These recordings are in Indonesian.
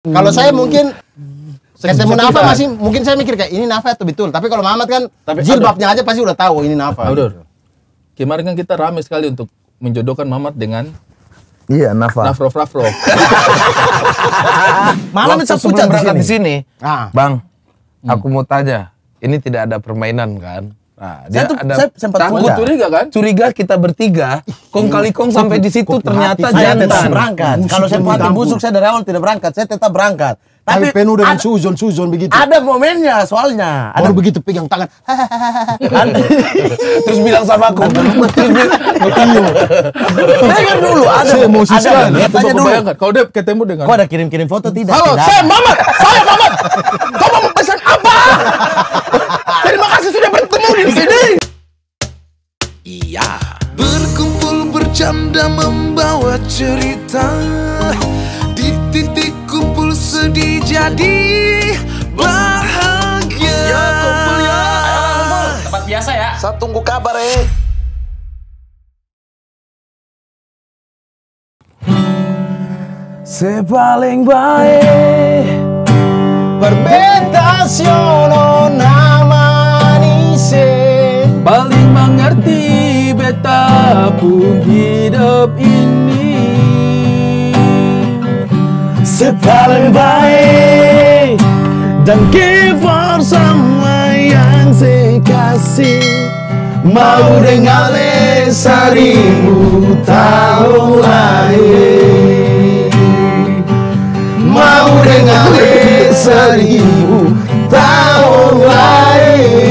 Kalau saya hmm. mungkin saya mau Nafa masih mungkin saya mikir kayak ini Nafa atau betul. Tapi kalau Mamat kan Tapi, jilbabnya aja pasti udah tahu ini Nafa. Aduh. Kemarin kan kita rame sekali untuk menjodohkan Mamat dengan Iya, Nafa. Nafro Frafro. Malam itu sebelum berangkat di sini. Ah. Bang, aku hmm. mau tanya. Ini tidak ada permainan kan? Nah, dia saya tuh ada saya sempat takut curiga. curiga kan? Curiga kita bertiga, kong kali kong sampai di situ ternyata saya jantan. tetap berangkat. Kalau saya mau busuk saya dari awal tidak berangkat, saya tetap berangkat. Tapi penuh dengan suzon suzon begitu. Ada momennya soalnya. Ada Baru begitu pegang tangan. Terus bilang sama aku. terus Dengar dulu. Ada emosi sekali. Tanya dulu. Kalau dia ketemu dengan. Kau ada kirim-kirim foto tidak? Halo, saya Mamat. Saya Mamat. Kau mau pesan apa? Terima kasih sudah Iya. Berkumpul bercanda membawa cerita Di titik kumpul sedih jadi bahagia Ya kumpul ya Tempat biasa ya Saya tunggu kabar eh Se paling baik nona Paling mengerti beta hidup ini Sepaling baik dan kifar sama yang saya kasih Mau dengar seribu tahun lagi Mau dengar seribu tahun lagi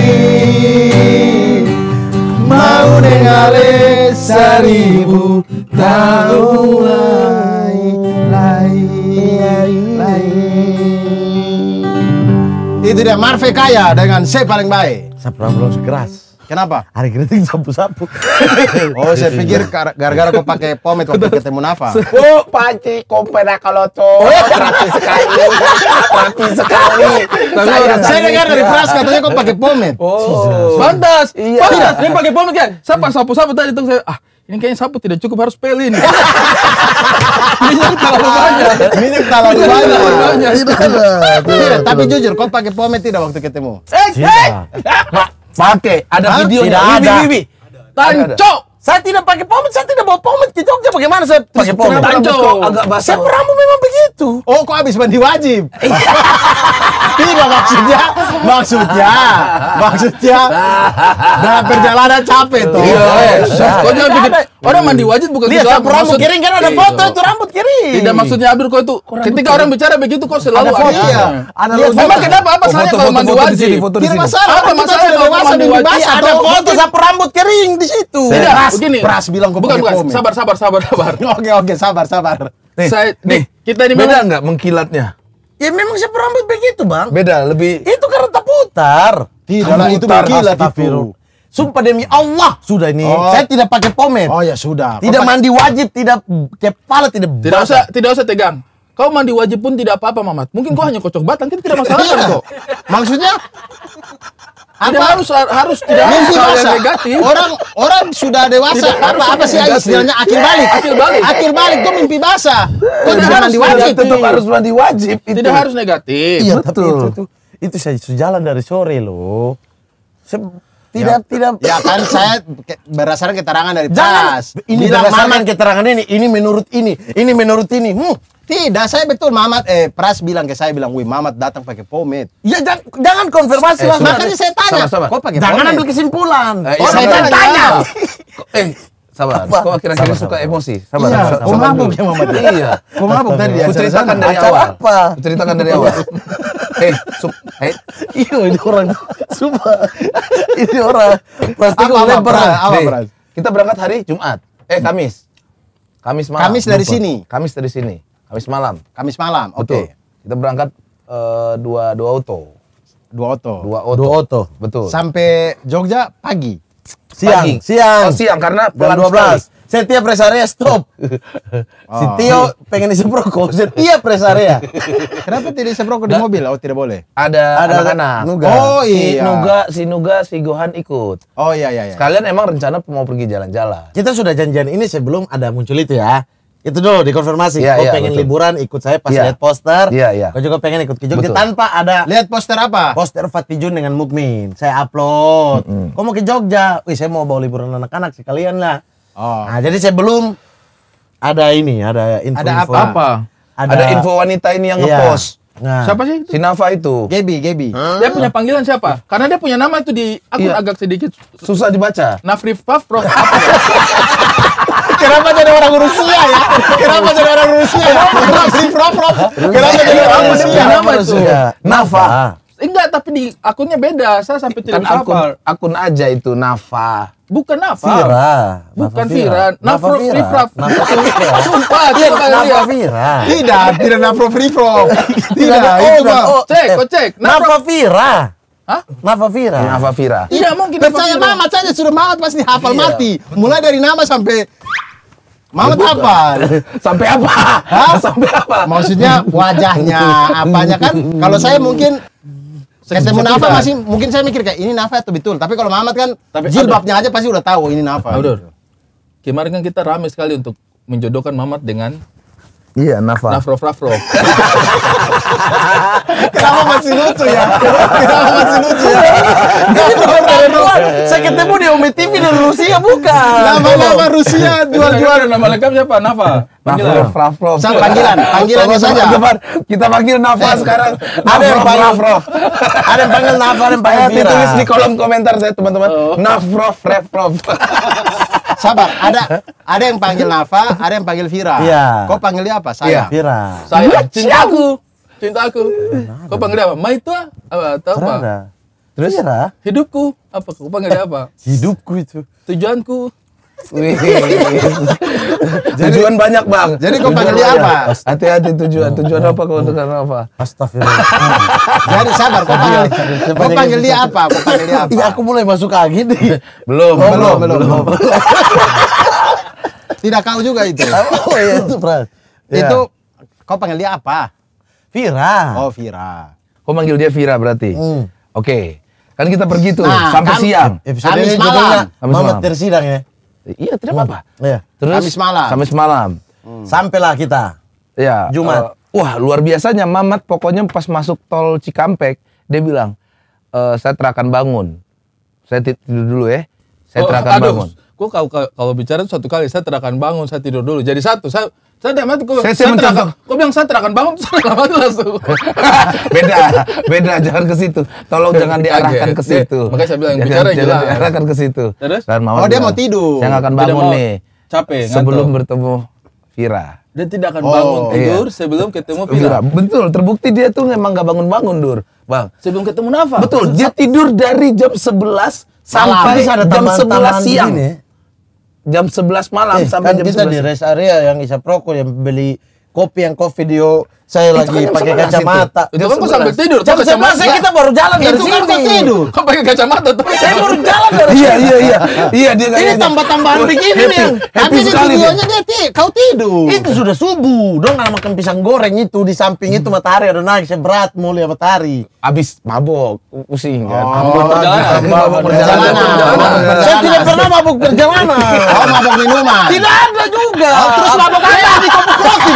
Tahu ningali seribu tahun lai lai lai itu dia Marve Kaya dengan C paling baik. belum Keras. Kenapa? Hari kritik sapu-sapu. oh, saya pikir gara-gara kau pakai pomade waktu ketemu Nafa. Oh, panci kompena kalau tuh rapi sekali, rapi sekali. Saya, saya dengar dari Pras katanya kau pakai pomade. Oh, pantas. Iya. Pantas dia pakai pomade kan? Saya pakai sapu-sapu tadi tuh saya ah ini kayaknya sapu tidak cukup harus pelin. minyak terlalu banyak. Minyak terlalu banyak. Iya, iya, tapi jujur, kau pakai pomade tidak waktu ketemu? Eh, eh Pakai, ada video Tidak ada. Tanco. Saya tidak pakai pomade, saya tidak bawa pomade ke Jogja. Bagaimana saya pakai pomade? Tanco. Agak basah. Saya peramu memang begitu. Oh, kok habis mandi wajib? Iya. tidak maksudnya, maksudnya, maksudnya dalam nah, perjalanan capek tuh. Iya. Eh, iya. Kok jangan pikir orang mandi wajib bukan Lihat, saya peramu kering kan ada iya. foto itu rambut kering. Tidak maksudnya Abdul kau itu. Ketika orang bicara begitu kau selalu ada. Iya. Ada Memang kenapa apa salahnya kalau mandi wajib? Tidak masalah. Apa masalahnya kalau mandi wajib? Ada foto saya rambut kering di situ. Tidak. Pras, begini. Pras bilang gue bukan, bukan. Komen. Sabar, sabar, sabar, sabar. oke, oke, sabar, sabar. Nih, Saya, nih, kita ini beda nggak mengkilatnya? Ya memang siapa rambut begitu bang. Beda, lebih. Itu karena terputar. Tidak lah itu mengkilat itu. Sumpah demi Allah sudah ini. Oh. Saya tidak pakai pomade. Ya. Oh ya sudah. Tidak Bapak... mandi wajib, tidak kepala tidak. Tidak batang. usah, tidak usah tegang. Kau mandi wajib pun tidak apa-apa, Mamat. Mungkin kau hanya kocok batang, kan tidak masalah kan kok. Maksudnya apa? harus harus tidak harus hal yang negatif. Orang orang sudah dewasa. Tidak apa apa sih sebenarnya akhir balik. akhir balik. akhir balik itu mimpi basah. Tidak, tidak harus mandi wajib. Tetap harus mandi wajib. Itu. Tidak harus negatif. Iya, Betul. itu, itu itu saya sejalan dari sore loh. Se tidak, ya, tidak. Ya kan saya berdasarkan keterangan dari jelas Pas. Ini berdasarkan keterangan ini, ini menurut ini, ini menurut ini. Hmm, tidak, saya betul Mamat eh Pras bilang ke saya bilang, "Wih, Mamat datang pakai pomade." Ya jang, jangan konfirmasi eh, langsung. Makanya saya tanya. Sama, sama. Kok pakai Jangan pomade? ambil kesimpulan. Eh, oh, saya tanya. tanya. eh, sabar. Apa? Kok akhir-akhir suka emosi? Sabar. Iya, kok mabuk ya Mamat? Iya. Kok mabuk tadi ya? Ceritakan dari awal. Apa? Ceritakan dari awal. eh sup, eh Iya, ini orang. Sumpah. ini orang. Pasti apa, lempar. Apa, berat. Kita berangkat hari Jumat. Eh, Kamis. Kamis malam. Kamis dari sini. Kamis dari sini. Kamis malam. Kamis malam. Oke. Okay. Kita berangkat uh, dua dua auto. Dua auto. Dua auto. Dua auto. Betul. Sampai Jogja pagi. Siang. Pagi. Siang. Oh, siang karena pelan 12. belas. Setiap rest area stop. Oh. Si Tio ah. pengen isep rokok setiap rest area. Kenapa tidak isep rokok di mobil? Oh, tidak boleh. Ada ada anak-anak. Nuga. Oh iya. Si Nuga, si Nuga, si Gohan ikut. Oh iya iya iya. Kalian emang rencana mau pergi jalan-jalan. Kita sudah janjian ini sebelum ada muncul itu ya itu dulu dikonfirmasi. Ya, Kau yeah, pengen betul. liburan, ikut saya pas yeah. lihat poster. Iya, iya. Kau juga pengen ikut ke Jogja tanpa ada Lihat poster apa? Poster Fatih Jun dengan Mukmin. Saya upload. Mm -hmm. Kau mau ke Jogja? Wih, saya mau bawa liburan anak-anak sekalian lah. Oh. Nah, jadi saya belum ada ini, ada info. Ada apa? apa? Ada, ada info wanita ini yang iya. ngepost. Nah. Siapa sih? Itu? Si itu. Gebi, Gebi. Hmm? Dia punya panggilan siapa? Karena dia punya nama itu di akun iya. agak sedikit susah dibaca. Nafri bro. Kenapa jadi orang Rusia ya? Kenapa jadi orang Rusia ya? Prof, si Prof, Prof. Kenapa jadi orang Rusia? Kenapa itu? Nafa. Enggak, tapi di akunnya beda. Saya sampai tidak kan akun, akun aja itu Nafa. Bukan Nafa. Vira. Bukan Vira. Iya, Nafa Vira. Nafa Vira. Sumpah, Nafa Vira. Tidak, tidak Nafa Vira. Tidak, itu oh, oh Cek, eh, oh, cek. Nafa Vira. Hah? Nafa Vira. Nafa Vira. Tidak mungkin. Percaya Mamat saja sudah Mamat pasti hafal iya. mati. Mulai dari nama sampai Mamat apa? Sampai apa? Hah? Sampai apa? Maksudnya wajahnya, apanya kan? Kalau saya mungkin saya mau Nafa masih mungkin saya mikir kayak ini Nafa atau betul. Tapi kalau Mamat kan Tapi, jilbabnya aja pasti udah tahu ini Nafa. Kemarin kan kita rame sekali untuk menjodohkan Mamat dengan Iya, Nafa. Nafro Nafro. Kamu masih lucu ya? Kamu masih lucu ya? Nafro Frafro. Saya ketemu di omi TV dari Rusia bukan. Nama-nama Rusia jual-jual. Nama lengkap siapa? Nafa. Nafro Nafro. Sang panggilan, panggilannya saja. Kita panggil Nafa eh, sekarang. Ada yang panggil Nafro. Ada yang panggil Nafa, ada yang panggil Ditulis di kolom komentar saya teman-teman. Nafro oh. Nafro. sabar. Ada ada yang panggil Nafa, ada yang panggil Vira. Iya. Kau panggilnya apa? Saya. Iya. Vira. Saya. Cintaku. Cintaku. Kau panggil apa? Maitua? Apa? Atau apa? Terus? Vira. Hidupku. Apa? Kau panggil apa? Hidupku itu. Tujuanku tujuan banyak bang. Jadi kau panggil dia apa? Hati-hati tujuan. Tujuan apa kau untuk apa? Astagfirullah. Jadi sabar kau panggil. Iya. Kau panggil dia apa? Kau panggil dia apa? Iya aku mulai masuk lagi. nih. Oh, belum, belum, belum. Tidak kau juga itu. Oh, iya, itu Pras. Iya. Itu kau panggil dia apa? Vira. Oh Vira. Kau panggil dia Vira berarti. Hmm. Oke. Kan kita pergi tuh nah, sampai siang. Kamis malam. Kamis malam. tersidang ya. Iya, tidak apa-apa. Hmm. Iya. Terus habis malam. Sampai malam. Hmm. Sampailah kita. Iya. Jumat. Uh, wah, luar biasanya Mamat pokoknya pas masuk tol Cikampek, dia bilang, e, saya terakan bangun. Saya tidur dulu ya. Saya oh, terakan bangun. Gue kalau, kalau bicara satu kali, saya terakan bangun, saya tidur dulu. Jadi satu, saya saya tidak mati, saya, saya terakan. Kau bilang saya terakan bangun, saya tidak mati langsung. beda, beda. Jangan ke situ. Tolong jangan diarahkan ya. ke situ. Iya, makanya saya bilang bicara jangan, jangan diarahkan ke situ. Terus? Dan oh dia mau tidur. Saya nggak akan bangun nih. Capek. Sebelum bertemu Vira. Dia tidak akan oh, bangun iya. tidur iya. sebelum ketemu Vira. Vira. Betul, terbukti dia tuh memang nggak bangun-bangun, Dur. Bang. Sebelum ketemu Nafa. Betul, dia tidur dari jam 11 sampai jam 11 siang. Begini jam 11 malam eh, sampai kan jam kita 11. di rest area yang isap rokok yang beli kopi yang kopi video saya itu lagi kan pakai kacamata. Itu, kan kok sambil tidur. Jam sebelas saya kita baru jalan dari itu kan sini. Itu kan tidur. Kok pakai kacamata tuh. Saya baru jalan dari iya, sini. Iya iya iya. Iya dia Ini tambah-tambahan begini nih. Tapi di videonya dia ti kau tidur. Itu sudah subuh. Dong nama makan pisang goreng itu di samping itu hmm. matahari ada naik saya berat mau lihat matahari. Abis mabok pusing kan. Oh, mabok perjalanan. Mabok perjalanan. Saya tidak pernah mabok perjalanan. Oh mabok minuman. Tidak ada juga. Oh, terus mabok apa? Di kampung roti.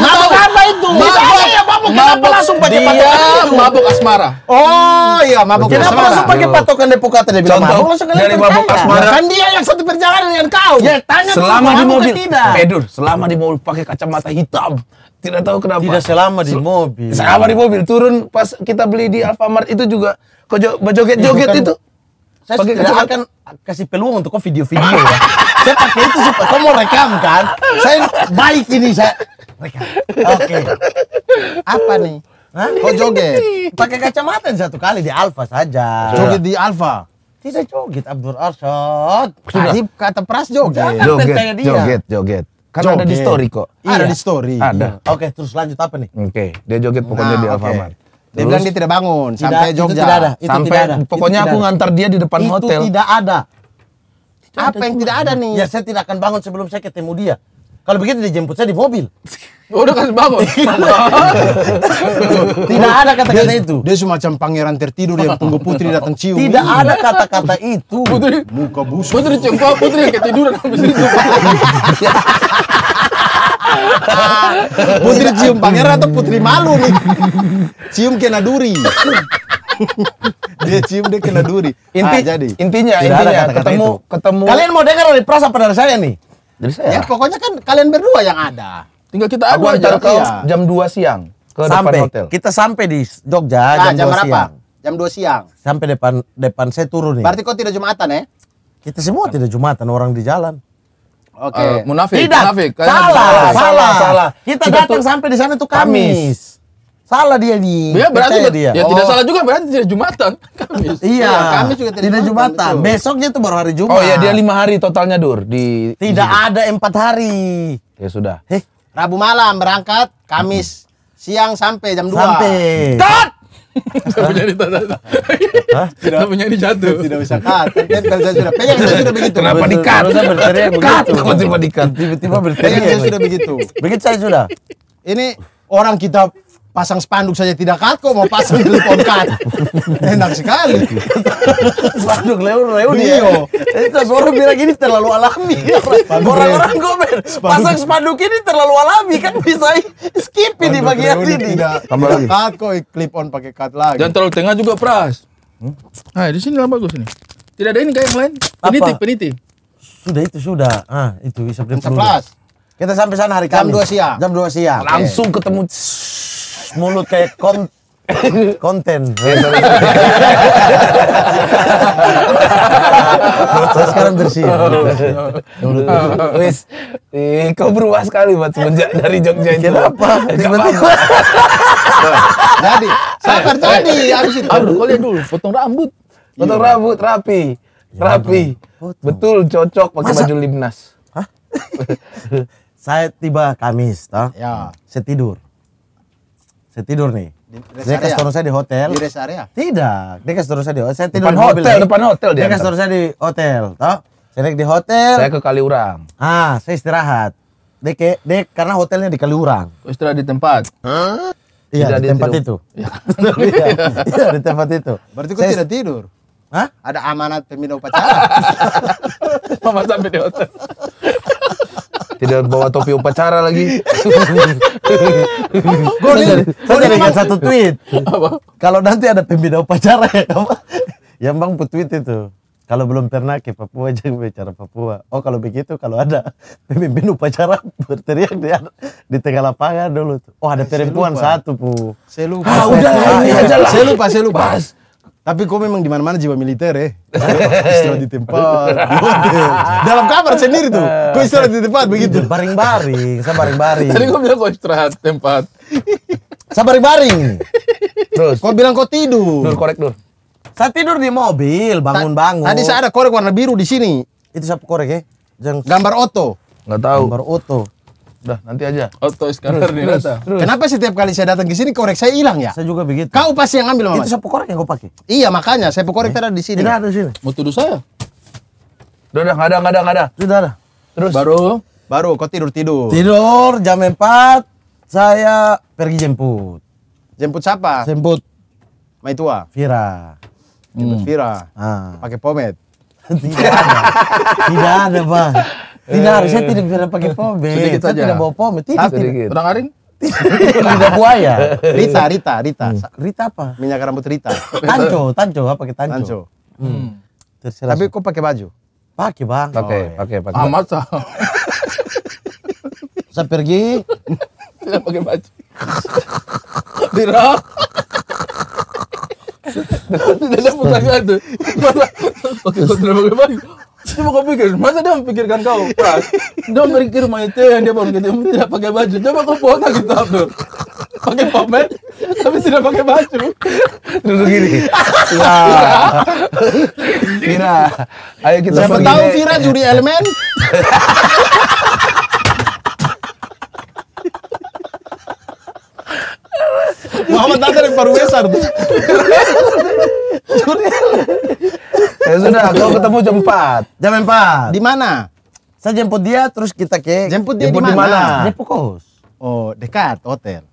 Mabok mabuk apa itu? Mabuk. Ya, mabuk. langsung pakai patokan? mabuk asmara. Oh iya, mabuk Kenapa asmara. Kenapa langsung pakai patokan kata dia bilang mabuk langsung dari mabuk iya. asmara. Kan dia yang satu perjalanan dengan kau. Ya, tanya selama di mobil. Pedur, eh, selama di mobil pakai kacamata hitam. Tidak tahu kenapa. Tidak selama di mobil. Selama di mobil turun pas kita beli di Alfamart itu juga kau joget-joget itu. Saya tidak akan kasih peluang untuk kau video-video ya. saya pakai itu supaya kau mau rekam kan. Saya baik ini saya Oke. Apa nih? Hah? Kok joget? Pakai kacamata satu kali di Alfa saja. Joget di Alfa. Tidak joget Abdur Arsyad. Tadi kata Pras joget. Jangan joget, kan dia. joget, joget. Kan joget. ada di story kok. Iya. Ada di story. Ada. Oke, okay, terus lanjut apa nih? Oke, okay. dia joget pokoknya nah, di Alfamart. Okay. Dia bilang dia tidak bangun tidak, sampai Jogja. Itu tidak ada. Itu sampai tidak ada. pokoknya itu tidak aku ada. ngantar dia di depan itu hotel. Itu tidak ada. Tidak apa ada yang tidak ada nih? Ya saya tidak akan bangun sebelum saya ketemu dia. Kalau begitu dijemput saya di mobil. Udah kan bangun. Iya. Tidak ada kata-kata itu. Dia semacam pangeran tertidur yang tunggu putri datang cium. Tidak iya. ada kata-kata itu. Putri muka busuk. Putri cium kau, putri yang ketiduran habis itu. putri cium pangeran atau putri malu nih? Cium kena duri. dia cium dia kena duri. Inti, ah, jadi. Intinya, Tidak intinya kata -kata ketemu itu. ketemu. Kalian mau dengar dari perasaan dari saya nih? Jadi saya. Ya, pokoknya kan kalian berdua yang ada. Tinggal kita aku antar kau iya. jam 2 siang ke sampai, depan hotel. Kita sampai di Jogja nah, jam, jam 2 berapa? siang. Jam 2 siang. Sampai depan depan saya turun nih. Berarti kau tidak Jumatan ya? Kita semua tidak Jumatan, orang di jalan. Oke. Okay. Uh, eh, munafik, tidak. munafik. Salah, salah, salah, Kita, kita datang sampai di sana tuh Kamis. Kamis. Salah dia nih. Ya berarti Percaya dia. Ya oh. tidak salah juga berarti tidak Jumatan. Kamis. Iya. iya. Kamis juga tidak, tidak Jumatan. Jumatan. Besoknya itu baru hari Jumat. Oh iya dia lima hari totalnya Dur di. Tidak di ada empat hari. Ya sudah. Heh, Rabu malam berangkat, Kamis siang sampai jam dua. Sampai. Tat! punya ini tidak punya ini jatuh tidak bisa cut kan saya sudah pegang saya sudah begitu kenapa di cut berteriak kenapa tiba di cut tiba-tiba berteriak saya sudah begitu begitu saya sudah ini orang kita pasang spanduk saja tidak kaku mau pasang telepon kan enak sekali spanduk leu leu dia iya. itu orang bilang ini terlalu alami orang-orang komen pasang spanduk ini terlalu alami kan bisa skip di bagian ini tidak tambah lagi clip on pakai cut lagi jangan terlalu tengah juga pras hmm? ah di sini lama bagus ini tidak ada ini kayak yang lain peniti peniti sudah itu sudah ah itu bisa beli kita sampai sana hari Kamis. Jam dua siang. Jam dua siang. Langsung ketemu mulut kayak kon konten. Saya sekarang bersih. Wis, eh, kau berubah sekali buat semenjak dari Jogja itu. Kenapa? Kenapa? Jadi, sabar tadi harus itu. Aduh, kau lihat dulu, potong rambut. Potong iya. rambut rapi. Iya, rapi. Iya. Betul cocok pakai baju Limnas. Hah? Saya tiba Kamis, toh. Ya. Saya tidur saya tidur nih. Di dia kasih turun saya di hotel. Di area? Tidak. Dia kasih turun saya di hotel. Saya tidur di hotel, Depan hotel dia. Dia kasih turun saya di hotel. Toh? Saya naik di hotel. Saya ke Kaliurang. Ah, saya istirahat. Dek, dek karena hotelnya di Kaliurang. Oh, istirahat di tempat. Hah? Iya, di, tempat itu. Iya. Iya, iya, di tempat itu. Berarti kau tidak tidur? Hah? Ada amanat pembina upacara. Mama sampai di hotel tidak bawa topi upacara lagi. gue ini, saya jadi satu tweet. Kalau nanti ada pembina upacara ya, yang bang put tweet itu. Kalau belum pernah ke Papua jangan bicara Papua. Oh kalau begitu kalau ada pemimpin upacara berteriak di, di tengah lapangan dulu tuh. Oh ada eh, perempuan satu bu. Saya lupa. Ah udah ini aja lah. Saya lupa, saya lupa. Pas. Tapi kau memang di mana-mana jiwa militer ya. istirahat di tempat, Dalam kamar sendiri tuh. Kau istirahat di tempat begitu. Iya, baring-baring, saya baring-baring. Tadi kau bilang kau istirahat tempat. saya baring-baring. Terus. Kau bilang kau tidur. Nur korek nur. Saya tidur di mobil, bangun-bangun. Tadi saya ada korek warna biru di sini. Itu siapa korek ya? Jangan... Gambar Otto. Nggak tahu. Gambar Otto. Dah, nanti aja. Auto oh, scanner nih. Terus, terus. Kenapa setiap kali saya datang ke sini korek saya hilang ya? Saya juga begitu. Kau pasti yang ambil, Mas. Itu sapu korek yang kau pakai. Iya, makanya pukul korek eh. tadi di sini. Tidak ada di sini. Mau tuduh saya? Udah, udah, enggak ada, enggak ada, enggak ada. Sudah ada. Terus baru baru kau tidur-tidur. Tidur jam 4 saya pergi jemput. Jemput siapa? Jemput mai tua Vira. Jemput hmm. Vira. Ah. Pakai pomet. Tidak ada. Tidak ada, Bang. Tidak harus eh. saya tidak bisa pakai pomade. Sedikit saya saja. tidak bawa pomade. Ya, tidak, Hati, tidak. Udah ngaring? Lidah buaya. Rita, Rita, Rita. Hmm. Rita apa? Minyak rambut Rita. Tanco, Tanco, apa pakai Tanco? Tanco. Hmm. hmm. Tapi kok pakai baju? Pakai bang. Pakai, oh, iya. pakai, pakai. ah masa? saya pergi. Tidak pakai baju. Tidak. Tidak ada pertanyaan oke Pakai kontra pakai baju. Saya mau kau pikir, masa dia memikirkan kau? Iya. Pras, dia mikir mayatnya yang dia baru ketemu tidak pakai baju. Coba kau foto gitu, Abdul. Pakai pomet, tapi tidak pakai baju. Duduk gini. Wah. Vira. Ayo kita Siapa tahu Vira juri elemen? Muhammad Bakar yang paru besar tuh. ya sudah, kau ketemu jam 4. Jam 4. Di mana? Saya jemput dia terus kita ke Jemput dia di mana? Depok kos. Oh, dekat hotel.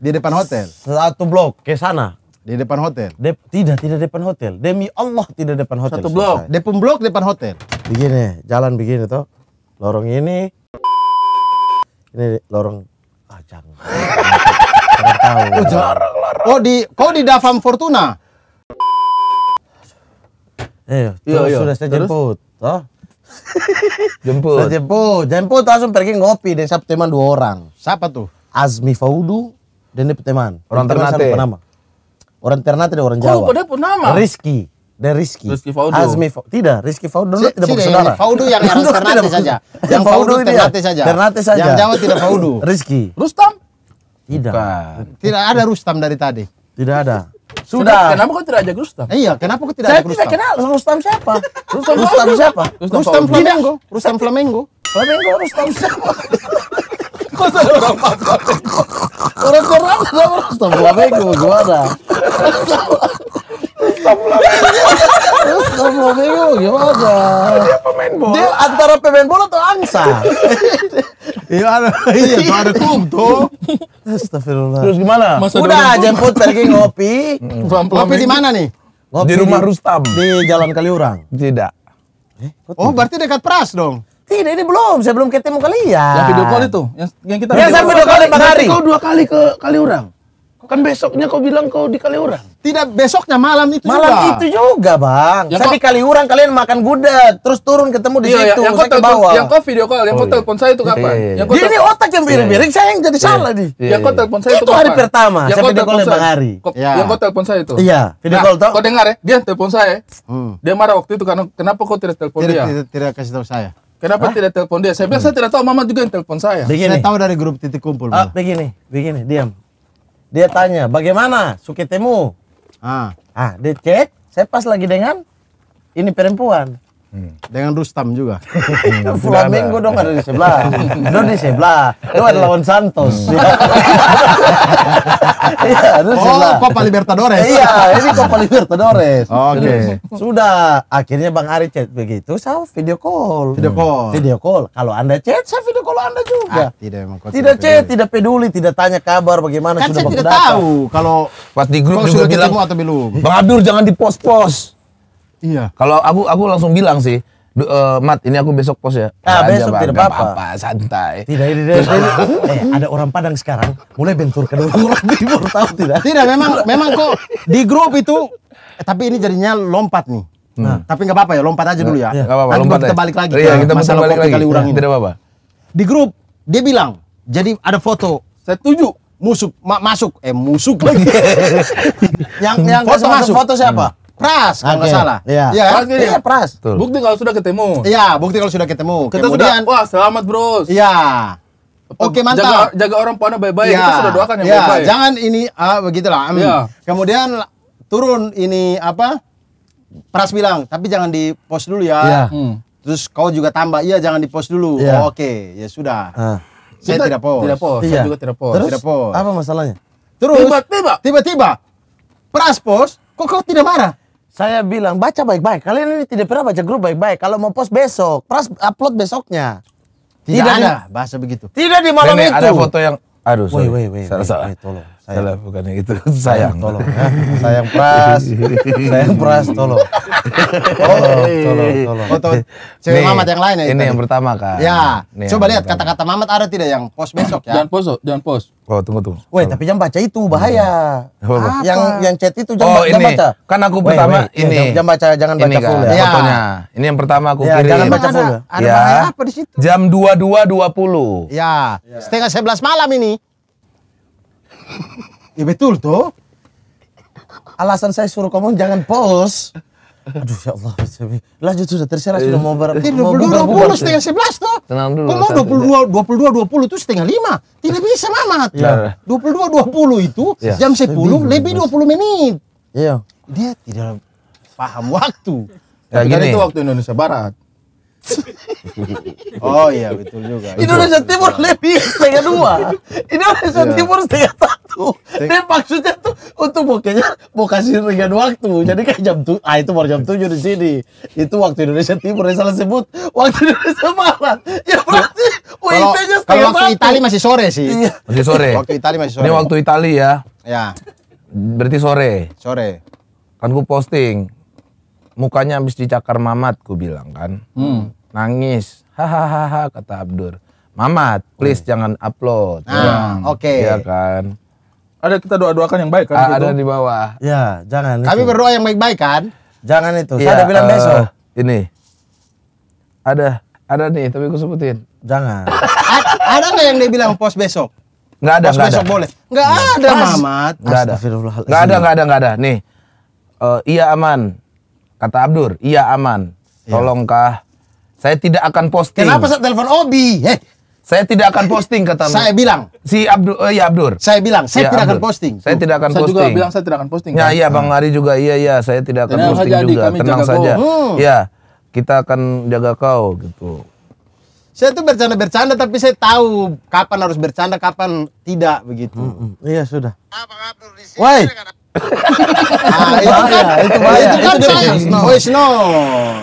Di depan hotel. Satu blok ke sana. Di depan hotel. tidak, tidak depan hotel. Demi Allah tidak depan hotel. Satu blok. Depan blok depan hotel. Begini, jalan begini tuh. Lorong ini. Ini lorong ah, tahu. Oh, jarang, larang. Oh, di kau di Davam Fortuna? Eh, iya, iya. sudah saya jemput. Toh? jemput. Saya jemput, jemput langsung pergi ngopi dan saya teman dua orang. Siapa tuh? Azmi Faudu dan dia teman. Orang Ternate. nama. Orang Ternate dan orang Jawa. Oh, pada nama? Rizky dan Rizky. Rizky Faudu. Azmi Fa tidak, Rizky Faudu si, tidak bersaudara. Faudu yang orang Ternate saja. Yang Faudu ya, Ternate saja. Ternate saja. Yang Jawa tidak Faudu. Rizky. Rustam? Tidak. Bukan. Tidak ada Rustam dari tadi. Tidak ada. Sudah. Kenapa kau tidak ajak Rustam? Iya, kenapa kau tidak Saya ajak Rustam? Saya tidak kenal Rustam siapa? Rustam, Rustam siapa? Rustam, Rustam Flamengo. Rustam Flamengo. Flamengo Rustam siapa? kok saya orang Papua? Orang-orang sama Rustam Flamengo gimana? Astagfirullah bingung gimana? Dia pemain bola. Dia antara pemain bola atau angsa. iya, ada, iya, ada tuh. tuh. Astagfirullah. Terus gimana? Masa Udah jemput pergi ngopi. ngopi di mana nih? Ngopi di rumah Rustam. Di Jalan Kaliurang. Tidak. Eh, oh, berarti dekat Pras dong. Tidak, ini belum. Saya belum ketemu kalian. Yang video call itu, yang, yang kita. Ya, saya video call empat hari. Kau dua kali ke Kaliurang. Kan besoknya kau bilang kau di Kaliurang. Tidak, besoknya malam itu malam juga. Malam itu juga, Bang. Ya, saya kok... di Kaliurang kalian makan gudeg, terus turun ketemu di iya, ya, situ, yang kau ke bawah. Yang kau video call, yang oh, kau iya. telepon saya itu kapan? Iya, iya. iya. Yang Dia ini otak yang miring-miring, iya, iya. saya yang jadi iya. salah nih. Iya, yang kau telepon saya itu, itu hari pertama, yang saya video call Bang Hari. Ya. Yang kau telepon saya itu. Iya, video nah, call Kau dengar ya, dia telepon saya. Hmm. Dia marah waktu itu karena kenapa kau tidak telepon dia? Tidak, tidak kasih tahu saya. Kenapa Hah? tidak telepon dia? Saya bilang saya hmm. tidak tahu, Mama juga yang telepon saya. Begini. Saya tahu dari grup titik kumpul. Ah, begini, begini, diam dia tanya bagaimana sukitemu ah ah dia cek saya pas lagi dengan ini perempuan Hmm. Dengan Rustam juga. Flamengo hmm. dong ada di sebelah. Lo di sebelah. Lo ada lawan Santos. Hmm. Iya, itu oh, Copa Libertadores. iya, ini Copa Libertadores. Oke. Sudah, akhirnya Bang Ari chat begitu, saya video call. Video call. Video call. Kalau Anda chat, saya video call Anda juga. Ah, tidak memang. Tidak chat, tidak peduli, tidak tanya kabar bagaimana kan saya tidak tahu kalau buat di grup juga sudah bilang atau belum. Bang Abdur jangan di pos-pos. Iya. Kalau aku aku langsung bilang sih, uh, Mat, ini aku besok pos ya. Ah, Gak besok aja, tidak apa-apa. apa santai. Tidak, tidak, tidak. eh, ada orang Padang sekarang mulai bentur ke orang Timur, tahu tidak? Tidak, memang memang kok di grup itu eh, tapi ini jadinya lompat nih. Hmm. Nah, tapi nggak apa-apa ya, lompat aja dulu ya. Enggak iya. gak apa-apa, lompat kita balik lagi. Iya, kita masalah balik lagi. Kali urang ini. Tidak apa-apa. Di grup dia bilang, jadi ada foto. Setuju. Musuk ma masuk eh musuk lagi. yang yang foto masuk. foto siapa? Hmm. Pras kalau nggak okay. salah. Iya. Ya, pras, kan? Pras. Betul. Bukti kalau sudah ketemu. Iya, bukti kalau sudah ketemu. Kita Kemudian, sudah, wah selamat bro. Iya. Oke okay, mantap. Jaga, jaga orang pohon baik-baik. Yeah. Kita sudah doakan yang yeah. baik baik jangan ini ah, begitulah. Hmm. Amin iya. Yeah. Kemudian turun ini apa? Pras bilang, tapi jangan di post dulu ya. Yeah. Hmm. Terus kau juga tambah, iya jangan di post dulu. Yeah. Oh, Oke, okay. ya sudah. Uh. Saya tidak, tidak post. Tidak post. Iya. Saya juga tidak post. Terus, tidak post. Apa masalahnya? Terus tiba-tiba tiba-tiba Pras post, kok kau tidak marah? Saya bilang baca baik-baik. Kalian ini tidak pernah baca grup baik-baik. Kalau mau post besok, pras upload besoknya. Tidak, tidak ada bahasa begitu. Tidak di malam Nenek, itu. Ada foto yang aduh, sorry. woi. wait, salah, salah. tolong sayang. Salah bukan itu sayang sayang tolong ya. sayang pras sayang pras tolong tolong tolong tolong foto cewek Nih, mamat yang lain ya ini tadi. yang pertama kan ya Nih coba lihat kata-kata mamat ada tidak yang post besok ya jangan post oh. jangan post oh tunggu tunggu woi tapi jangan baca itu bahaya oh, Apa? yang yang chat itu jangan, oh, ini. jangan baca kan aku pertama wait, ya, wait. ini ya, jangan baca jangan ini baca kan, full ya. fotonya ya. ini yang pertama aku ya, kirim jangan baca full ada, ada ya. bahaya apa di situ jam dua dua dua puluh ya, ya. setengah sebelas malam ini ya betul tuh. Alasan saya suruh kamu jangan pause. Aduh ya Allah, lanjut sudah terserah sudah mau berarti Ini dua puluh dua puluh setengah sebelas tuh. Tenang dulu. Kamu dua puluh dua dua puluh dua puluh itu setengah lima. Tidak bisa mamat. Ya. Dua puluh dua dua puluh itu ya. jam sepuluh lebih dua puluh menit. Iya. Dia tidak paham waktu. Ya, Tapi kan itu waktu Indonesia Barat oh iya betul juga. Indonesia Timur lebih setengah dua. Indonesia iya. Timur setengah satu. Dan maksudnya tuh untuk bokehnya mau kasih dengan waktu. Jadi kayak jam tuh, ah itu baru jam tujuh di sini. Itu waktu Indonesia Timur yang salah sebut. Waktu Indonesia Barat. Ya berarti WIT-nya setengah Kalau waktu Italia masih sore sih. Iya. Masih sore. Waktu Italia masih sore. Ini waktu Italia ya. Ya. Berarti sore. Sore. Kan gue posting mukanya habis dicakar Mamat, ku bilang kan. Hmm. Nangis, hahaha kata Abdur. Mamat, please hmm. jangan upload. Ah, ya. oke. Okay. Ya kan. Ada kita doa-doakan yang baik kan? A, ah, gitu? ada di bawah. Ya, jangan. Kami itu. berdoa yang baik-baik kan? Jangan itu. Ya, Saya ada bilang uh, besok. Ini. Ada, ada nih, tapi aku sebutin. Jangan. ada nggak yang dia bilang pos besok? Nggak ada, pos besok ada. boleh. Nggak ada, Mamat. Nggak ada. Nggak ada, nggak ada, nggak ada. Nih, uh, iya aman Kata Abdur, iya aman. Iya. Tolongkah. Saya tidak akan posting. Kenapa saya telepon Obi? Heh. Saya tidak akan posting kata Saya bilang. Si Abdur, eh, ya Abdur. Saya bilang, saya ya, tidak Abdur. akan posting. Saya tidak akan saya posting. Saya juga bilang saya tidak akan posting. Ya, kan? iya Bang hmm. Ari juga iya iya, saya tidak akan Tenang posting saja, juga. Kami Tenang saja. Hmm. Ya, kita akan jaga kau gitu. Saya tuh bercanda-bercanda tapi saya tahu kapan harus bercanda, kapan tidak begitu. Hmm, hmm. iya sudah. Apa Abdur di sini. Woi ah, itu kan, kan, itu bahaya. Itu kan itu sayang. Voice no. Oh,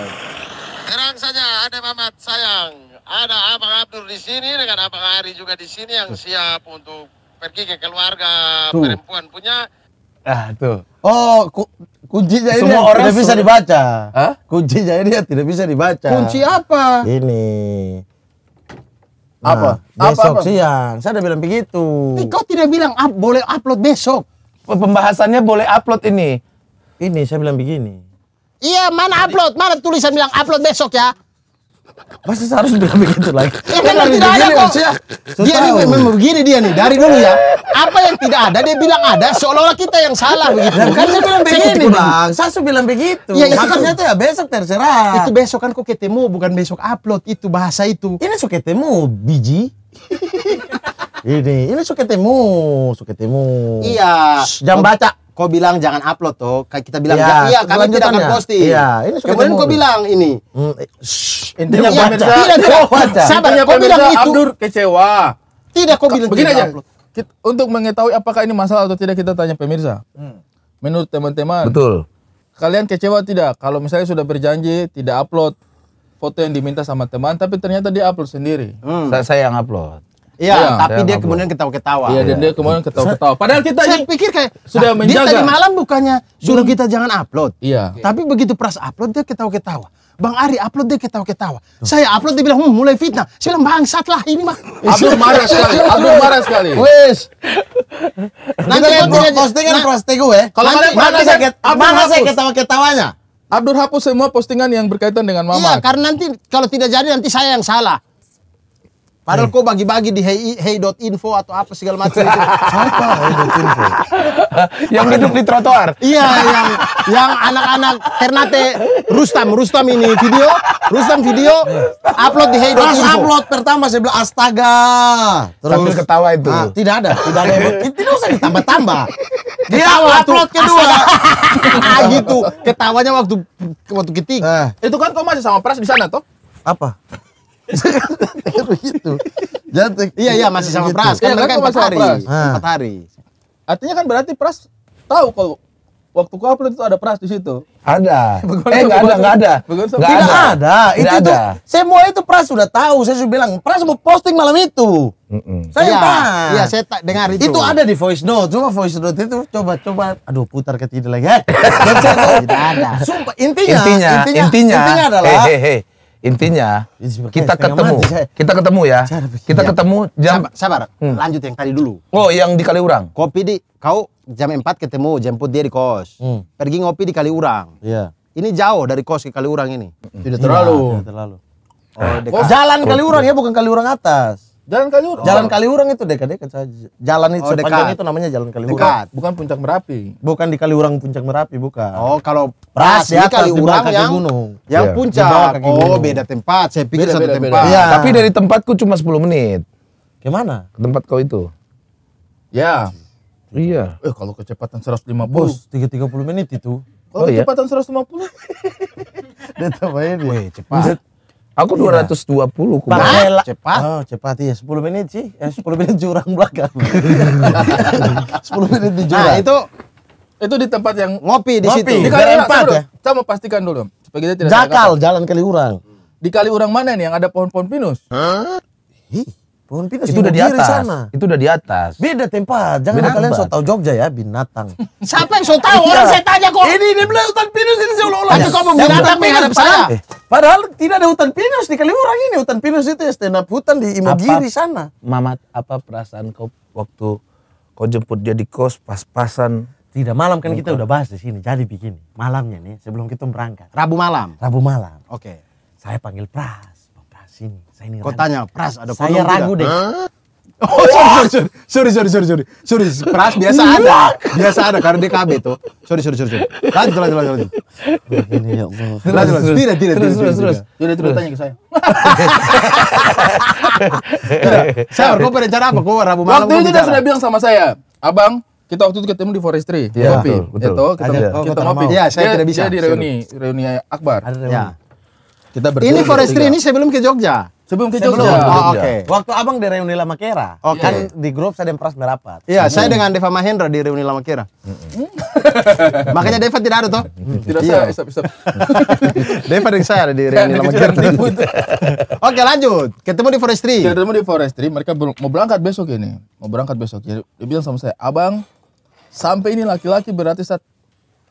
Terang saja, ada Mamat sayang. Ada Abang Abdur di sini dengan Abang Ari juga di sini yang siap untuk pergi ke keluarga tuh. perempuan punya. Ah, tuh. Oh, ku, kunci jadi Semua dia orang tidak bisa dibaca. Hah? Kunci jadi dia tidak bisa dibaca. Kunci apa? Ini. Nah, apa? Besok apa, apa? siang. Saya udah bilang begitu. Eh, kau tidak bilang up, boleh upload besok pembahasannya boleh upload ini. Ini saya bilang begini. Iya, mana upload? Mana tulisan bilang upload besok ya? Masih harus bilang begitu lagi? Ya, kan tidak ada kok. Maksudnya, dia nih memang begini dia nih dari dulu ya. Apa yang tidak ada dia bilang ada seolah-olah kita yang salah nah, begitu. Dan kan saya bilang begini bang, sudah bilang begitu. Iya, itu kan itu ya besok terserah. Itu besok kan kok ketemu bukan besok upload itu bahasa itu. Ini so ketemu biji. Ini, ini suketemu, suketemu. Iya. Shh, baca. Kau bilang jangan upload kayak Kita bilang iya, iya kami tidak akan posting. Iya, ini Kemudian kau bilang ini. Mm, shh, intinya iya, baca. Tidak, tidak. Kau baca. Sabar, kau bilang itu. Abdur kecewa. Tidak kau bilang Begini aja. Kita, untuk mengetahui apakah ini masalah atau tidak kita tanya pemirsa. Hmm. Menurut teman-teman. Betul. Kalian kecewa tidak kalau misalnya sudah berjanji tidak upload foto yang diminta sama teman tapi ternyata dia upload sendiri. Hmm. saya yang upload. Iya, ya, tapi iya, dia, kemudian ketawa-ketawa. Iya, dan iya. dia kemudian ketawa-ketawa. Padahal kita saya pikir kayak sudah menjaga. Dia tadi malam bukannya suruh kita jangan upload. Iya. Tapi begitu pras upload dia ketawa-ketawa. Bang Ari upload dia ketawa-ketawa. Saya upload dia bilang, hm, mulai fitnah. Saya bilang, bangsat lah ini mah. Abdul marah sekali, Abdul marah sekali. Wes. Nanti lihat postingan pras tegu ya. Kalau mana saya mana saya ketawa-ketawanya? Abdul hapus semua postingan yang berkaitan dengan Mama. Iya, karena nanti kalau tidak jadi nanti saya yang salah. Padahal kok hmm. kau bagi-bagi di hey, hey info atau apa segala macam itu. dot info yang hidup di trotoar. Iya, yang yang anak-anak Ternate Rustam, Rustam ini video, Rustam video upload di hey dot info upload pertama saya bilang astaga. Terus Sambil ketawa itu. Nah, tidak ada, tidak ada. itu tidak usah ditambah-tambah. Dia Ketawa upload kedua. Ah, gitu. Ketawanya waktu waktu ketik. Eh. Itu kan kau masih sama Pras di sana toh? Apa? begitu. itu Iya iya masih sama gitu. Pras. Kan iya, kan mereka kan empat hari. Empat hari. Artinya kan berarti Pras tahu kalau waktu ku upload itu ada Pras di situ. Ada. eh enggak ada, enggak ada. Enggak ada. Tidak ada. Itu ada. tuh semua itu Pras sudah tahu. Saya sudah bilang Pras mau posting malam itu. Saya ya, tahu. Iya, saya tak dengar itu. Itu ada di voice note. Coba voice note itu coba coba aduh putar ke tidak lagi. Eh. Tidak ada. Sumpah intinya intinya intinya, intinya adalah Intinya kita ketemu, kita ketemu ya, kita ya. ketemu jam. Sabar, hmm. lanjut yang tadi dulu. Oh, yang di Kaliurang. Kopi di kau jam empat ketemu, jemput dia di kos. Hmm. Pergi ngopi di Kaliurang. Iya. Ini jauh dari kos ke Kaliurang ini. Tidak iya. terlalu. Tidak terlalu. Oh, eh, jalan Kaliurang ya, bukan Kaliurang atas. Jalan Kaliurang. Oh. Jalan Kaliurang itu dekat-dekat saja. Jalan itu oh, sepanjang dekat. itu namanya Jalan Kaliurang. Dekat. Bukan puncak Merapi. Bukan di Kaliurang puncak Merapi bukan. Oh, kalau Pras di Kaliurang di yang gunung. Yang yeah. puncak. Kaki oh, gunung. Oh, beda tempat. Saya pikir beda, satu beda, tempat. Beda. Ya. Tapi dari tempatku cuma 10 menit. Gimana? Ke tempat kau itu. Ya. Iya. Eh, kalau kecepatan 150. Bos, 330 menit itu. Kalau oh, iya? kecepatan iya? 150. Dia tambahin ini? Wih, cepat. Aku iya. dua ratus dua puluh. cepat. Oh, cepat iya sepuluh menit sih. Eh, sepuluh menit jurang belakang. Sepuluh menit di jurang. Nah, itu itu di tempat yang ngopi di ngopi. situ. Di kali empat ya. Kita mau pastikan dulu. Supaya kita tidak Jakal, jalan kali urang. Di kali urang mana nih yang ada pohon-pohon pinus? Huh? Pohon pinus itu udah di atas. Sana. Itu udah di atas. Beda tempat. Jangan Beda kalian tempat. so tau Jogja ya, binatang. Siapa yang so tau? Orang iya. saya tanya kok. Ini ini bilang hutan pinus ini seolah-olah. Tapi kok binatang menghadap saya? Eh, padahal tidak ada hutan pinus di Kaliurang ini. Hutan pinus itu ya stand up hutan di Imogiri sana. Mamat, apa perasaan kau waktu kau jemput dia di kos pas-pasan tidak malam kan Muka. kita udah bahas di sini. Jadi begini, malamnya nih sebelum kita berangkat. Rabu malam. Rabu malam. Oke. Okay. Saya panggil Pras sini. Saya ini Kotanya ragu. Pras ada Saya ragu tidak? deh. Oh, sorry, sorry, sorry, sorry, sorry, sorry, sorry. Pras biasa iya. ada, biasa ada karena di KB tuh. Sorry, sorry, sorry, sorry. Lanjut, lanjut, lanjut, lanjut. Ya lanjut, lanjut. Tidak, tidak, terus, tidak, terus, terus. Jadi terus tanya ke saya. Saya, kau berencana apa? Kau Rabu malam. Waktu itu dia sudah bilang sama saya, abang, kita waktu itu ketemu di Forestry, ya, kopi. Betul, betul. Itu kita, oh, kita ngopi. Iya, saya dia, tidak bisa. Dia di reuni, reuni Akbar. Ada reuni. Ya. Kita berdua. Ini forestry ini sebelum ke Jogja. Sebelum ke Jogja. Sebelum, oh, Oke. Iya. Okay. Waktu Abang di reuni Lama Kera. Oke. Okay. Kan di grup saya dan Pras berapat. Iya, hmm. saya dengan Deva Mahendra di reuni Lama Kera. Makanya Deva tidak ada toh? Tidak iya. saya, Deva dengan saya ada di reuni Lama Kera. Oke, lanjut. Ketemu di forestry. Ketemu di forestry, mereka mau berangkat besok ini. Mau berangkat besok. Jadi dia bilang sama saya, "Abang, sampai ini laki-laki berarti saya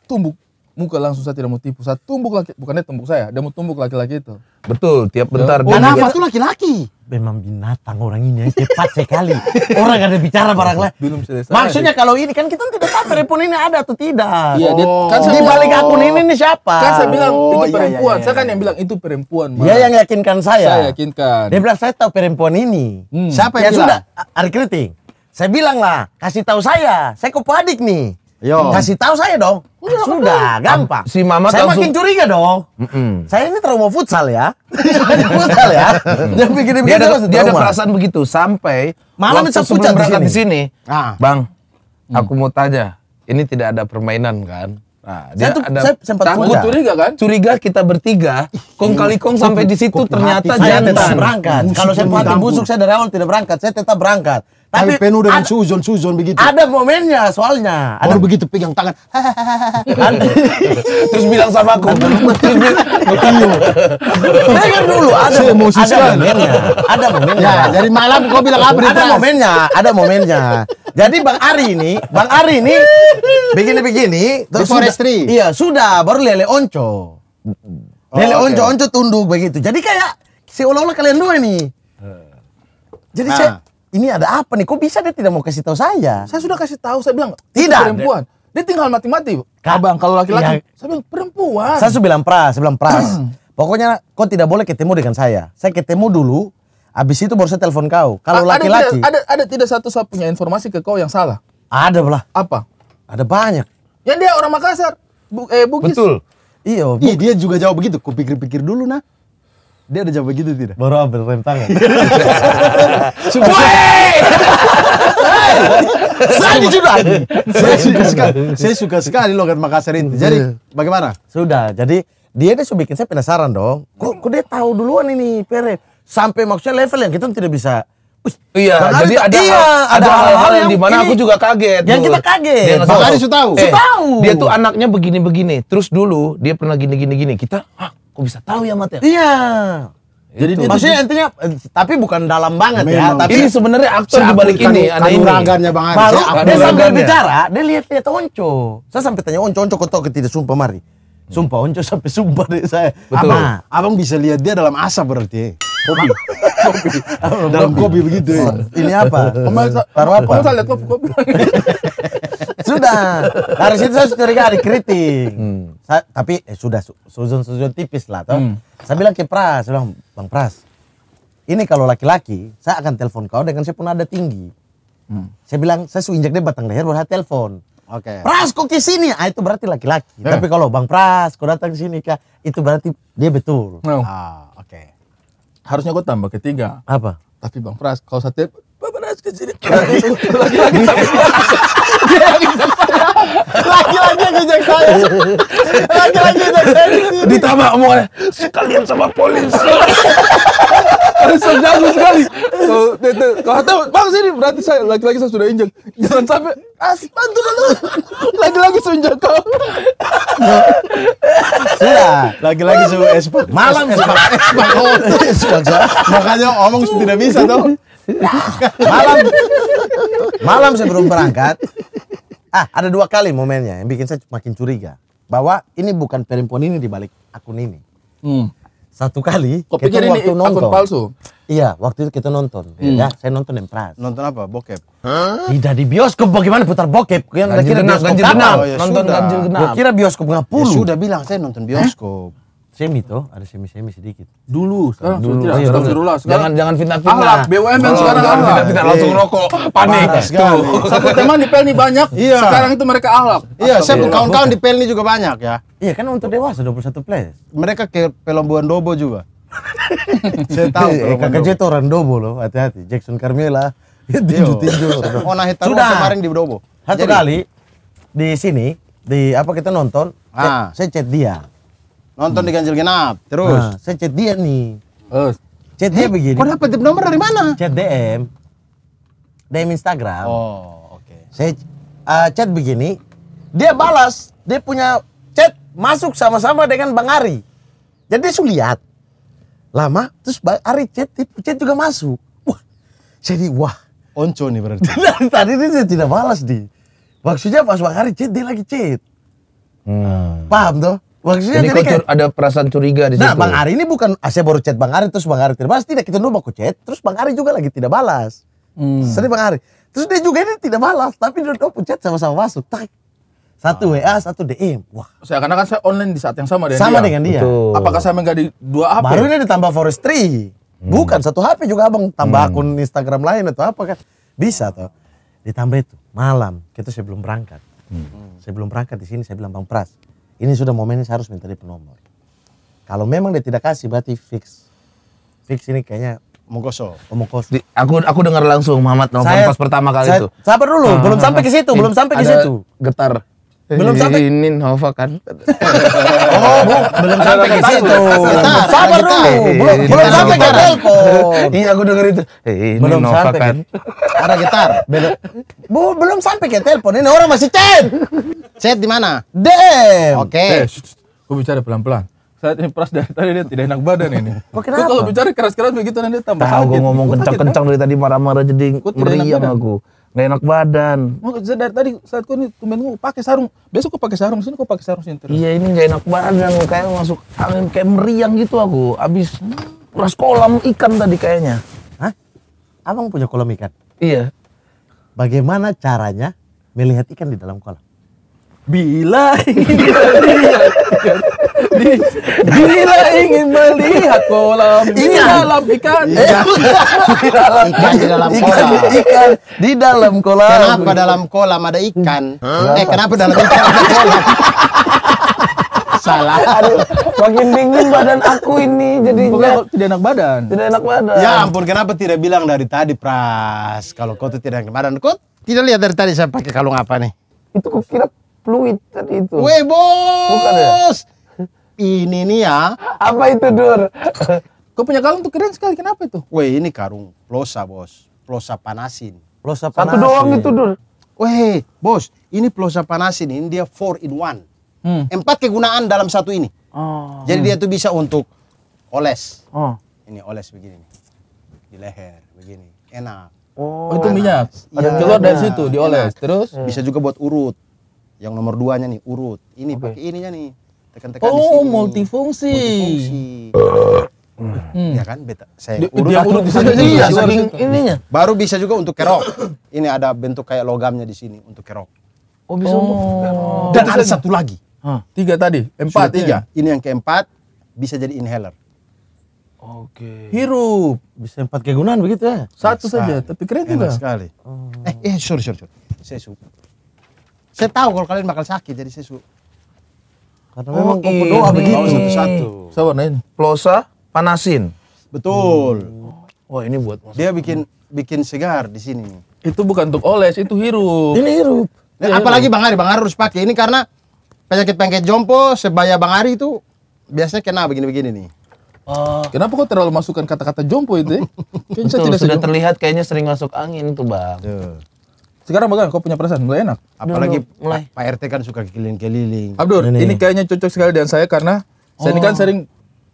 tumbuk muka langsung saya tidak mau tipu. Saya tumbuk laki, bukannya tumbuk saya, dia mau tumbuk laki-laki itu. Betul, tiap ya bentar. Oh, dan apa tuh laki-laki? Memang binatang orang ini ya, cepat sekali. Orang ada bicara barang lain. Belum selesai. Maksudnya kalau ini kan kita tidak tahu perempuan ini ada atau tidak. Iya, oh, kan saya di balik akun ini nih siapa? Kan saya bilang oh, itu iya, perempuan. Iya, iya. Saya kan yang bilang itu perempuan. Dia yang yakinkan saya. Saya yakinkan. Dia bilang saya tahu perempuan ini. Hmm. Siapa yang ya bilang? sudah, ada kritik. Saya bilang lah, kasih tahu saya. Saya kok adik nih. Yo. Kasih tahu saya dong. Udah, iya, sudah, kan? gampang. Si Mama saya makin curiga dong. Mm -mm. Saya ini trauma futsal ya. futsal ya. dia bikin dia, dia, ada, dia ada perasaan begitu sampai malam waktu sebelum berangkat di sini. Ah. Bang, hmm. aku mau tanya, ini tidak ada permainan kan? Nah, dia saya tuh, ada saya sempat takut curiga kan? Curiga kita bertiga, kong kali kong sampai di situ ternyata jantan. berangkat. Kalau saya hati busuk saya dari awal tidak berangkat, saya tetap berangkat. Tapi, tapi penuh dengan suzon suzon begitu. Ada momennya soalnya. Baru ada. begitu pegang tangan. Kan? terus bilang sama aku. terus bilang. dengar dulu. Ada, momennya ada momennya. Ada momennya. Ya, dari malam kau bilang apa? Ada momennya. Ada momennya. Jadi Bang Ari ini, Bang Ari ini begini-begini. Terus forestry. Iya sudah. Baru oh, lele onco. lele onco onco tunduk begitu. Jadi kayak seolah-olah kalian dua ini Jadi nah. saya ini ada apa nih? Kok bisa dia tidak mau kasih tahu saya? Saya sudah kasih tahu, saya bilang tidak perempuan. Dia tinggal mati-mati. Abang kalau laki-laki, ya. saya bilang perempuan. Saya sudah bilang pras, saya bilang pras. Pokoknya kau tidak boleh ketemu dengan saya. Saya ketemu dulu, habis itu baru saya telepon kau. Kalau laki-laki ada, ada ada tidak satu saya punya informasi ke kau yang salah. Ada lah. Apa? Ada banyak. Yang dia orang Makassar. Bu, eh, Bugis. Betul. Iya, iya bu. Iya, dia juga jawab begitu. Kupikir-pikir dulu nah. Dia ada jawab gitu tidak? Baru ambil rem tangan. Sumpah. Saya sudah. Saya suka sekali. Saya suka sekali logat kan Makassar itu. Jadi iya. bagaimana? Sudah. Jadi dia ini sudah bikin saya penasaran dong. Kok, kok dia tahu duluan ini Pere? Sampai maksudnya level yang kita tidak bisa Ush, iya, jadi ada, iya, ada hal-hal yang, yang di mana aku juga kaget. Yang kita kaget. Dia Makanya sudah tahu. Eh, sudah tahu. Dia tuh anaknya begini-begini. Terus dulu dia pernah gini-gini gini. Kita, Hah, Kok bisa tahu ya Mat ya? Iya. Jadi itu. maksudnya intinya eh, tapi bukan dalam banget ya, Memang. ya, tapi ini sebenarnya aktor di balik ini ada ini. ragannya Bang Aris. Baru dia sambil bicara, dia lihat-lihat Onco. Saya sampai tanya oh, Onco, Onco kok ketidak sumpah mari. Sumpah Onco sampai sumpah dari saya. Betul. Abang, abang bisa lihat dia dalam asap berarti. Kopi. kopi. dalam kopi begitu ya. Ini apa? Taruh apa? Kamu lihat kopi kopi sudah dari situ saya curiga ada kritik hmm. saya, tapi eh, sudah suzon-suzon tipis lah toh hmm. saya bilang ke Pras bilang bang Pras ini kalau laki-laki saya akan telepon kau dengan saya pun ada tinggi hmm. saya bilang saya suinjak dia batang leher berhak telepon Oke. Okay. Pras kok ke sini? Ah itu berarti laki-laki. Yeah. Tapi kalau Bang Pras kok datang sini kah, itu berarti dia betul. No. Oh. Ah, oke. Okay. Harusnya gue tambah ketiga. Apa? Tapi Bang Pras kalau saya sini. Lagi lagi lagi lagi ngejek saya. Lagi lagi ngejek saya. Ditambah omongannya sekalian sama polisi. Eh, jago sekali. Kalau tahu bang sini berarti saya lagi-lagi saya sudah injek. Jangan sampai as tuh dulu. Lagi-lagi sunjak kau. Sudah. Lagi-lagi sudah espak. Malam espak. kau Makanya omong tidak bisa dong. Nah, malam malam sebelum berangkat, ah ada dua kali momennya yang bikin saya makin curiga bahwa ini bukan perempuan ini di balik akun ini. Hmm. Satu kali Kok kita waktu ini nonton. Akun palsu? Iya, waktu itu kita nonton. Hmm. Ya, saya nonton yang pras Nonton apa? Bokep. Hah? Tidak di bioskop bagaimana putar bokep? kira kira genap, bioskop genap. Oh, ya nonton ganjil genap. kira bioskop Ngapulu. Ya sudah bilang saya nonton bioskop semi toh ada semi semi sedikit dulu sekarang dulu tidak oh, iya, sekarang. jangan jangan fitnah fitnah ahlak BUMN oh, sekarang ahlak fitnah fitnah langsung iya. rokok panik tuh satu teman di Pelni banyak iya. sekarang itu mereka ahlak iya saya iya. kawan-kawan di Pelni juga banyak ya iya kan untuk dewasa 21 plus mereka ke pelombuan dobo juga saya tahu iya, kakak orang Dobo loh hati-hati Jackson Carmela iya. tinju-tinju oh nah sudah kemarin di Dobo satu kali di sini di apa kita nonton ah. saya chat dia Nonton hmm. di ganjil genap. Terus. Nah, saya chat dia nih. Terus. Chat dia eh, begini. Kok dapat nomor dari mana? Chat DM. DM Instagram. Oh, oke. Okay. Saya uh, chat begini. Dia balas. Dia punya chat masuk sama-sama dengan Bang Ari. Jadi saya lihat. Lama, terus Bang Ari chat, chat juga masuk. Wah, jadi wah. Onco nih berarti. Tadi dia tidak balas di. Maksudnya pas Bang Ari chat, dia lagi chat. Hmm. Paham toh? Maksudnya jadi, kayak, ada perasaan curiga di nah, situ. Nah, Bang Ari ini bukan ah, saya baru chat Bang Ari terus Bang Ari tidak balas, tidak kita dulu aku chat, terus Bang Ari juga lagi tidak balas. Hmm. Sering Bang Ari. Terus dia juga ini tidak balas, tapi dia udah chat sama-sama masuk. Tak. Satu WA, satu DM. Wah. Saya karena kan saya online di saat yang sama dengan sama dia. Sama dengan dia. Betul. Apakah saya di dua HP? Baru ini ditambah forestry. Hmm. Bukan satu HP juga Abang, tambah hmm. akun Instagram lain atau apa kan. Bisa toh. Ditambah itu malam, kita sebelum berangkat. Hmm. Sebelum berangkat di sini saya bilang Bang Pras, ini sudah momennya saya harus minta dia nomor. Kalau memang dia tidak kasih berarti fix. Fix ini kayaknya Mokoso. Oh, Di, aku aku dengar langsung Muhammad nelfon pas pertama kali saya, itu. Sabar dulu, belum ah, sampai ah, ke situ, ah. belum sampai ke situ. Getar belum sampai ini Nova kan oh bu, belum sampai ke situ sabar dulu belum belum sampai ke telepon iya aku denger itu belum Nova sampai kan ada gitar bu belum sampai ke telepon ini orang masih chat chat di mana dem oke eh, aku bicara pelan-pelan saat ini pras dari tadi dia tidak enak badan ini. kok kenapa? Kalau bicara keras-keras begitu nanti tambah. Tahu gue ngomong kencang-kencang kan? dari tadi marah-marah jadi meriah aku nggak enak badan. Oh, dari tadi saat ini tumben gua pakai sarung. Besok gua pakai sarung sini gua pakai sarung sini terus. Iya ini nggak enak badan kayak masuk angin kayak meriang gitu aku. Abis ras kolam ikan tadi kayaknya. Hah? Abang punya kolam ikan? Iya. Bagaimana caranya melihat ikan di dalam kolam? Bila ingin melihat Bila ingin melihat kolam di dalam eh, ikan di dalam Ikan di dalam kolam Ikan, di dalam kolam Kenapa dalam kolam ada ikan? Eh kenapa dalam ikan ada kolam? salah. Aduh, makin dingin badan aku ini jadi tidak enak badan. Tidak enak badan. Ya ampun, kenapa tidak bilang dari tadi, Pras? Kalau kau tuh tidak enak badan, kau tidak lihat dari tadi saya pakai kalung apa nih? Itu kau kira fluid tadi itu. Weh bos. Bukan ya? Ini nih ya. Apa itu Dur? Kau punya kalung tuh keren sekali. Kenapa itu? Weh ini karung plosa bos. Plosa panasin. Plosa panasin. Satu doang itu Dur. Weh bos. Ini plosa panasin. Ini dia four in one. Hmm. Empat kegunaan dalam satu ini. Oh. Jadi hmm. dia tuh bisa untuk oles. Oh. Ini oles begini nih. Di leher begini. Enak. Oh, oh itu minyak. Ada ya, keluar dari iya. situ dioles. Enak. Terus bisa juga buat urut. Yang nomor duanya nih urut. Ini okay. pakai ininya nih. Tekan-tekan oh, di sini. Oh, multifungsi. Multifungsi. Hmm. Ya kan, beta. Saya di, urut. urut di sana. Iya, ininya. Baru bisa juga untuk kerok. ini ada bentuk kayak logamnya di sini untuk kerok. Oh, bisa oh. oh. Dan ada satu lagi. Hah. Tiga tadi, empat, Sudah tiga. Ini yang keempat bisa jadi inhaler. Oke. Okay. Hirup. Bisa empat kegunaan begitu ya? Satu Enak saja, sekali. tapi keren juga. sekali. Oh. Eh, eh, sorry, sorry, sorry. Saya suka. Saya tahu kalau kalian bakal sakit jadi saya suruh. Karena oh, memang kau berdoa iya. begitu. Oh, satu-satu. saya nih, Plosa panasin. Betul. Hmm. oh, ini buat masalah. Dia bikin bikin segar di sini Itu bukan untuk oles, itu hirup. Ini hirup. Dan nah, ya, apalagi hirup. Bang Ari, Bang Ari harus pakai. Ini karena penyakit-penyakit jompo sebaya Bang Ari itu biasanya kena begini-begini nih. Uh, Kenapa kok terlalu masukkan kata-kata jompo itu? Ya? Betul, sudah terlihat kayaknya sering masuk angin tuh bang. Yeah. Sekarang bagaimana? Kau punya perasaan mulai enak. Apalagi Duh, mulai. Pak RT kan suka keliling-keliling. Abdur, ini. ini kayaknya cocok sekali dengan saya karena oh. saya ini kan oh. sering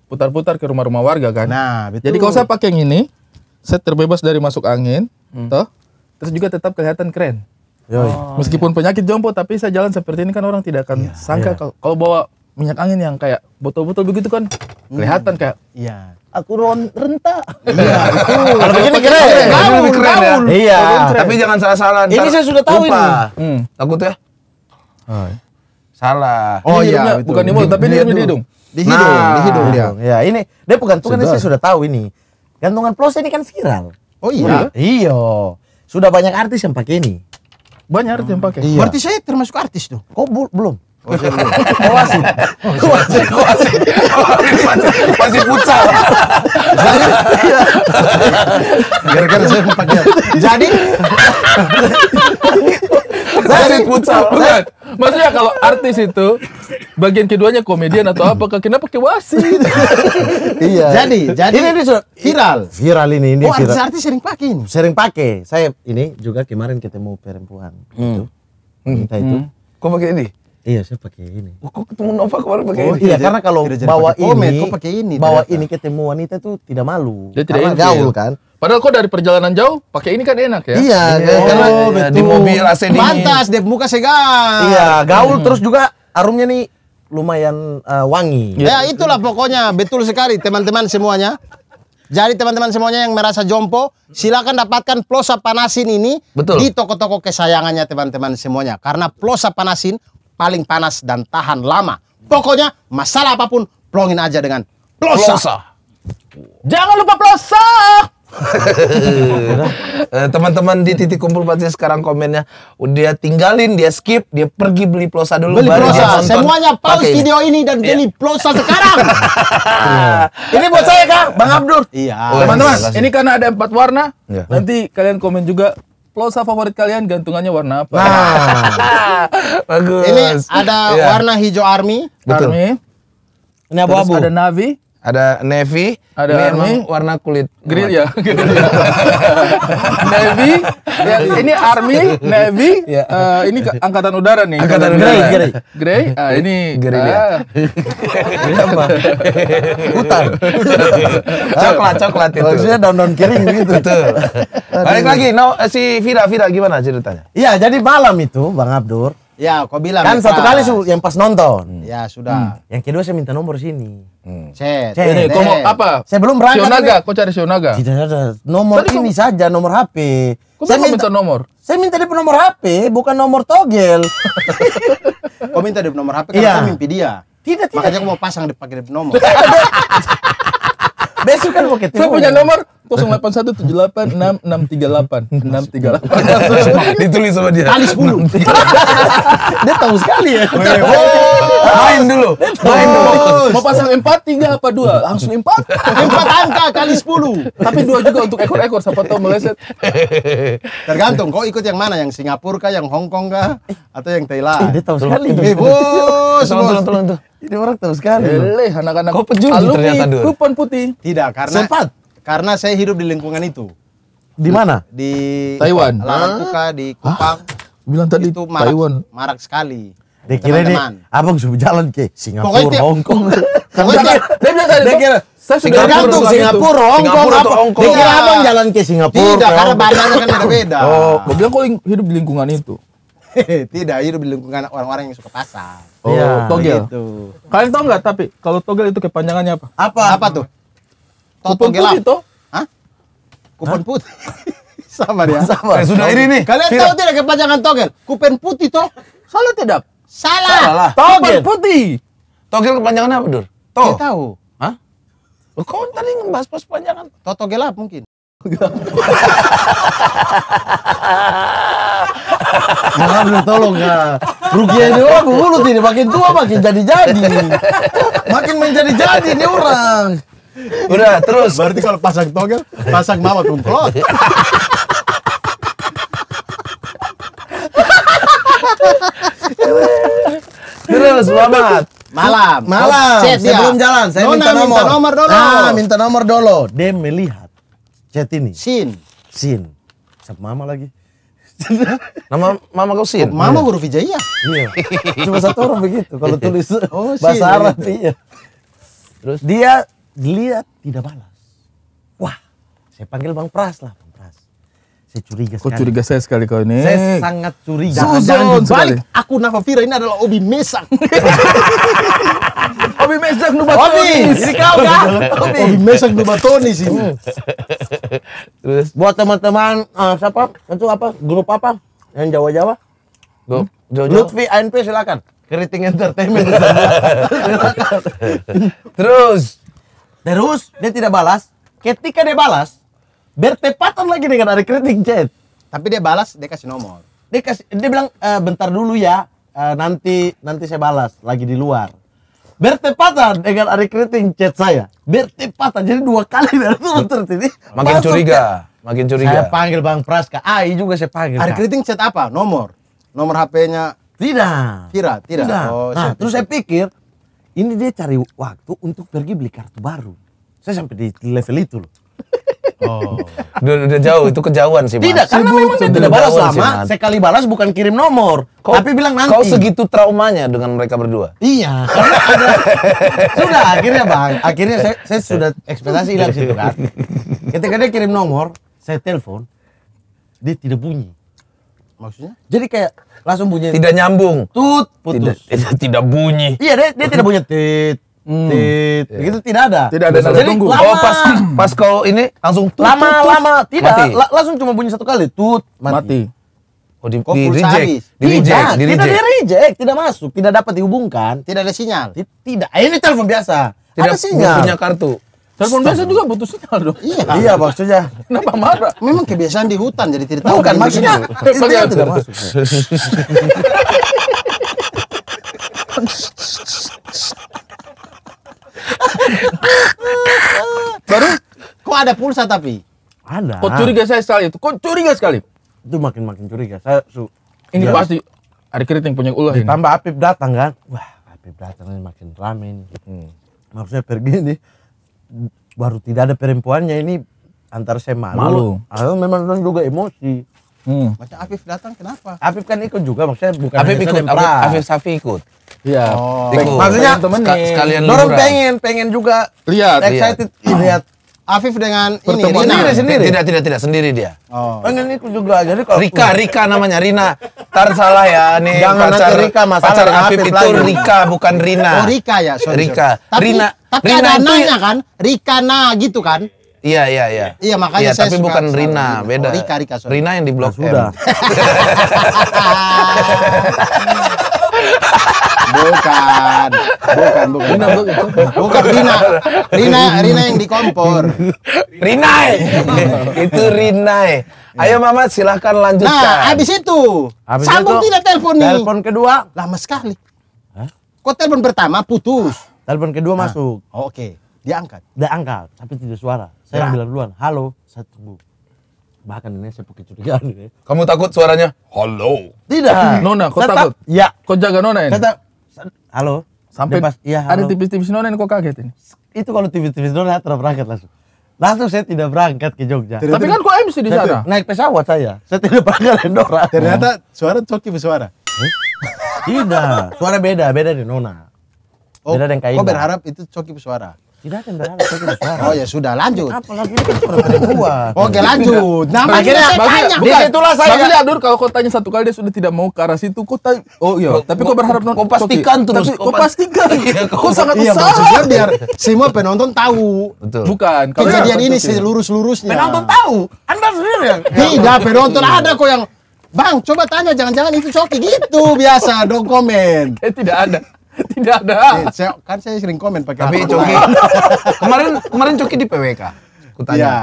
putar-putar ke rumah-rumah warga kan. Nah, betul. Jadi kalau saya pakai yang ini, saya terbebas dari masuk angin, hmm. toh. Terus juga tetap kelihatan keren. Oh, Meskipun iya. penyakit jompo, tapi saya jalan seperti ini kan orang tidak akan iya, sangka iya. kalau bawa minyak angin yang kayak botol-botol begitu kan hmm. kelihatan kayak. Iya aku renta. Iya, betul. Kalau begini keren. Gaul, lebih keren ya. Iya. Tapi jangan salah-salah. Ini saya sudah tahu ini. Hmm. ya. Oh. Iya. Salah. Oh iya, bukan di mulut tapi di hidung. Di hidung, nah. di hidung dia. Nah. Ya, ini dia bukan kan saya sudah tahu ini. Gantungan plus ini kan viral. Oh iya. Oh, iya. Sudah banyak artis yang pakai ini. Banyak artis yang pakai. Iya. Berarti saya termasuk artis tuh. Kok belum? Wasit. Oh, wasit. Wasit, wasit. futsal. Jadi gara-gara saya pakai. Jadi wasit futsal. Bukan. Maksudnya kalau artis itu bagian keduanya komedian atau apa kenapa pakai wasit? iya. Jadi, jadi ini, ini viral. Viral ini ini oh, viral. artis-artis sering pakai Sering pakai. Saya ini juga kemarin ketemu perempuan hmm. itu. Hmm. Kita itu. Hmm. Kok pakai ini? Iya, saya pakai ini. Oh, kok ketemu Nova kemarin pakai oh, ini? Iya, karena kalau bawa ini, ini. Bawa ini ketemu wanita itu tidak malu. Dia tidak karena gaul kan. Padahal kok dari perjalanan jauh pakai ini kan enak ya? Iya, iya oh, karena iya, di mobil AC dingin. Mantas, deh muka segar. Iya, gaul hmm. terus juga Arumnya nih lumayan uh, wangi. Ya, ya itulah pokoknya betul sekali teman-teman semuanya. Jadi teman-teman semuanya yang merasa jompo, silakan dapatkan plosa panasin ini Betul. di toko-toko kesayangannya teman-teman semuanya. Karena plosa panasin paling panas dan tahan lama. Pokoknya masalah apapun plongin aja dengan plosa. plosa. Jangan lupa plosa. Eh, teman-teman di titik kumpul pasti sekarang komennya udah tinggalin, dia skip, dia pergi beli plosa dulu. Beli plosa. Semuanya pause pakai. video ini dan iya. beli iya. plosa sekarang. ini buat saya kak, Bang Abdur. Iya. Oh, iya. Teman-teman, ini karena ada empat warna. Iya. Nanti kalian komen juga plosa favorit kalian gantungannya warna apa? Nah, bagus. Ini ada yeah. warna hijau army. Betul. Army. Ini abu-abu. Ada navy. Ada navy, ada ini army, warna kulit green ya. navy, ya, ini army, navy, ya. uh, ini angkatan udara nih. Angkatan udara. Grey, grey. Ah, ini grey ya. ah. Ini apa? Hutan. Ah. coklat, coklat itu. Maksudnya daun daun kering gitu. tuh. Balik lagi, no, eh, si Vira, Vira gimana ceritanya? Iya, jadi malam itu Bang Abdur, Ya, kau bilang. Kan satu kali yang pas nonton. Ya, sudah. Hmm. Yang kedua saya minta nomor sini. Hmm. Set. Hmm. Ini, kok apa? Saya belum berangkat. Sionaga, kau cari Sionaga. Tidak ada. Nomor Tadi ini kau... saja, nomor HP. Kau saya minta, minta nomor. Saya minta dia nomor HP, bukan nomor togel. kau minta dia nomor HP karena iya. mimpi dia. Tidak, tidak. Makanya aku mau pasang dia pakai nomor. Besok kan mau ketemu. Saya punya nomor, 081786638638 Ditulis sama dia. Kali 10. dia tahu sekali ya. Oh, iya. oh, main dulu. Main dulu. Mau pasang empat tiga apa dua? Langsung empat. Empat angka kali 10. Tapi dua juga untuk ekor-ekor siapa tahu meleset. Tergantung kau ikut yang mana yang Singapura kah, yang Hongkong kah atau yang Thailand. Eh, dia tahu sekali. Eh, bos. Tolong, tolong, tolong. Ini orang tahu sekali. Leleh, anak-anak. Kau pejuang ternyata, Kupon putih. Tidak, karena... Sempat. Karena saya hidup di lingkungan itu. Di mana? Di Taiwan. Larantuka di Kupang. Hah? Bilang tadi itu marak, Taiwan. Marak sekali. Dia kira abang sudah jalan ke Singapura, Hong Kong. Kan dia bilang saya sudah tergantung Singapura, Hong Kong, apa? Dia iya. abang jalan ke Singapura. Tidak, karena badannya kan beda-beda. Oh, gue bilang kok hidup di lingkungan itu. Tidak, hidup di lingkungan orang-orang yang suka pasar. Oh, toge. Iya, togel. Kalian tahu nggak tapi kalau togel itu kepanjangannya apa? Apa? Apa tuh? Kupon putih itu? Hah? Kupon putih. Sabar ya. Sabar. Eh, sudah ini nih. Kalian tahu tidak kepanjangan togel? Kupon putih toh? Salah tidak? Salah. Salah. Togel Kupon putih. Togel kepanjangan apa, Dur? Toh. Kita tahu. Hah? Kau tadi ngebahas pas kepanjangan. Toto togel mungkin? Jangan lu tolong ya. Rugi ini orang mulut ini makin tua makin jadi-jadi. Makin menjadi-jadi nih orang. Udah, terus. Berarti kalau pasang togel, pasang mama kumplot. terus, selamat Malam. Malam. Chat Sebelum dia. jalan, saya Nona, minta nomor. Minta nomor dulu. Ah, minta nomor dulu. Dem melihat chat ini. Sin. Sin. siapa mama lagi. Nama mama kau Sin? Mama iya. huruf hijaiyah. Iya. Cuma satu orang begitu. Kalau tulis oh, bahasa Arab iya. Terus dia dilihat tidak balas. Wah, saya panggil Bang Pras lah, Bang Pras. Saya curiga Kau sekali. kok curiga saya sekali kau ini. Saya sangat curiga. Jangan, jangan aku Fira ini adalah Obi Mesang, Obi Mesang Nubatonis. Obi, ini kau kan? Obi, Obi Mesak Nubatonis ini. Hmm. Terus buat teman-teman uh, siapa? Itu apa? Grup apa? Yang Jawa-Jawa? Grup hmm? Jojo. Lutfi ANP silakan. Keriting Entertainment. Terus Terus dia tidak balas. Ketika dia balas, bertepatan lagi dengan ada kritik chat. Tapi dia balas, dia kasih nomor. Dia kasih, dia bilang e, bentar dulu ya, e, nanti nanti saya balas lagi di luar. Bertepatan dengan ada kritik chat saya. Bertepatan jadi dua kali turut ini. Makin curiga. Ke, makin curiga. Saya panggil Bang Praska, AI ah, iya juga saya panggil. Ada kritik chat apa? Nomor. Nomor HP-nya tidak. tidak. tidak. Oh, nah, terus saya pikir, ini dia cari waktu untuk pergi beli kartu baru. Saya sampai di level itu loh. Oh. udah, udah jauh, itu kejauhan sih, Mas. Tidak, karena memang dia tidak balas lama. Sekali balas bukan kirim nomor, kau, tapi bilang nanti. Kau segitu traumanya dengan mereka berdua? Iya, karena ada, sudah akhirnya Bang, akhirnya saya, saya sudah ekspektasi hilang situ kan. Ketika dia kirim nomor, saya telepon, dia tidak bunyi. Maksudnya? Jadi kayak langsung bunyi. Tidak nyambung. Tut putus. Tidak, tidak bunyi. Iya dia, dia tidak bunyi tit. Hmm. Tit, yeah. begitu tidak ada. Tidak ada Jadi, tunggu. Lama. Oh pas pas kau ini langsung tut, lama tut, lama tidak La, langsung cuma bunyi satu kali tut mati. mati. Oh di, kau di reject. Di tidak, di Tidak di reject, tidak masuk, tidak dapat dihubungkan, tidak ada sinyal. Tidak, eh, ini telepon biasa. Tidak ada sinyal. punya kartu. Telepon biasa juga butuh sinyal dong. Iya, iya maksudnya. Kenapa marah? Memang kebiasaan di hutan jadi tidak tahu. Bukan maksudnya. Itu yang iya, iya, tidak masuk. Baru kok ada pulsa tapi? Ada. Kok curiga saya sekali itu? Kok curiga sekali? Itu makin-makin curiga. Saya su ini ya. pasti ada keriting punya ulah ini. Tambah Apip datang kan? Wah, Apip datang ini makin rame Hmm. Maksudnya pergi nih baru tidak ada perempuannya ini antar saya malu. Malu. memang memang juga emosi. Hmm. Macam Afif datang kenapa? Afif kan ikut juga maksudnya bukan Afif ikut. Afif, Afif Safi ikut. Iya. Oh. Ikut. Maksudnya temen sekalian Dorong pengen pengen juga lihat excited lihat Afif dengan ini Rina. Sendiri, sendiri. Tidak tidak tidak sendiri dia. Oh. Pengen ikut juga. Jadi kalau Rika Rika namanya Rina. Tar salah ya nih Jangan pacar nanti Rika masalah pacar Afif, Afif itu lagi. Rika bukan Rina. Oh Rika ya. Sorry, Rika. Tapi, Rina tapi Rina ada nanya kan? Rikana gitu kan? Iya iya iya. Iya makanya iya, saya tapi suka bukan Rina, beda. Oh, Rika Rika sorry. Rina yang di blok ah, sudah. M. bukan. Bukan bukan. Rina bukan. Bukan Rina. Rina Rina yang di kompor. Rina eh. itu Rina. Eh. Ayo Mama silahkan lanjutkan. Nah, habis itu. Habis sambung itu, tidak telepon nih. Telepon kedua lama sekali. Hah? Kok telepon pertama putus? Telepon kedua nah. masuk. Oh, Oke, okay. dia angkat. Dia angkat, tapi tidak suara. Saya yang bilang duluan, halo, saya tunggu. Bahkan ini saya pakai curiga Kamu takut suaranya? Halo. Tidak. Nona, kau Tetap, takut? Iya. Kau jaga Nona ini? Tetap, halo. Sampai pas, ya, halo. ada tipis-tipis Nona ini kok kaget ini? Itu kalau tipis-tipis Nona terus berangkat langsung. Langsung saya tidak berangkat ke Jogja. Ternyata, Tapi kan kok MC di sana? Naik pesawat saya. Saya tidak berangkat ke Nona. Ternyata suara coki bersuara. Eh? tidak, suara beda, beda di Nona. Oh, Beda dengan kau berharap itu coki bersuara? Tidak yang berharap coki suara. Oh ya sudah lanjut. Apa lagi ini kan suara Oke lanjut. Nah, akhirnya saya tanya. Bukan, itulah saya. Bagi Adur kalau kau tanya satu kali dia sudah tidak mau ke arah situ, kau tanya, oh iya, tapi kau berharap nonton Kau pastikan terus. kau pastikan. Iya, kau sangat iya, usaha. biar semua penonton tahu. Betul. Bukan. Kejadian ini selurus-lurusnya. Penonton tahu. Anda sendiri yang. Tidak, penonton ada kok yang Bang, coba tanya jangan-jangan itu coki gitu biasa dong komen. Eh tidak ada. Tidak ada. Eh, saya, kan saya sering komen pakai Tapi Coki. kemarin kemarin Coki di PWK. Kutanya. Ya.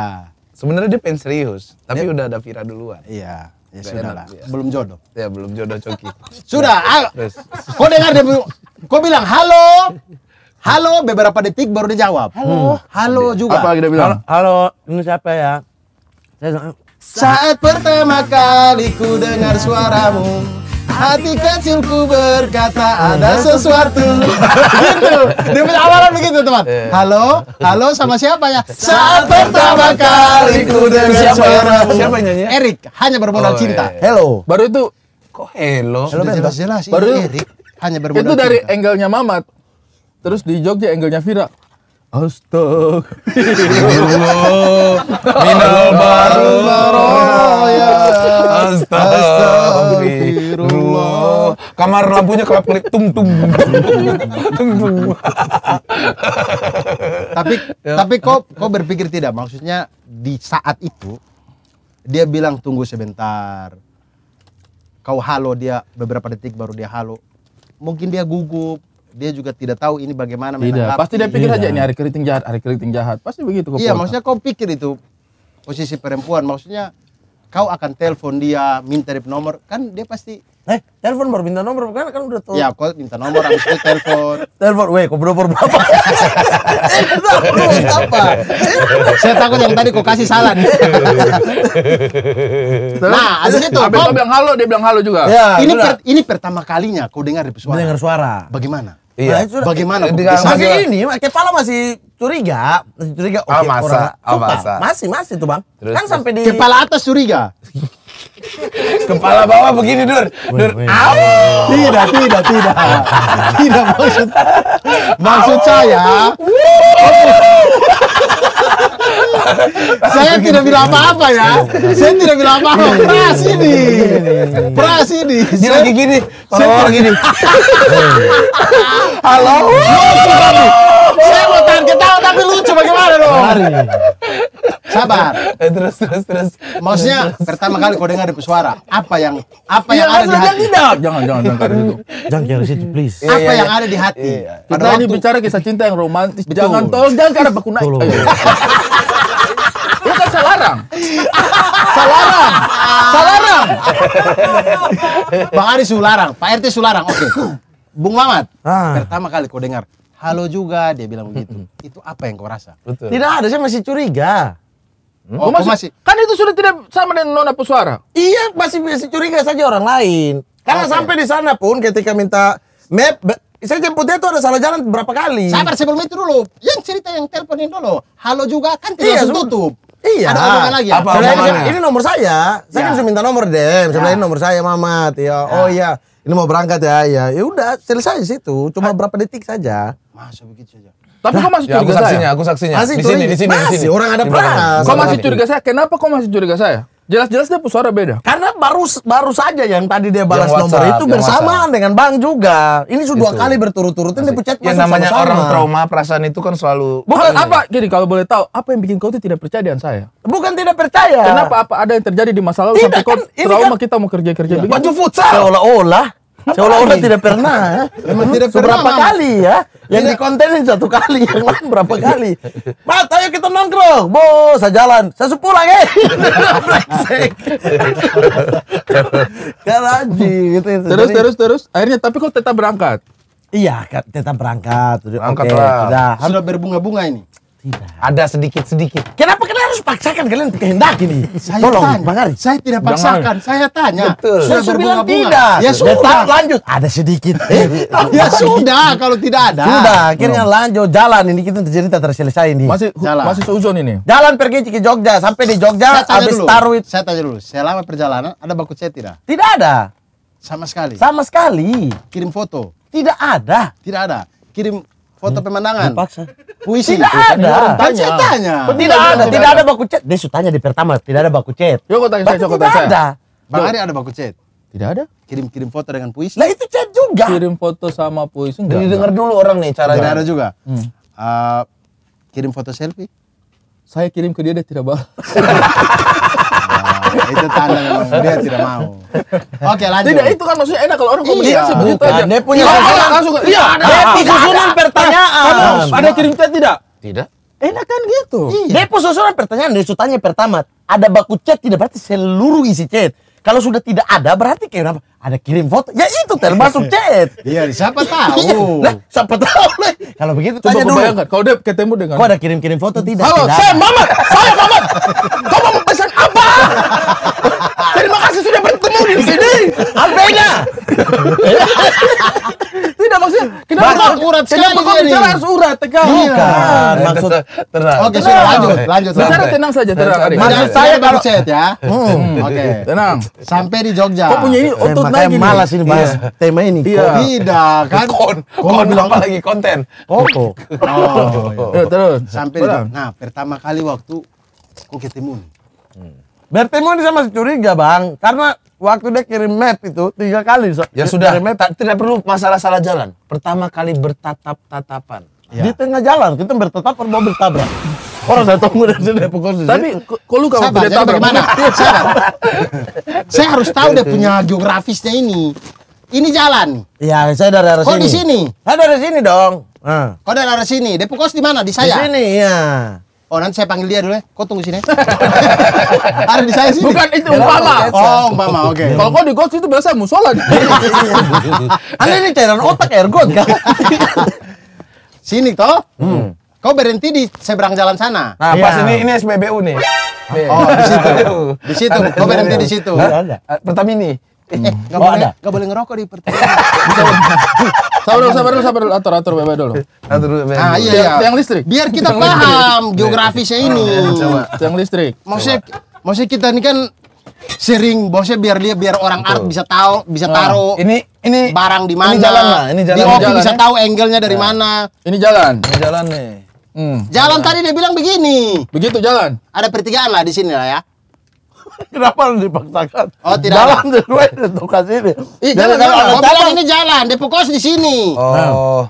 Sebenarnya dia pengen serius, tapi ya. udah ada Vira duluan. Iya. Ya sudah lah. Ya. Belum jodoh. Ya belum jodoh Coki. sudah. ya. Ah. kau dengar dia kau bilang halo. Halo beberapa detik baru dia jawab. Halo. Hmm. Halo juga. Apa dia bilang? Halo, halo ini siapa ya? Saya Saat pertama kali ku dengar suaramu Hati kecilku berkata ada sesuatu. gitu. Di awalan begitu, teman. Iya. Halo, halo sama siapa ya? Saat pertama kali ku dengar siapa suara. Siapa yang nyanyi? Erik, hanya bermodal oh, cinta. Iya. Hello. Baru itu kok hello? Sudah jelas-jelas. Iya, Baru Erik hanya bermodal Itu dari cinta. angle-nya Mamat. Terus di Jogja angle-nya Vira. Astagfirullah Minal baru Astagfirullah Kamar lampunya kelap kelip tung tung tung tung Tapi ya. tapi kok kok berpikir tidak maksudnya di saat itu dia bilang tunggu sebentar kau halo dia beberapa detik baru dia halo mungkin dia gugup dia juga tidak tahu ini bagaimana tidak pasti dia pikir saja aja iya. ini hari keriting jahat hari keriting jahat pasti begitu iya maksudnya kau pikir itu posisi perempuan maksudnya kau akan telepon dia minta dia nomor kan dia pasti eh telepon baru minta nomor kan kan udah tahu Iya, kau minta nomor habis itu telepon telepon weh kau nomor berapa apa saya takut yang tadi kau kasih salah nih nah habis itu habis kau bilang halo dia bilang halo juga ya, ini ini pertama kalinya kau dengar suara dengar suara bagaimana Iya. Nah, Bagaimana? Dengan masih ini, Kepala masih curiga, masih curiga. Oh, ah, okay, masa, orang, oh, masa. Masih, masih tuh bang. Terus, kan sampai di kepala atas curiga. kepala bawah begini dur, dur. wih. Tidak, tidak, tidak. tidak maksud. Maksud saya saya ya. iya, iya. tidak bilang apa-apa ya. saya tidak bilang apa-apa. Pras ini. Iya, Pras ini. Dia lagi gini. Saya orang gini. Halo. Saya mau tahan ketawa tapi lu bagaimana dong? Sabar. Eh, terus terus terus. Maksudnya terus. pertama kali kau dengar suara, apa yang apa iya, yang ada di hati? jangan Jangan jangan jangan itu. Jangan jangan situ please. Apa iya, iya, yang ada di hati? Kita ini bicara kisah cinta yang romantis. Betul. Jangan tolong jangan karena baku naik. Bukan salarang. salarang. Salarang. Bang Ari Sularang, Pak RT Sularang. Oke. Okay. Bung Mamat, ah. pertama kali kau dengar halo juga dia bilang begitu itu apa yang kau rasa Betul. tidak ada saya masih curiga hmm? oh, masih, masih kan itu sudah tidak sama dengan nona pesuara iya masih masih curiga saja orang lain karena okay. sampai di sana pun ketika minta map saya dia tuh ada salah jalan berapa kali. Sabar sebelum itu dulu. Yang cerita yang teleponin dulu. Halo juga kan tidak iya, tutup. Iya. Ada apa lagi ya? Apa, saya, ini nomor saya. Saya ya. kan iya. sudah minta nomor DM. Saya ya. nomor saya Mamat. Ya. Oh iya. iya ini mau berangkat ya ya ya udah selesai situ cuma berapa detik saja masa begitu saja tapi kok masih ya, curiga aku saksinya, saya? Aku saksinya, aku saksinya. di sini, di sini, di sini. Orang ada peras. Kok masih curiga saya? Kenapa kok masih curiga saya? Jelas-jelas dia suara beda. Karena baru baru saja yang tadi dia balas yang nomor itu bersamaan WhatsApp. dengan Bang juga. Ini sudah dua gitu. kali berturut-turut Ini pecat. Yang namanya sama. orang trauma perasaan itu kan selalu Bukan iya. apa gini kalau boleh tahu apa yang bikin kau itu tidak percaya dengan saya? Bukan tidak percaya. Kenapa apa ada yang terjadi di masa lalu tidak, sampai kan, kau trauma kan, kita mau kerja-kerja ya. Baju futsal seolah-olah Seolah-olah tidak pernah ya. Memang hmm, tidak pernah. pernah. kali ya? Yang tidak. dikontenin satu kali, yang lain berapa kali? Mat, ayo kita nongkrong. Bo, saya jalan. Saya suruh pulang, eh. kan anjing gitu. Terus, terus, terus. Akhirnya tapi kok tetap berangkat? Iya, tetap berangkat. Berangkat okay, lah. Sudah, sudah berbunga-bunga ini tidak. Ada sedikit-sedikit. Kenapa kalian harus paksakan kalian kehendak ini? Saya Tolong, tanya. Bang Ari. Saya tidak paksakan, Jangan. saya tanya. Betul. Sudah saya bilang tidak. Ya sudah. lanjut. Ada sedikit. Eh, ya sudah, kalau tidak ada. Sudah, akhirnya Belum. lanjut. Jalan ini kita cerita terselesai ini. Masih Jalan. masih seuzon ini. Jalan pergi ke Jogja, sampai di Jogja habis taruh Saya tanya dulu, selama perjalanan ada baku saya tidak? Tidak ada. Sama sekali. Sama sekali. Kirim foto. Tidak ada. Tidak ada. Kirim foto hmm. pemandangan. Dipaksa. Puisi. Tidak ada. Kan saya tanya. Tidak ada, tidak ada baku cet. Dia tanya di pertama, tidak ada baku cet. Yo kau tanya saya, kau tanya saya. Tidak ada. Bang Ari ada baku cet. Tidak ada. Kirim-kirim foto dengan puisi. Lah itu chat juga. Kirim foto sama puisi. Enggak, Jadi dengar dulu orang nih caranya. Tidak ada juga. Hmm. Uh, kirim foto selfie. Saya kirim ke dia dia tidak balas. itu tanda memang dia tidak mau. Oke lanjut. Tidak itu kan maksudnya enak kalau orang iya, komunikasi iya, begitu aja. Dia punya iya, iya, susunan. Langsung, iya, ada. Dia susunan pertanyaan. ada ada chat tidak? Tidak. Enak kan gitu. Iya. Depo susunan pertanyaan dia tanya pertama. Ada baku chat tidak berarti seluruh isi chat. Kalau sudah tidak ada berarti kayak apa Ada kirim foto. Ya itu termasuk chat. iya, siapa tahu. Lah, siapa tahu. Kalau begitu Coba tanya dulu. Bayangkan, kalau dia ketemu dengan Kok ada kirim-kirim foto tidak? Halo, saya Mamat. Saya Mamat. kau mau pesan apa? Terima kasih sudah bertemu di sini. Albeda. Tidak maksudnya kenapa Bahasa urat kenapa kau bicara harus urat tegal? Bukan iya. maksud tenang. Oke sudah lanjut lanjut. Bicara tenang saja tenang. Maksud saya baru set ya. Hmm. Hmm, oke tenang. Sampai di Jogja. Kau punya ini otot eh, lagi Malas ini bahas iya. tema ini. Iya. Tidak kan? Kon kon bilang apa lagi konten? Koko. Oh terus sampai. Nah pertama kali waktu ku ketemu. Hmm. Bertemu ini masih curiga bang, karena waktu dia kirim map itu tiga kali. So. Ya sudah, map. tidak perlu masalah salah jalan. Pertama kali bertatap-tatapan. Ya. Di tengah jalan, kita bertatap mau bertabrak. Orang saya tunggu dari sini pukul sini. Tapi kok lu kamu tidak tahu bagaimana? Iya, saya harus tahu dia punya geografisnya ini. Ini jalan. Iya, saya dari arah sini. Kok di sini? Saya dari sini dong. Nah. Kok dari arah sini? Depokos di mana? Di saya. Di sini, iya. Oh nanti saya panggil dia dulu ya. Kau tunggu sini. Ada di saya sih. Bukan itu umpama. Oh umpama oke. Okay. Kalau kau di God itu biasa musola. Iya. Anda ini cairan otak air God kan? sini toh. Hmm. Kau berhenti di seberang jalan sana. Nah ya. ini ini SPBU nih. Oh di situ. di situ. Kau berhenti di situ. Eh, pertama ini. Eh, hmm. nggak oh, boleh, nggak boleh ngerokok di pertandingan. sabar dulu, sabar dulu, sabar dulu, atur, atur bebe dulu. Atur dulu. Ah iya, iya. Tiang listrik. Biar kita paham iya. geografisnya ini. Tiang listrik. Maksudnya, maksudnya kita ini kan sering bosnya biar dia biar orang Arab art bisa tahu bisa nah, taruh ini ini barang di mana ini jalan lah ini jalan di Oki bisa tahu angle-nya dari nah, mana ini jalan ini jalan nih hmm, jalan, jalan tadi dia bilang begini begitu jalan ada pertigaan lah di sini lah ya Kenapa harus dipaksakan? Oh, tidak. Jalan sesuai dengan ini. Ih, jalan, jalan, jalan, jalan, ini jalan. Depokos di sini. Oh.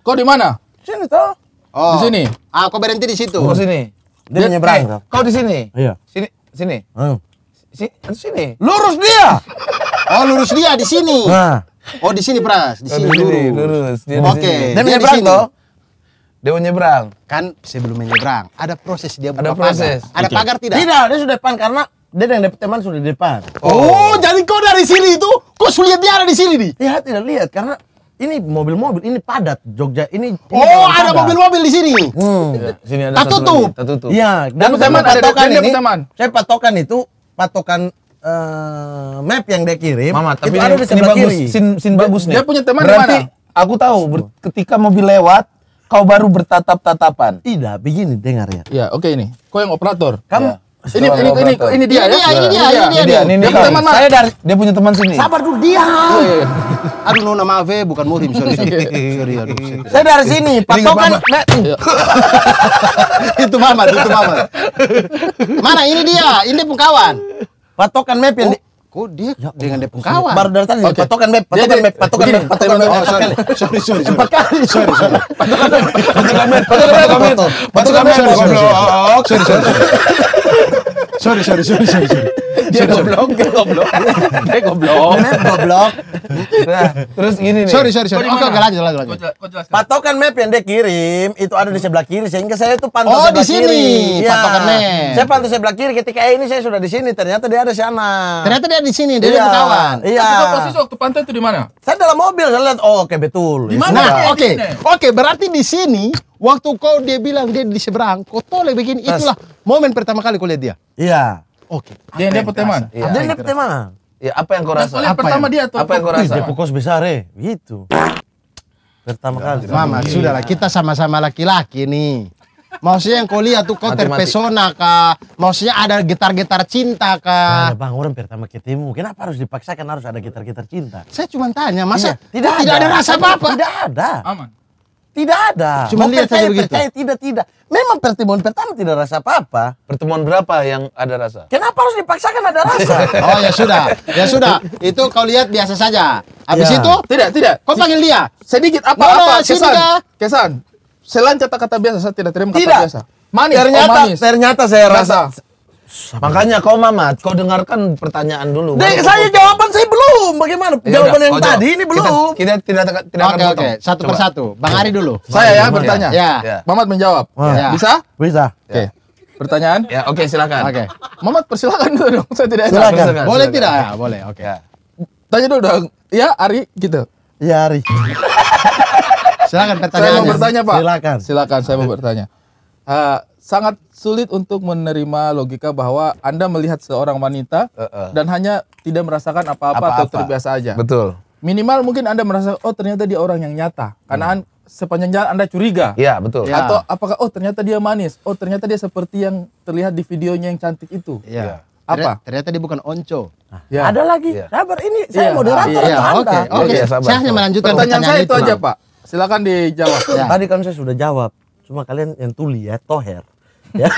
Kau di mana? Di Sini toh. Oh. Di sini. Ah, kau berhenti di situ. Di oh, sini. Dia, nyebrang. Eh, kau di sini. Iya. Sini, sini. Ayo. Hmm. Si, sini. Lurus dia. oh, lurus dia di sini. Nah. Oh, di sini Pras, di oh, sini. Oh, lurus. Dia Oke. Okay. Dia, dia nyebrang toh. Dia mau nyebrang. Kan sebelum menyebrang ada proses dia buka ada proses. pagar. Ada pagar tidak? Tidak, dia sudah depan karena dia yang dapet teman sudah di depan. Oh, oh jadi kau dari sini itu, kau sulit dia ada di sini di? lihat iya, tidak lihat karena ini mobil-mobil, ini padat Jogja, ini. ini oh ada mobil-mobil di sini. Hmm. Ya, sini ada tatu tuh. Tatu tuh. Iya. Dan teman patokan ada ini, teman. Saya patokan itu patokan uh, map yang dia kirim. Mama, tapi itu ini, ada di bagus, Sin, sin bagus dia, nih. Dia punya teman di mana? Aku tahu, ber, ketika mobil lewat, kau baru bertatap-tatapan. Tidak, begini dengar ya. Iya, oke okay, ini. Kau yang operator. Kamu iya. Ini ini, ini ini ini dia ini dia, ya? ini dia ini dia ini dia ini dia. Ini teman saya dari dia punya teman sini. Sabar dulu dia. ini dia, Aduh nona maaf eh, bukan murim sorry iya. sorry. dia, ini Saya dari sini patokan iya. Iya. itu ini itu ini Mana ini dia ini pun kawan. Patokan map yang oh, dia, Kok dia ya, dengan dia kawan. Baru dari tadi okay. Oh, patokan map, patokan map, patokan oh, map, patokan map. Oh, map, patokan dia, Empat kali. Sorry, map, Patokan map, patokan map, patokan map, patokan map. Patokan map, map, patokan Sorry, sorry sorry sorry sorry sorry, sorry dia goblok, dia goblok. dia goblok. Map goblok. Nah, terus gini nih. Sorry, sorry, sorry. Oke, oke, lanjut, lanjut, lanjut. Patokan map yang dia kirim itu ada di sebelah kiri sehingga saya itu pantau oh, sebelah di sini. kiri. Ya. Patokan map. Saya pantau sebelah kiri ketika eh, ini saya sudah di sini, ternyata dia ada sana. Ternyata dia di sini, dia iya. kawan. Iya. Tapi posisi waktu pantau itu di mana? Saya dalam mobil, saya lihat oh, oke betul. Di mana? Nah, oke. Oke, berarti di sini waktu kau dia bilang dia di seberang, kau toleh bikin itulah momen pertama kali kau lihat dia. Iya. Oke. Dia dapat iya, teman. Iya. Dia dapat teman. Ya, apa yang kau nah, rasa? Apa pertama dia tuh. Apa yang kau rasa? Dia fokus besar eh. Gitu. Pertama kali. Mama, sudahlah kita sama-sama laki-laki nih. Maksudnya yang kau lihat tuh kau terpesona kah? Maksudnya ada gitar-gitar cinta kah? Nah, bang, orang pertama ketemu, kenapa harus dipaksakan harus ada gitar-gitar cinta? Saya cuma tanya, masa tidak, tidak ada. ada rasa apa-apa? Tidak ada. Aman. Tidak ada. Cuma lihat saja begitu. Percaya, tidak, tidak. Memang pertemuan pertama tidak rasa apa-apa. Pertemuan berapa yang ada rasa? Kenapa harus dipaksakan ada rasa? oh ya sudah, ya sudah. Itu kau lihat biasa saja. Habis ya. itu? Tidak, tidak. Kau panggil dia. Sedikit apa-apa. No, no, kesan, kesan. Selain kata-kata biasa, saya tidak terima kata tidak. biasa. Manis, oh, ternyata, oh manis. ternyata saya rasa. Sampai. Makanya kau Mamat, kau dengarkan pertanyaan dulu. Dek, saya jawaban saya belum. Bagaimana? Ya, Jawaban udah. yang Ojo. Oh, tadi ini belum. Kita, kita tidak tidak Oke, okay. Satu Coba. persatu. Bang Ari dulu. Saya ya bertanya. Ya. ya. Mamat menjawab. Ya. Bisa? Bisa. Oke. Okay. Iya. Pertanyaan? Ya, oke silakan. Oke. Mamat persilakan dulu dong. Saya tidak silakan. silakan. Boleh tidak? Ya, boleh. Oke. Okay. Ya. Tanya dulu dong. Ya, Ari gitu. Ya, Ari. silakan pertanyaan Saya mau bertanya, Pak. Silakan. Silakan saya mau bertanya. Uh, sangat sulit untuk menerima logika bahwa Anda melihat seorang wanita uh -uh. dan hanya tidak merasakan apa-apa atau terbiasa aja. Betul. Minimal mungkin Anda merasa oh ternyata dia orang yang nyata karena hmm. sepanjang jalan Anda curiga. Iya, betul. Ya. Atau apakah oh ternyata dia manis, oh ternyata dia seperti yang terlihat di videonya yang cantik itu. Iya. apa? Ternyata, dia bukan onco. Ya. Ada lagi. Ya. Sabar ini ya. saya moderator ya. Oke, oke. Okay. Iya, okay. Saya hanya melanjutkan pertanyaan, saya itu, itu aja, Pak. Silakan dijawab. Ya. Tadi kan saya sudah jawab. Cuma kalian yang tuli ya, toher ya.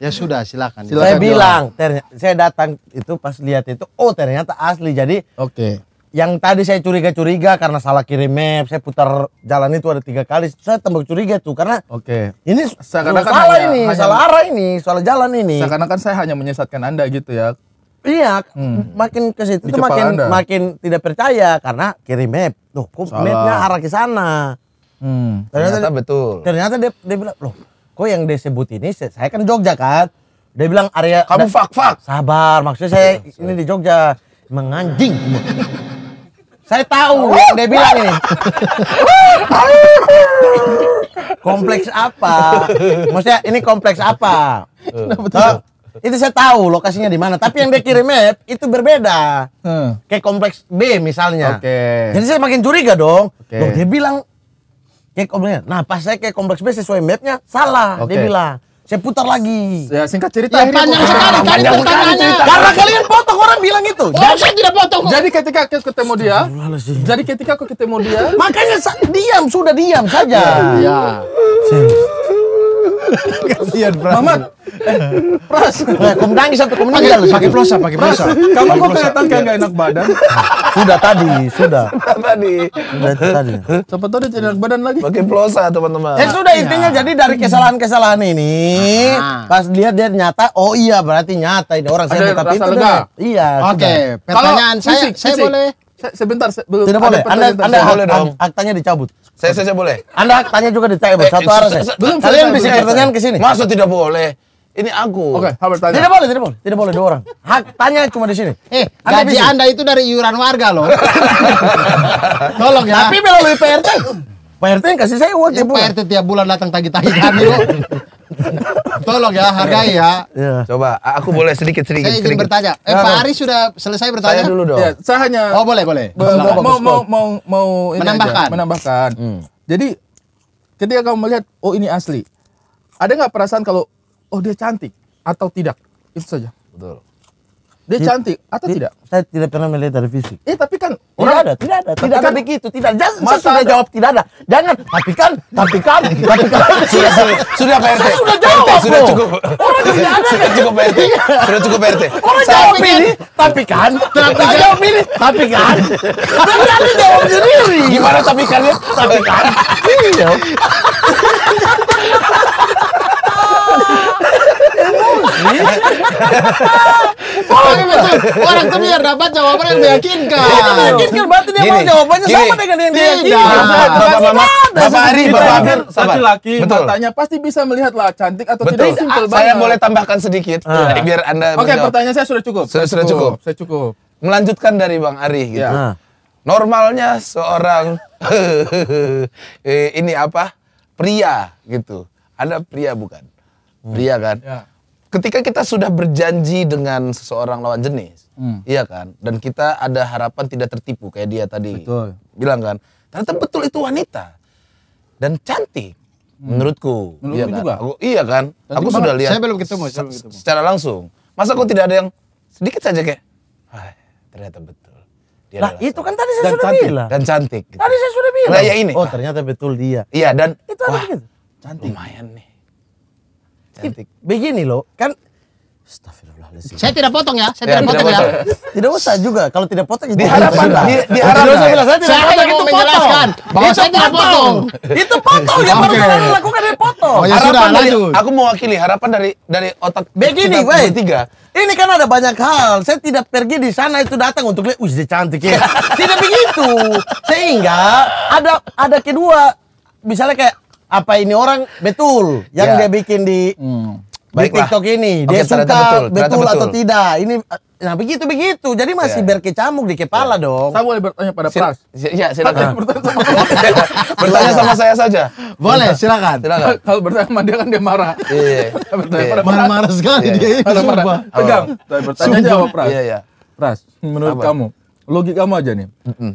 ya sudah silakan. silakan saya bilang, ternyata, saya datang itu pas lihat itu oh ternyata asli. Jadi Oke. Okay. Yang tadi saya curiga-curiga karena salah kirim map, saya putar jalan itu ada tiga kali. Saya tambah curiga tuh karena Oke. Okay. Ini seakan-akan salah hanya, ini, hanya, salah arah ini, salah jalan ini. Karena kan saya hanya menyesatkan Anda gitu ya. Iya, hmm. makin ke situ itu makin anda. makin tidak percaya karena kirim map. Tuh, kok mapnya arah ke sana. Hmm, ternyata, ternyata betul. Ternyata dia, dia bilang, "Loh, kok yang dia sebut ini saya kan Jogja kan dia bilang area kamu fak fak sabar maksudnya saya iya, iya, Sorry. ini di Jogja menganjing saya tahu yang dia bilang ini kompleks apa maksudnya ini kompleks apa itu saya tahu lokasinya di mana tapi yang dia kirim map itu berbeda hmm. kayak kompleks B misalnya okay. jadi saya makin curiga dong okay. Loh, dia bilang kayak kompleks. Nah pas saya kayak kompleks B sesuai mapnya salah okay. dia bilang. Saya putar lagi. Ya, singkat cerita ya, panjang sekali cerita. Karena kalian potong orang bilang itu. Oh, jadi, saya tidak potong. Jadi ketika aku ketemu dia, jadi ketika aku ketemu dia, makanya diam sudah diam saja. Ya. ya. Kasihan Pras. Mamat. Eh, Pras. Eh, kum nangis sampai kum meninggal. Pakai plosa, pakai plosa. Kamu kok kelihatan kayak enggak iya. enak badan? sudah tadi, sudah. Sudah tadi. Sudah tadi. Siapa tahu dia tidak enak badan lagi. Pakai plosa, ah, teman-teman. Eh sudah intinya iya. jadi dari kesalahan-kesalahan ini ah. pas lihat dia nyata, oh iya berarti nyata ini orang saya buka pintu. Iya. Oke, pertanyaan saya saya boleh sebentar sebelum tidak boleh. Anda, anda boleh dong. Aktanya dicabut. Saya saya, boleh. Anda aktanya juga dicabut. Eh, Satu eh, arah saya. Belum kalian bisa pertanyaan ke sini. Masuk tidak boleh. Ini aku. Oke, okay, tanya. Tidak boleh, tidak boleh. Tidak boleh dua orang. Hak tanya cuma di sini. Eh, anda gaji bisa. Anda itu dari iuran warga loh. Tolong ya. Tapi melalui PRT. Pak RT yang kasih sewa ya, tiap bulan. Pak RT tiap bulan datang tagih tagi kami loh. Tolong ya, hargai ya. ya. Coba, aku boleh sedikit sedikit. Saya ingin bertanya. Eh, Pak Ari sudah selesai bertanya? Saya dulu dong. Ya, saya hanya. Oh boleh boleh. Be mau, mau mau mau mau menambahkan. Aja, menambahkan. Hmm. Jadi ketika kamu melihat, oh ini asli, ada nggak perasaan kalau oh dia cantik atau tidak? Itu saja. Betul. Dia cantik atau tidak? Saya tidak pernah melihat dari fisik. Eh tapi kan tidak orang, ya, ada, tidak ada, tidak kan, ada begitu, tidak. Jangan saya sudah ada. jawab tidak ada. Jangan tapi kan, tapi kan, tapi kan. sudah, sudah, sudah Pak RT. Saya sudah jawab. RT, sudah cukup. Orang tidak ada. Iya. Sudah cukup Pak RT. Sudah cukup Pak RT. Orang saya jawab ini, tapi kan, tapi kan, jawab ini, tapi kan. Tapi kan? jawab sendiri. Gimana tapi kan ya? Tapi kan. Iya. Orang Orang tuh biar dapat jawaban yang meyakinkan. Itu meyakinkan berarti dia mau jawabannya sama dengan yang dia yakin. Bapak Ari, Bapak Amir, laki-laki bertanya pasti bisa melihat lah cantik atau tidak simpel banget. Saya boleh tambahkan sedikit ah. biar Anda Oke, pertanyaan saya sudah cukup. Sudah cukup. Saya cukup. Melanjutkan dari Bang Ari gitu. Ya. Normalnya seorang eh, ini apa? pria gitu. Anda pria bukan? hmm. iya kan? Ya. Ketika kita sudah berjanji dengan seseorang lawan jenis, hmm. iya kan? Dan kita ada harapan tidak tertipu kayak dia tadi betul. bilang kan, ternyata betul itu wanita dan cantik. Hmm. Menurutku, Menurutku iya kan? Aku, iya kan? Nanti aku sudah lihat. Saya belum ketemu, saya belum ketemu. Secara langsung. Masa aku tidak ada yang sedikit saja kayak, ternyata betul. Dia lah itu kan tadi saya dan sudah bilang. Dan cantik. Gitu. Tadi saya sudah bilang. Nah, ya ini. Oh ternyata betul dia. Iya dan. Itu ada gitu. Cantik. Lumayan nih Cantik. Begini loh, kan Astagfirullahaladzim. Saya tidak potong ya, saya ya, tidak, potong tidak potong ya. Tidak usah juga, kalau tidak potong itu di harapan lah. harapan saya, saya tidak potong, itu potong. itu saya tidak potong. itu potong, yang baru saya lakukan itu potong. Oh, ya harapan sudah, dari, lanjut. Aku mewakili harapan dari dari otak Begini, wey. Tiga. Ini kan ada banyak hal. Saya tidak pergi di sana itu datang untuk lihat, dia cantik ya. tidak begitu. Sehingga ada ada kedua, misalnya kayak apa ini orang betul yang ya. dia bikin di hmm. di TikTok ini Oke, dia suka betul, betul, atau tidak ini nah begitu begitu jadi masih ya, ya. berkecamuk di kepala ya. dong saya boleh bertanya pada Pras ya silakan bertanya, sama saya saja boleh silakan, silakan. kalau bertanya sama dia kan dia marah iya, iya. iya. marah-marah sekali iya, dia ini marah-marah tegang oh. bertanya aja sama Pras iya iya. Pras menurut kamu logik kamu aja nih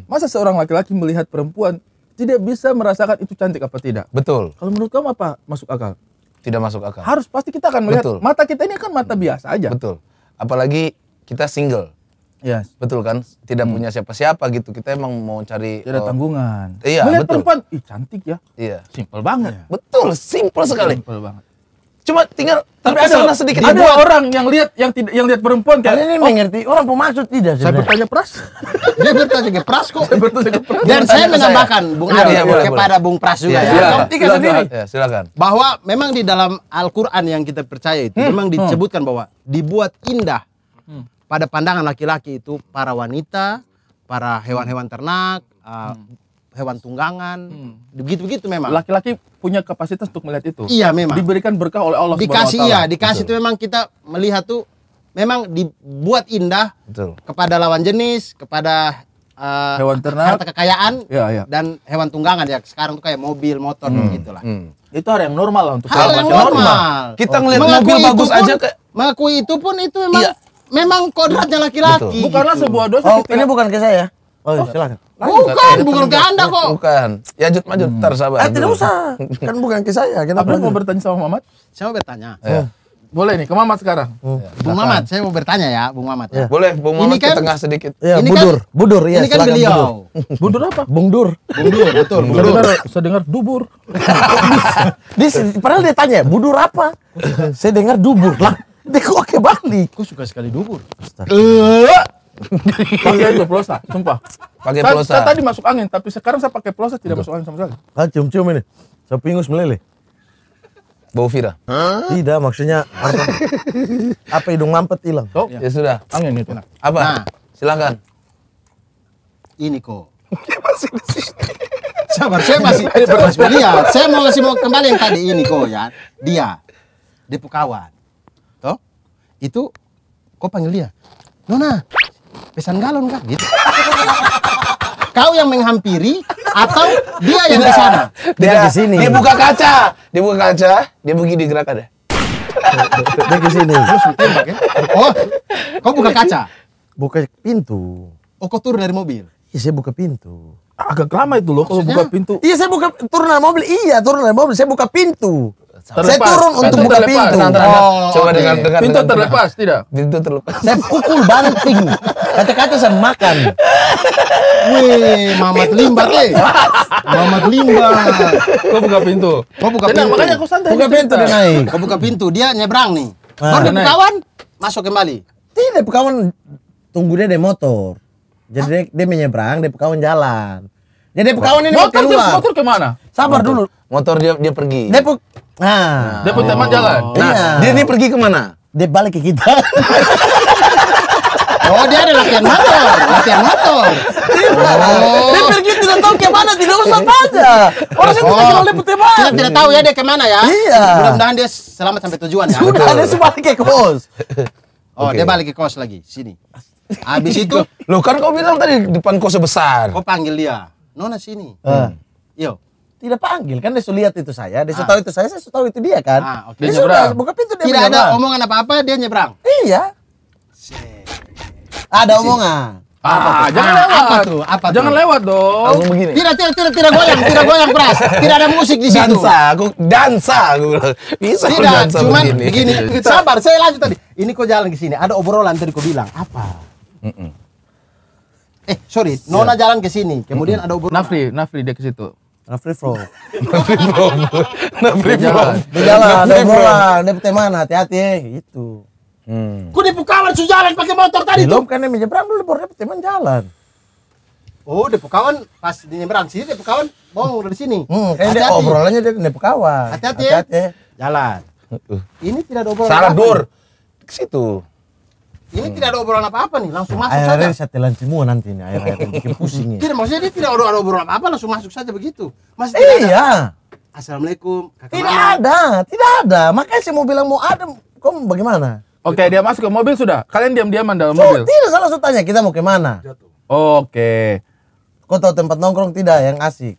masa seorang laki-laki melihat perempuan tidak bisa merasakan itu cantik apa tidak. Betul. Kalau menurut kamu apa masuk akal? Tidak masuk akal. Harus pasti kita akan melihat. Betul. Mata kita ini kan mata biasa aja. Betul. Apalagi kita single. Yes. Betul kan? Tidak hmm. punya siapa-siapa gitu. Kita emang mau cari tidak oh, tanggungan. Iya, Melihat betul. perempuan, ih cantik ya. Iya. Simpel banget. Iya. Betul, simpel sekali. Simpel banget. Cuma tinggal tapi ada sedikit. Ada buat. orang yang lihat yang tidak yang lihat perempuan kayak ini oh. mengerti orang pemaksud tidak Saya bertanya Pras. dia bertanya ke Pras kok. Dan saya menambahkan Bung iya, Ari ya, kepada Bung Pras juga iya, ya. ya. Tiga silakan. sendiri. Ya, silakan. Bahwa memang di dalam Al-Qur'an yang kita percaya itu hmm. memang hmm. disebutkan bahwa dibuat indah hmm. pada pandangan laki-laki itu para wanita, para hewan-hewan ternak, uh, hmm hewan tunggangan, hmm. begitu-begitu memang. Laki-laki punya kapasitas untuk melihat itu. Iya memang. Diberikan berkah oleh Allah. Dikasih iya, dikasih itu memang kita melihat tuh memang dibuat indah Betul. kepada lawan jenis, kepada uh, hewan ternak, harta kekayaan, ya, ya. dan hewan tunggangan ya. Sekarang tuh kayak mobil, motor hmm. gitulah. Hmm. Itu hal yang normal lah untuk hal yang normal. normal. Kita oh. ngelihat mobil bagus pun, aja ke mengakui itu pun itu memang iya. memang kodratnya laki-laki. Bukanlah gitu. sebuah dosa. Oh, ini bukan ke saya. Oh, oh silakan. Bukan, bukan anda kok. Bukan. Ya jut maju, hmm. tar sabar. Eh, tidak usah. Kan bukan ke saya. Kenapa? mau bertanya sama Mamat? Saya mau bertanya. Iya. Eh. Boleh nih, ke Mamat sekarang. Hmm. Iya. Bung Mamat, saya mau bertanya ya, Bung Mamat. Ya. Iya. Boleh, Bung Mamat ini kan, ke tengah sedikit. Ya, ini budur. Kan, budur, ya. Ini kan beliau. Budur. budur apa? Bung Dur. Bung Dur, betul. Bung Dur. Saya dengar dubur. Dis, padahal dia tanya, budur apa? Saya dengar dubur. Lah, dia kok ke Bali? Kok suka sekali dubur? Astaga. Eh, pakai itu plosa, sumpah. Pakai plosa. Saya, tadi masuk angin, tapi sekarang saya pakai plosa tidak masuk angin sama sekali. Ah, cium-cium ini. Saya pingus meleleh. Bau Vira? Hah? Tidak, maksudnya apa? apa hidung mampet hilang? Oh, ya. ya sudah. Angin itu. Nah. Apa? Nah. Silakan. Ini kok. masih Sabar, saya masih, saya masih Saya mau masih mau kembali yang tadi ini kok ya. Dia, dia pukawan. Toh, itu kok panggil dia. Nona, pesan galon kah gitu kau yang menghampiri atau dia yang di sana dia di sini dia buka kaca dia buka kaca dia begini gerak ada dia di sini ya? oh kau buka kaca buka pintu oh kau turun dari mobil Iya, saya buka pintu. Agak lama itu loh kalau buka pintu. Iya, saya buka turun dari mobil. Iya, turun dari mobil. Saya buka pintu. Saya turun untuk buka pintu. Oh, Coba okay. dengar, dengar. Pintu terlepas, tidak? Pintu terlepas. Saya pukul banting. Kata-kata sama makan. Wih, mamat Limbar, le. Mamat Limbar. Kau buka pintu. Kau buka Tenang, pintu. makanya kau santai. Buka pintu dia naik. Kau buka pintu, dia nyebrang nih. Nah, Baru kawan, masuk kembali. Tidak, kawan tunggu dia dari motor. Jadi dia, dia menyebrang, dia kawan jalan. Jadi kawan ini motor keluar. Motor kemana? Sabar dulu. Motor dia dia pergi. Dia Depok. Nah. dia pun teman jalan. Nah, iya. dia ini pergi kemana? Dia balik ke kita. Oh dia ada latihan motor, latihan motor. Tidak. Oh. Gitu dia pergi tidak tahu kemana, tidak usah tanya. Orang saya tidak kenal dia putih Kita tidak tahu ya dia ke mana ya. Iya. Mudah-mudahan dia selamat sampai tujuan ya. Sudah dia sempat ke kos. Oh okay. dia balik ke kos lagi, sini. Habis itu. lo kan kau bilang tadi depan kos besar. Kau panggil dia. Nona sini. Hmm. Yo, tidak panggil kan dia lihat itu saya dia ah. tahu itu saya saya tahu itu dia kan ah, okay. dia, sudah buka pintu dia tidak ada omongan apa apa dia nyebrang iya Shit. Ada omongan. Ah, apa jangan ah, lewat. Apa tuh? Apa tuh? jangan lewat dong. begini. Tidak, tidak, tidak, tidak goyang, tidak goyang pras. Tidak ada musik di situ. Dansa, aku dansa, aku bisa tidak, dansa cuman begini. begini. Sabar, saya lanjut tadi. Ini kau jalan ke sini. Ada obrolan tadi kau bilang apa? Mm -mm. Eh, sorry, Nona iya. jalan ke sini. Kemudian mm -mm. ada obrolan. Nafri, Nafri dia ke situ. Nafri Pro. Nafri Pro. Nafri Pro. Dia jalan, dia obrolan, dia mana, hati-hati, eh. Itu. Hmm. Ku kawan su jalan pakai motor tadi Belum, tuh. kan yang menyeberang dulu baru dapat teman jalan. Oh, kawan pas di nyebrang sini kawan bong dari sini. Hmm, dia obrolannya dia depo kawan. hati hati ya. Jalan. Uh. Ini tidak ada obrolan. Salah dur. Ke situ. Ini hmm. tidak ada obrolan apa-apa nih, langsung masuk air saja. Akhirnya semua nanti nih, air air bikin pusing ya. Tidak, maksudnya dia tidak ada obrolan apa-apa, langsung masuk saja begitu. Masih tidak iya. ada. Assalamualaikum, kakak Tidak mama. ada, tidak ada. Makanya saya mau bilang mau ada, kok bagaimana? Oke, okay, dia masuk ke mobil sudah. Kalian diam-diaman dalam so, mobil. Tidak salah saya tanya kita mau ke mana. Oke. Okay. Kau tahu tempat nongkrong tidak yang asik?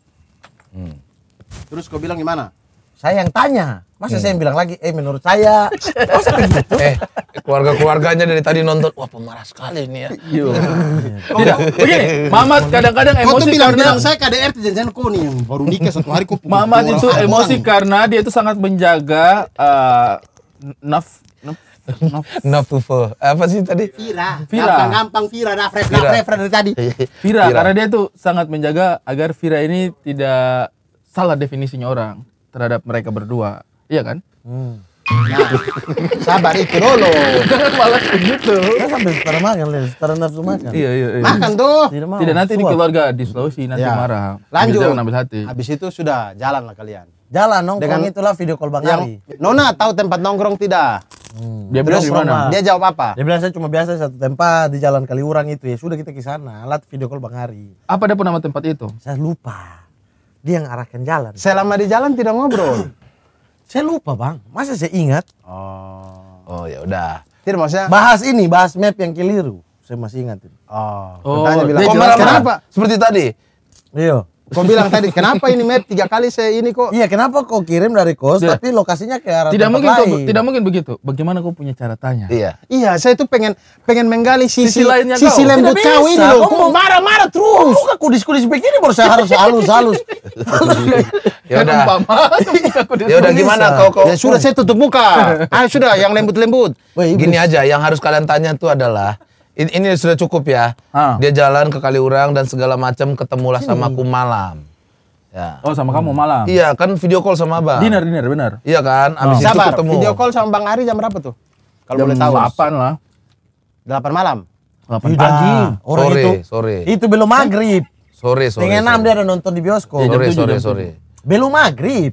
Hmm. Terus kau bilang gimana? Saya yang tanya. Masa hmm. saya yang bilang lagi, eh menurut saya. Masa begitu? Eh, keluarga-keluarganya dari tadi nonton, wah pemarah sekali ini ya. Iya. tidak, begini, Mamat kadang-kadang emosi kau tuh bilang, karena... bilang saya KDRT jangan kau nih yang baru nikah satu hari Mamat itu emosi karena dia itu sangat menjaga uh, naf, naf Nopuvo. Apa sih tadi? Vira. Vira. Gampang-gampang Vira. Nafref, nafref dari tadi. Iya, iya. Vira, karena dia tuh sangat menjaga agar Vira ini tidak salah definisinya orang terhadap mereka berdua. Iya kan? Hmm. Nah, sabar itu dulu. Jangan malas begitu. Kita sambil sekarang makan, setara nafsu makan. Iya, iya, iya. Makan tuh. Tidak, mau. Tidak nanti Suat. di keluarga di Sulawesi nanti ya. marah. Lanjut. hati. Habis itu sudah jalan lah kalian. Jalan nongkrong Dengan, itulah video call Bang yang, Ari. Nona tahu tempat nongkrong tidak? Hmm. Dia bilang gimana? Dia jawab apa? Dia bilang saya cuma biasa satu tempat di Jalan Kaliurang itu ya. Sudah kita ke sana, alat video call Bang Ari. Apa dia pun nama tempat itu? Saya lupa. Dia yang arahkan jalan. Saya lama di jalan tidak ngobrol. saya lupa, Bang. Masa saya ingat? Oh. Oh, ya udah. Tidak maksudnya bahas ini, bahas map yang keliru. Saya masih ingat itu. Oh. oh Tanya bilang, oh, kenapa? Seperti tadi. Iya. Kau bilang tadi, kenapa ini Matt tiga kali saya ini kok? Iya, kenapa kau kirim dari kos tapi lokasinya ke arah Tidak mungkin lain. Kau, tidak mungkin begitu. Bagaimana kau punya cara tanya? Iya. Iya, saya tuh pengen pengen menggali sisi sisi, lainnya sisi kau. lembut tidak kau ini loh. Kau marah-marah terus. Kau kudis-kudis begini baru saya harus halus-halus. ya udah. Ya udah gimana kau kau? Ya sudah saya tutup muka. Ah sudah yang lembut-lembut. Gini aja, yang harus kalian tanya tuh adalah ini, ini sudah cukup ya. Ah. Dia jalan ke Kaliurang dan segala macam ketemulah sama aku malam. Ya. Oh sama kamu malam? Iya kan video call sama Bang. Dinner dinner benar. Iya kan. Abis oh. itu Sabar, ketemu. Video call sama Bang Ari jam berapa tuh? Kalau boleh tahu. Delapan lah. Delapan malam. Delapan pagi. Ah, sore, itu, sore. Itu belum maghrib. Sore sore. Tengah enam dia ada nonton di bioskop. Iya, sore sore sore. Belum maghrib.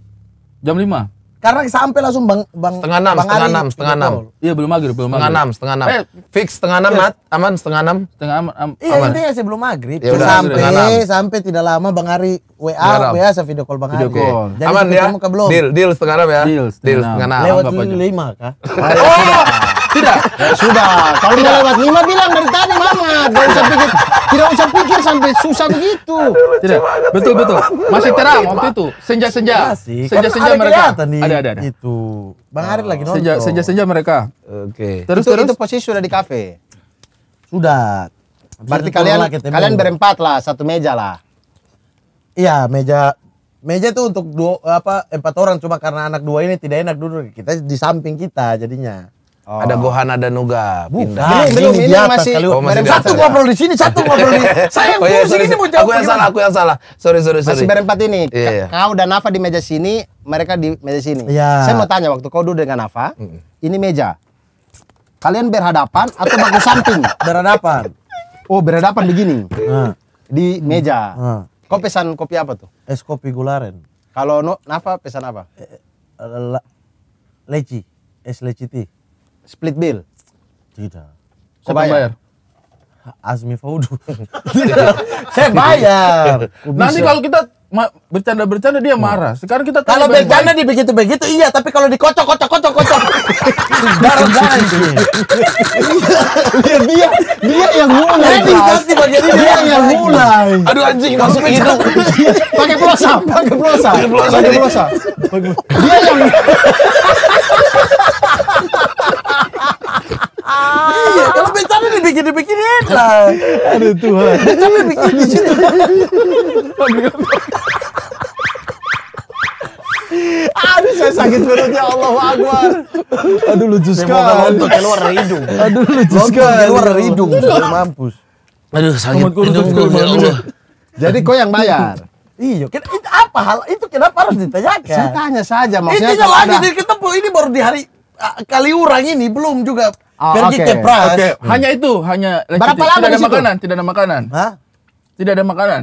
Jam lima. Karena sampai langsung bang bang setengah enam, bang setengah enam, setengah enam. Iya belum maghrib, belum setengah enam, setengah enam. Eh, Fix setengah enam, iya. Aman setengah enam. Setengah enam. Am, iya intinya sih belum maghrib. Ya, sampai eh, sampai tidak lama Bang Ari WA, Garam. WA saya video call Bang Ari. Okay. Jadi aman ya. Ke belum. Deal, deal setengah enam ya. Deal, deal setengah enam. Lewat lima kah? Tidak. Ya, sudah. Kalau tidak lewat lima bilang dari tadi Mama. Tidak usah pikir. Tidak usah pikir sampai susah begitu. Aduh, Tidak. Betul betul. Masih terang waktu itu. Senja senja. Senja senja mereka. Ada ada ada. Itu. Bang Arif lagi nonton. Senja senja, senja mereka. Oke. Okay. Terus itu, terus. Itu posisi sudah di kafe. Sudah. Berarti kalian kalian berempat lah satu meja lah. Iya meja meja itu untuk dua apa empat orang cuma karena anak dua ini tidak enak duduk kita di samping kita jadinya Oh. Ada Gohan, ada Nuga. Pindah. Belum, belum ini, masih, kali, oh, masih satu ngobrol di sini, satu ngobrol di. Saya yang oh, iya, sorry, ini mau jawab. Aku yang salah, aku yang salah. Sorry, sorry, sorry. Masih berempat ini. Yeah, iya. Kau dan Nafa di meja sini, mereka di meja sini. Yeah. Saya mau tanya waktu kau duduk dengan Nafa, mm. ini meja. Kalian berhadapan atau bagus samping? berhadapan. Oh, berhadapan begini. Mm. Ah. Di meja. Mm. Kau pesan kopi apa tuh? Es kopi gularen. Kalau no, Nafa pesan apa? Eh, eh leci. Es leci tea split bill? Tidak. Saya bayar. Azmi Faudu. saya bayar. Nanti kalau kita Ma bercanda-bercanda dia marah. Sekarang kita kalau bercanda di begitu-begitu iya, tapi kalau dikocok kocok kocok kocok darah darah dia dia dia yang mulai. Jadi bagian dia yang mulai. Aduh anjing masuk hidung. Pakai pelosa, pakai pelosa, Pakai pelosa. Dia yang kalau iya, bencana dibikin-dibikinin lah. Aduh Tuhan. Bencana bikin di situ. Aduh saya sakit perut ya Allah Akbar. Aduh lucu sekali. Lontong keluar dari hidung. Aduh lucu sekali. keluar dari hidung. Mampus. Aduh sakit ya Allah. Jadi kau yang bayar. Iya, itu apa hal itu kenapa harus ditanyakan? Saya tanya saja maksudnya. Intinya lagi kita ini baru di hari ah, kali orang ini belum juga Oh, ah, Berarti okay. Pras. Okay. Hmm. Hanya itu, hanya Berapa lama tidak ada makanan, tidak ada makanan. Hah? Tidak ada makanan.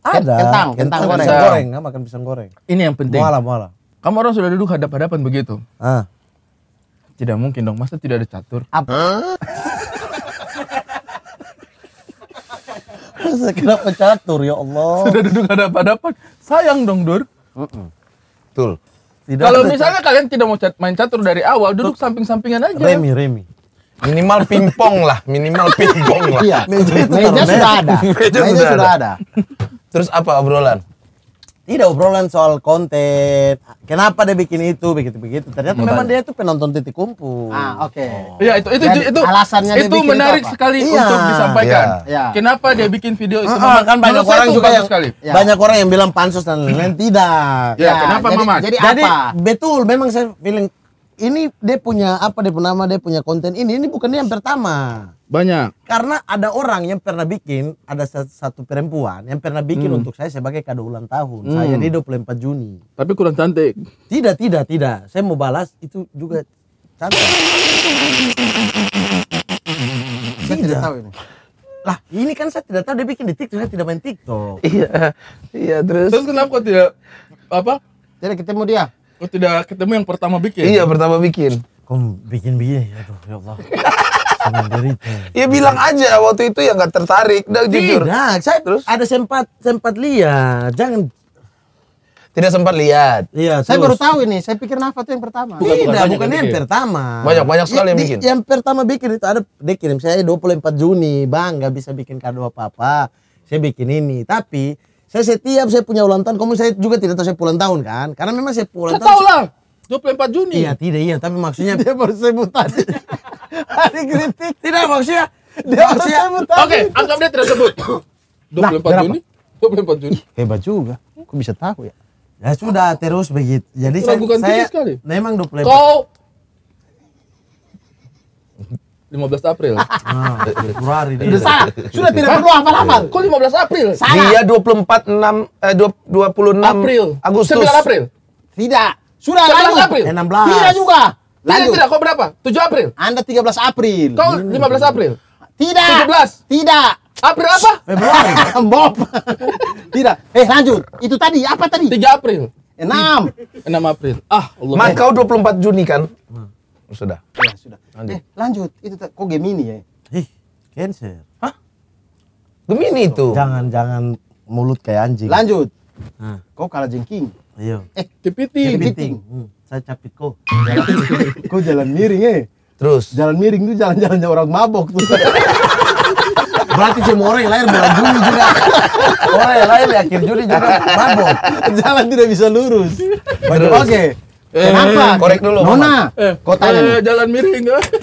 Ada. Kentang, kentang, kentang goreng. Pisang goreng, nah, makan pisang goreng. Ini yang penting. Mualah, mualah. Kamu orang sudah duduk hadap-hadapan begitu. Ah. Tidak mungkin dong, masa tidak ada catur? Apa? masa kenapa catur ya Allah? Sudah duduk hadap-hadapan. Sayang dong, Dur. Mm -mm. Kalau misalnya kalian tidak mau main catur dari awal, duduk samping-sampingan aja. Remi, remi minimal pingpong lah, minimal pingpong lah. Iya, meja, itu meja sudah ada. Meja, meja sudah, sudah ada. ada. Terus apa obrolan? Tidak obrolan soal konten. Kenapa dia bikin itu, begitu begitu. Ternyata Mereka. memang dia itu penonton titik kumpul. Ah, oke. Okay. Oh. Ya itu itu itu alasannya itu dia menarik itu sekali iya. untuk disampaikan. Iya. Kenapa dia bikin video itu? Uh, kan banyak orang juga yang sekali. Ya. banyak orang yang bilang pansus dan lain-lain tidak. Ya, ya, kenapa jadi, Mamat? Jadi, jadi apa? Betul, memang saya feeling ini dia punya apa dia nama dia punya konten ini ini bukan dia yang pertama. Banyak. Karena ada orang yang pernah bikin ada satu perempuan yang pernah bikin hmm. untuk saya sebagai kado ulang tahun. Hmm. Saya di 24 Juni. Tapi kurang cantik. Tidak, tidak, tidak. Saya mau balas itu juga cantik. Saya tidak, tidak tahu ini lah ini kan saya tidak tahu dia bikin di TikTok saya tidak main TikTok iya iya terus terus kenapa kok tidak apa tidak ketemu dia Oh tidak ketemu yang pertama bikin? Iya pertama bikin. Kok bikin-bikin ya tuh, ya Allah. ya bilang aja waktu itu ya nggak tertarik, dah jujur. Tidak, saya terus ada sempat sempat lihat, jangan tidak sempat lihat. Iya, saya baru tahu ini. Saya pikir Nafa itu yang pertama. Tidak, bukan, bukan yang, yang pertama. Banyak banyak sekali yang bikin. yang pertama bikin itu ada dia kirim saya 24 Juni, Bang, nggak bisa bikin kado apa-apa. Saya bikin ini, tapi saya setiap saya punya ulang tahun, kamu saya juga tidak tahu saya pulang tahun kan? Karena memang saya ulang tahun. Tahu lah. 24 Juni. Iya, tidak iya, tapi maksudnya dia baru sebut tadi. Hari kritik. Tidak maksudnya dia baru sebut tadi. Oke, anggap dia tidak sebut. 24 nah, Juni. 24 Juni. Hebat juga. Kok bisa tahu ya? Ya sudah terus begitu. Jadi saya, saya sekali. memang 24. Kau 15 April. Ah, februari Ah, Sudah salah. Sudah tidak perlu hafal-hafal. Kok 15 April? Salah. Dia 24 6 eh 26 April. Agustus. 9 April. Tidak. Sudah 11 lalu. April. Eh, 16. Tidak juga. Lalu. Tidak, tidak. Kok berapa? 7 April. Anda 13 April. Kok 15 April. Tidak. 17. Tidak. April apa? Februari. Bob. tidak. Eh, lanjut. Itu tadi apa tadi? 3 April. 6. 6 April. Ah, Allah. Man, 24 Juni kan? Hmm. Sudah. Ya, sudah. Lanjut. Eh, lanjut. Itu kok Gemini ya? Ih, Cancer. Hah? Gemini itu. Jangan-jangan mulut kayak anjing. Lanjut. Nah. kok kalah jengking. Iya. Eh, kepiting. Kepiting. Hmm. Saya capit kau. kok jalan miring eh. Terus? Jalan miring itu jalan-jalan orang mabok tuh. Berarti cuma orang yang lahir bulan Juli juga. Orang yang lahir di akhir Juli juga mabok. Jalan tidak bisa lurus. Oke. Okay. Eh, kenapa? Korek dulu. Nona, eh, kau tanya. Eh, jalan miring. Ah.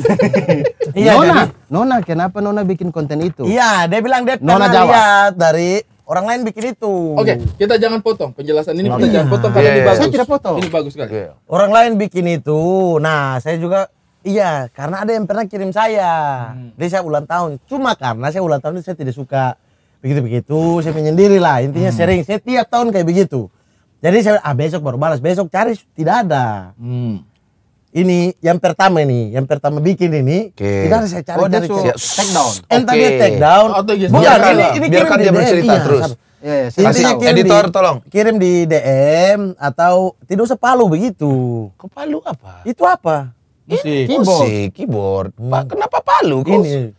iya, Nona, jadi, Nona, kenapa Nona bikin konten itu? Iya, dia bilang dia Nona jawab. lihat dari orang lain bikin itu. Oke, okay, kita jangan potong penjelasan ini. Nona. Iya. Kita jangan potong karena yeah. ini iya, iya. bagus. Saya tidak potong. Ini bagus sekali. Yeah. Orang lain bikin itu. Nah, saya juga iya karena ada yang pernah kirim saya. Hmm. Dia saya ulang tahun. Cuma karena saya ulang tahun itu saya tidak suka begitu-begitu. Saya menyendiri lah. Intinya hmm. sering. Saya tiap tahun kayak begitu. Jadi saya ah besok baru balas, besok cari tidak ada. Hmm. Ini yang pertama ini, yang pertama bikin ini okay. tidak ada saya cari oh, cari. So, take down. entar okay. dia take down. Oh, Bukan ini, ini biarkan dia bercerita iya, terus. Sabar. Ya, ya, Intinya kirim editor di, tolong kirim di DM atau tidak usah palu begitu. Kok palu apa? Itu apa? Musik. Keyboard. Musik, keyboard. Hmm. Pa, kenapa palu? Ini.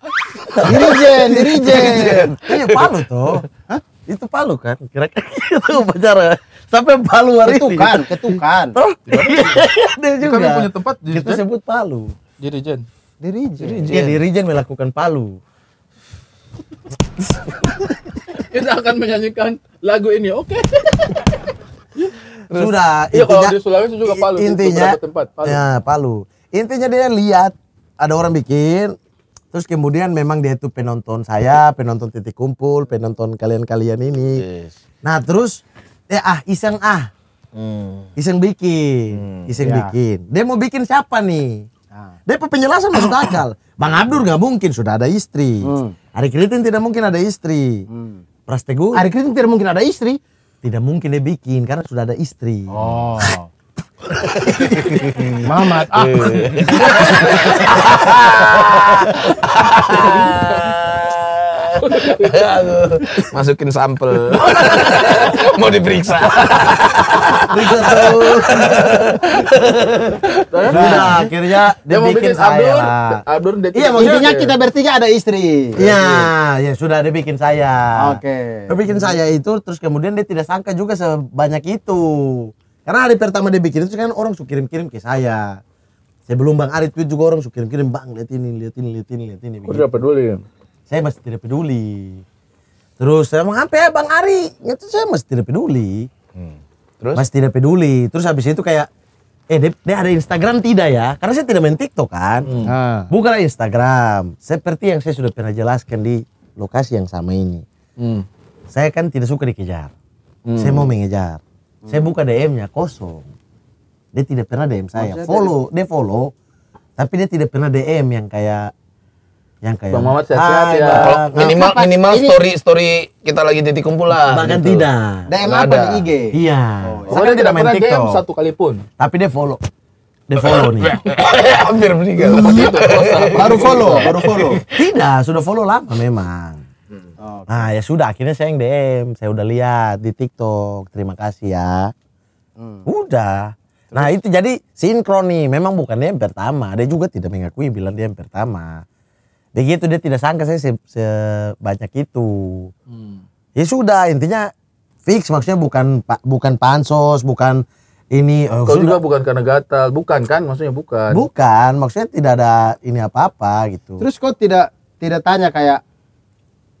dirijen, dirijen. Ini palu toh. itu palu kan kira-kira itu upacara sampai palu hari ketukan, ini ketukan ketukan dia juga kami punya tempat dirijen. kita sebut palu dirijen dirijen dirijen, ya, dirijen melakukan palu kita akan menyanyikan lagu ini oke sudah iya kalau di Sulawesi juga palu intinya tempat palu. ya palu intinya dia lihat ada orang bikin Terus kemudian memang dia itu penonton saya, penonton titik kumpul, penonton kalian-kalian ini. Yes. Nah terus ya ah iseng ah, hmm. iseng bikin, hmm, iseng ya. bikin. Dia mau bikin siapa nih? Nah. Dia penjelasan masuk akal. Bang Abdur nggak mungkin sudah ada istri. Hmm. Ari Kritin tidak mungkin ada istri. Hmm. Prasteguh. Ari Kritin tidak mungkin ada istri. Tidak mungkin dia bikin karena sudah ada istri. Oh. Mamat Ah. Masukin sampel. Mau diperiksa. Periksa terus. Nah, akhirnya dia mau bikin saya. Abdur Iya, maksudnya kita bertiga ada istri. Iya, ya sudah dia bikin saya. Oke. Dia bikin saya itu terus kemudian dia tidak sangka juga sebanyak itu. Karena hari pertama dia bikin itu kan orang suka kirim-kirim ke saya. Sebelum Bang Ari tweet juga orang suka kirim-kirim, Bang lihat ini, lihat ini, lihat ini, lihat ini. Kau tidak peduli? Saya masih tidak peduli. Terus saya mengapa ya Bang Ari? Itu ya, saya masih tidak peduli. Hmm. Terus? Masih tidak peduli. Terus habis itu kayak, eh dia, dia ada Instagram tidak ya? Karena saya tidak main TikTok kan. Hmm. Ah. Bukanlah Instagram. Seperti yang saya sudah pernah jelaskan di lokasi yang sama ini. Hmm. Saya kan tidak suka dikejar. Hmm. Saya mau mengejar Hmm. Saya buka DM-nya kosong. Dia tidak pernah DM saya. Maksudnya follow, dia... dia follow. Tapi dia tidak pernah DM yang kayak yang kayak Bang Mamat sehat-sehat ya. Minimal minimal ini? story story kita lagi titik kumpul lah. Bahkan gitu. tidak. DM apa di IG? Iya. Oh, iya. tidak main TikTok. DM satu kali pun. Tapi dia follow. Dia follow nih. Hampir meninggal. Iya. baru follow, baru follow. Tidak, sudah follow lama memang. Oh, Nah ya sudah akhirnya saya yang DM, saya udah lihat di TikTok, terima kasih ya. Hmm. Udah. Nah, terus? Nah itu jadi sinkroni, memang bukan dia yang pertama, dia juga tidak mengakui bilang dia yang pertama. Begitu dia tidak sangka saya sebanyak itu. Hmm. Ya sudah intinya fix maksudnya bukan bukan pansos, bukan ini oh, kau juga bukan karena gatal bukan kan maksudnya bukan bukan maksudnya tidak ada ini apa apa gitu terus kok tidak tidak tanya kayak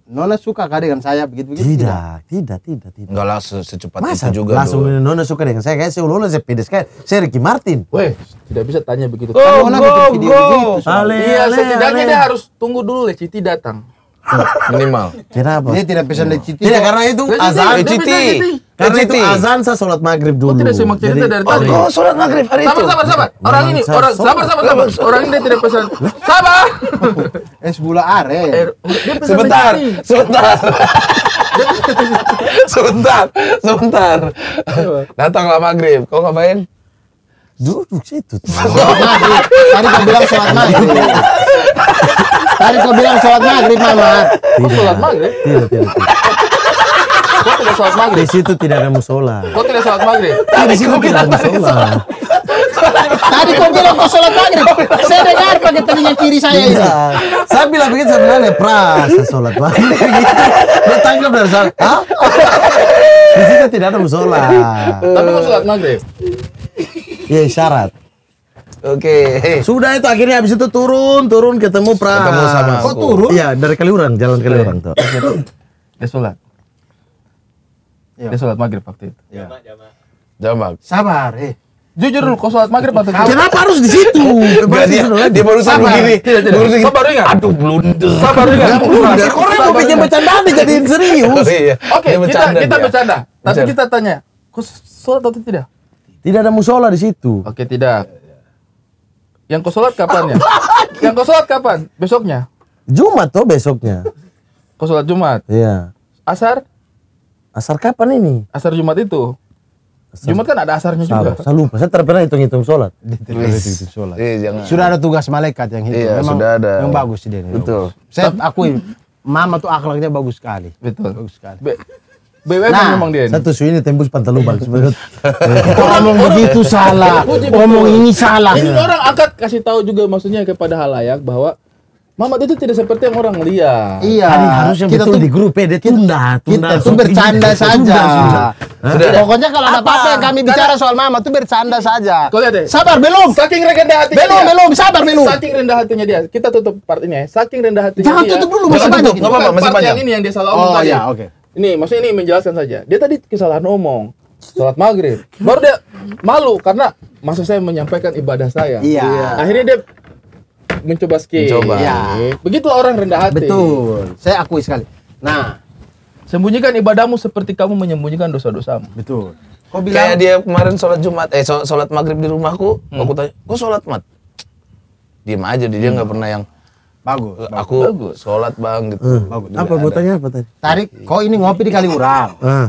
Nona suka kah dengan saya begitu begitu? Tidak, tidak, tidak, tidak. Enggak langsung secepat Masa itu juga. Langsung dulu. Nona suka dengan saya kayak saya ulo saya pedes kayak saya Ricky Martin. Weh, tidak bisa tanya begitu. Oh, go, kan Nona go, go. begitu. iya, ale, setidaknya ale. dia harus tunggu dulu ya, Citi datang minimal. Kenapa? Dia tidak bisa citi Tidak karena itu azan. citi Karena itu azan saya sholat maghrib dulu. Oh, tidak dari tadi. Oh, sholat maghrib hari itu. Sabar, sabar, sabar. Orang ini, orang sabar, sabar, sabar. Orang ini tidak pesan. Sabar. Es bola are. Eh, sebentar, sebentar. sebentar, sebentar. Datanglah maghrib. Kau ngapain? Duduk situ. Tadi kau bilang sholat maghrib. Tadi kau bilang sholat maghrib, Mama. Iya. Kok sholat iya, maghrib? Tidak, tidak. Kau tidak sholat maghrib? Di situ tidak ada musola. Kau tidak sholat maghrib? Tadi di situ tidak ada musola. Tadi kau bilang kau sholat maghrib. Saya dengar pakai telinga kiri saya ini. Iya. Saya bilang begitu sebenarnya eh, pras sholat maghrib. Gitu. Dia tangkap dari sana. Hah? Di situ tidak ada musola. Tapi kau sholat maghrib? Iya syarat. Oke. Okay. Sudah itu akhirnya habis itu turun, turun ketemu Pra. Ketemu sama aku. turun? Iya, dari Kaliurang, jalan Kaliurang tuh. Iya, iya. Dia sholat. Ya. Dia sholat maghrib waktu itu. Ya. Jamak, jamak. Sabar, eh. Jujur dulu, kok sholat maghrib waktu itu? Kenapa harus di situ? Gak, dia, dia baru sabar. begini. Tidak, tidak. Baru sabar ingat. Aduh, blunder. Sabar ingat. Blunder. Orang mau bikin bercandaan dijadiin oh, iya. serius. Oke, kita kita bercanda. Tapi kita tanya, kok sholat atau tidak? Tidak ada musola di situ. Oke, tidak. Yang kau sholat kapan ya? yang kau sholat kapan? Besoknya? Jumat tuh besoknya. Kau sholat Jumat? Iya. Asar? Asar kapan ini? Asar Jumat itu. Asar. Jumat kan ada asarnya Salah. juga. Saya lupa, saya terpernah hitung-hitung sholat. Hitung-hitung sholat. Iya, jangan. Sudah ada tugas malaikat yang hitung. Iya, Memang sudah ada. Yang bagus dia. Betul. Bagus. Saya akui Mama tuh akhlaknya bagus sekali. Betul. Bagus sekali. Be BUMN nah, memang dia ini. Satu suwi ini tembus bang. Iya, sebetulnya. Ngomong begitu salah. Iya, Ngomong ini salah. Ini orang angkat kasih tahu juga maksudnya kepada halayak bahwa Mamat itu tidak seperti yang orang lihat. Iya. Kan harusnya kita betul tuh, di grup PD tunda, ya, tunda. Kita tuh bercanda saja. Tunda, tunda. Sudah. Pokoknya kalau ada apa-apa yang kami bicara soal Mamat tuh bercanda saja. Kau lihat deh. Sabar belum. Saking rendah hatinya. Belum, dia. belum, sabar belum. Saking rendah hatinya dia. Kita tutup part ini ya. Saking rendah hatinya Jangan dia. tutup dulu masih panjang. Enggak apa-apa, masih panjang. Yang ini yang dia salah omong oh, tadi. Oh iya, oke. Okay ini maksudnya ini menjelaskan saja dia tadi kesalahan ngomong sholat maghrib baru dia malu karena maksud saya menyampaikan ibadah saya iya. iya. akhirnya dia mencoba skip mencoba. Ya. begitulah orang rendah hati betul saya akui sekali nah sembunyikan ibadahmu seperti kamu menyembunyikan dosa-dosamu betul Kok bilang? Kayak dia kemarin sholat Jumat, eh sholat maghrib di rumahku, hmm. aku tanya, kok sholat mat? Diem aja, dia hmm. nggak hmm. pernah yang Bagus. Eh, bagus. Aku bagus. sholat bang gitu. uh, Bagus. Apa mau tanya apa tadi? Tarik, kok ini ngopi di kali urang? Ah.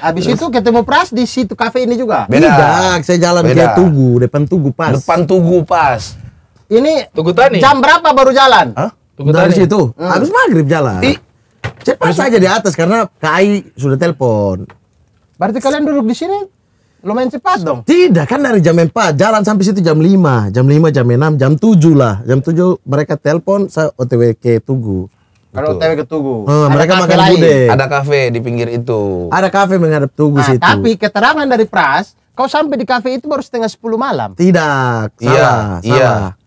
Abis Terus. itu ketemu Pras di situ kafe ini juga. Beda. Tidak, saya jalan Beda. ke Tugu, depan Tugu pas. Depan Tugu pas. Ini Tugu Tani. Jam berapa baru jalan? Huh? Tugu Dari Tani. situ. Hmm. Habis maghrib jalan. I Cepat saja di atas karena KAI sudah telepon. Berarti kalian duduk di sini Lumayan cepat dong. Tidak, kan dari jam 4 jalan sampai situ jam 5, jam 5, jam 6, jam 7 lah. Jam 7 mereka telepon saya OTW ke Tugu. Kalau OTW ke Tugu. Hmm, mereka makan lain. Ada kafe di pinggir itu. Ada kafe menghadap Tugu nah, situ. Tapi keterangan dari Pras, kau sampai di kafe itu baru setengah 10 malam. Tidak, salah, iya, iya. salah. Iya.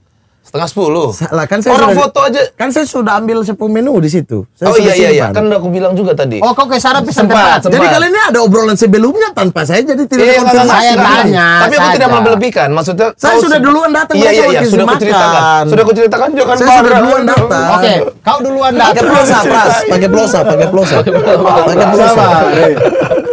Setengah sepuluh. Lah kan saya orang sudah, foto aja. Kan saya sudah ambil sepuluh menu di situ. Saya oh iya iya iya. Kan udah aku bilang juga tadi. Oh kok kayak sarap bisa sempat, Jadi kalian ini ada obrolan sebelumnya tanpa saya jadi tidak eh, iya, konfirmasi. Iya, saya tanya. Tapi aku tidak melebihkan. Maksudnya saya sudah duluan datang. Iya iya iya. Sudah aku ceritakan. Sudah aku ceritakan juga kan. Saya sudah duluan datang. Oke. Kau duluan datang. Pakai blosa pras. Pakai blosa. Pakai blosa. Pakai blosa.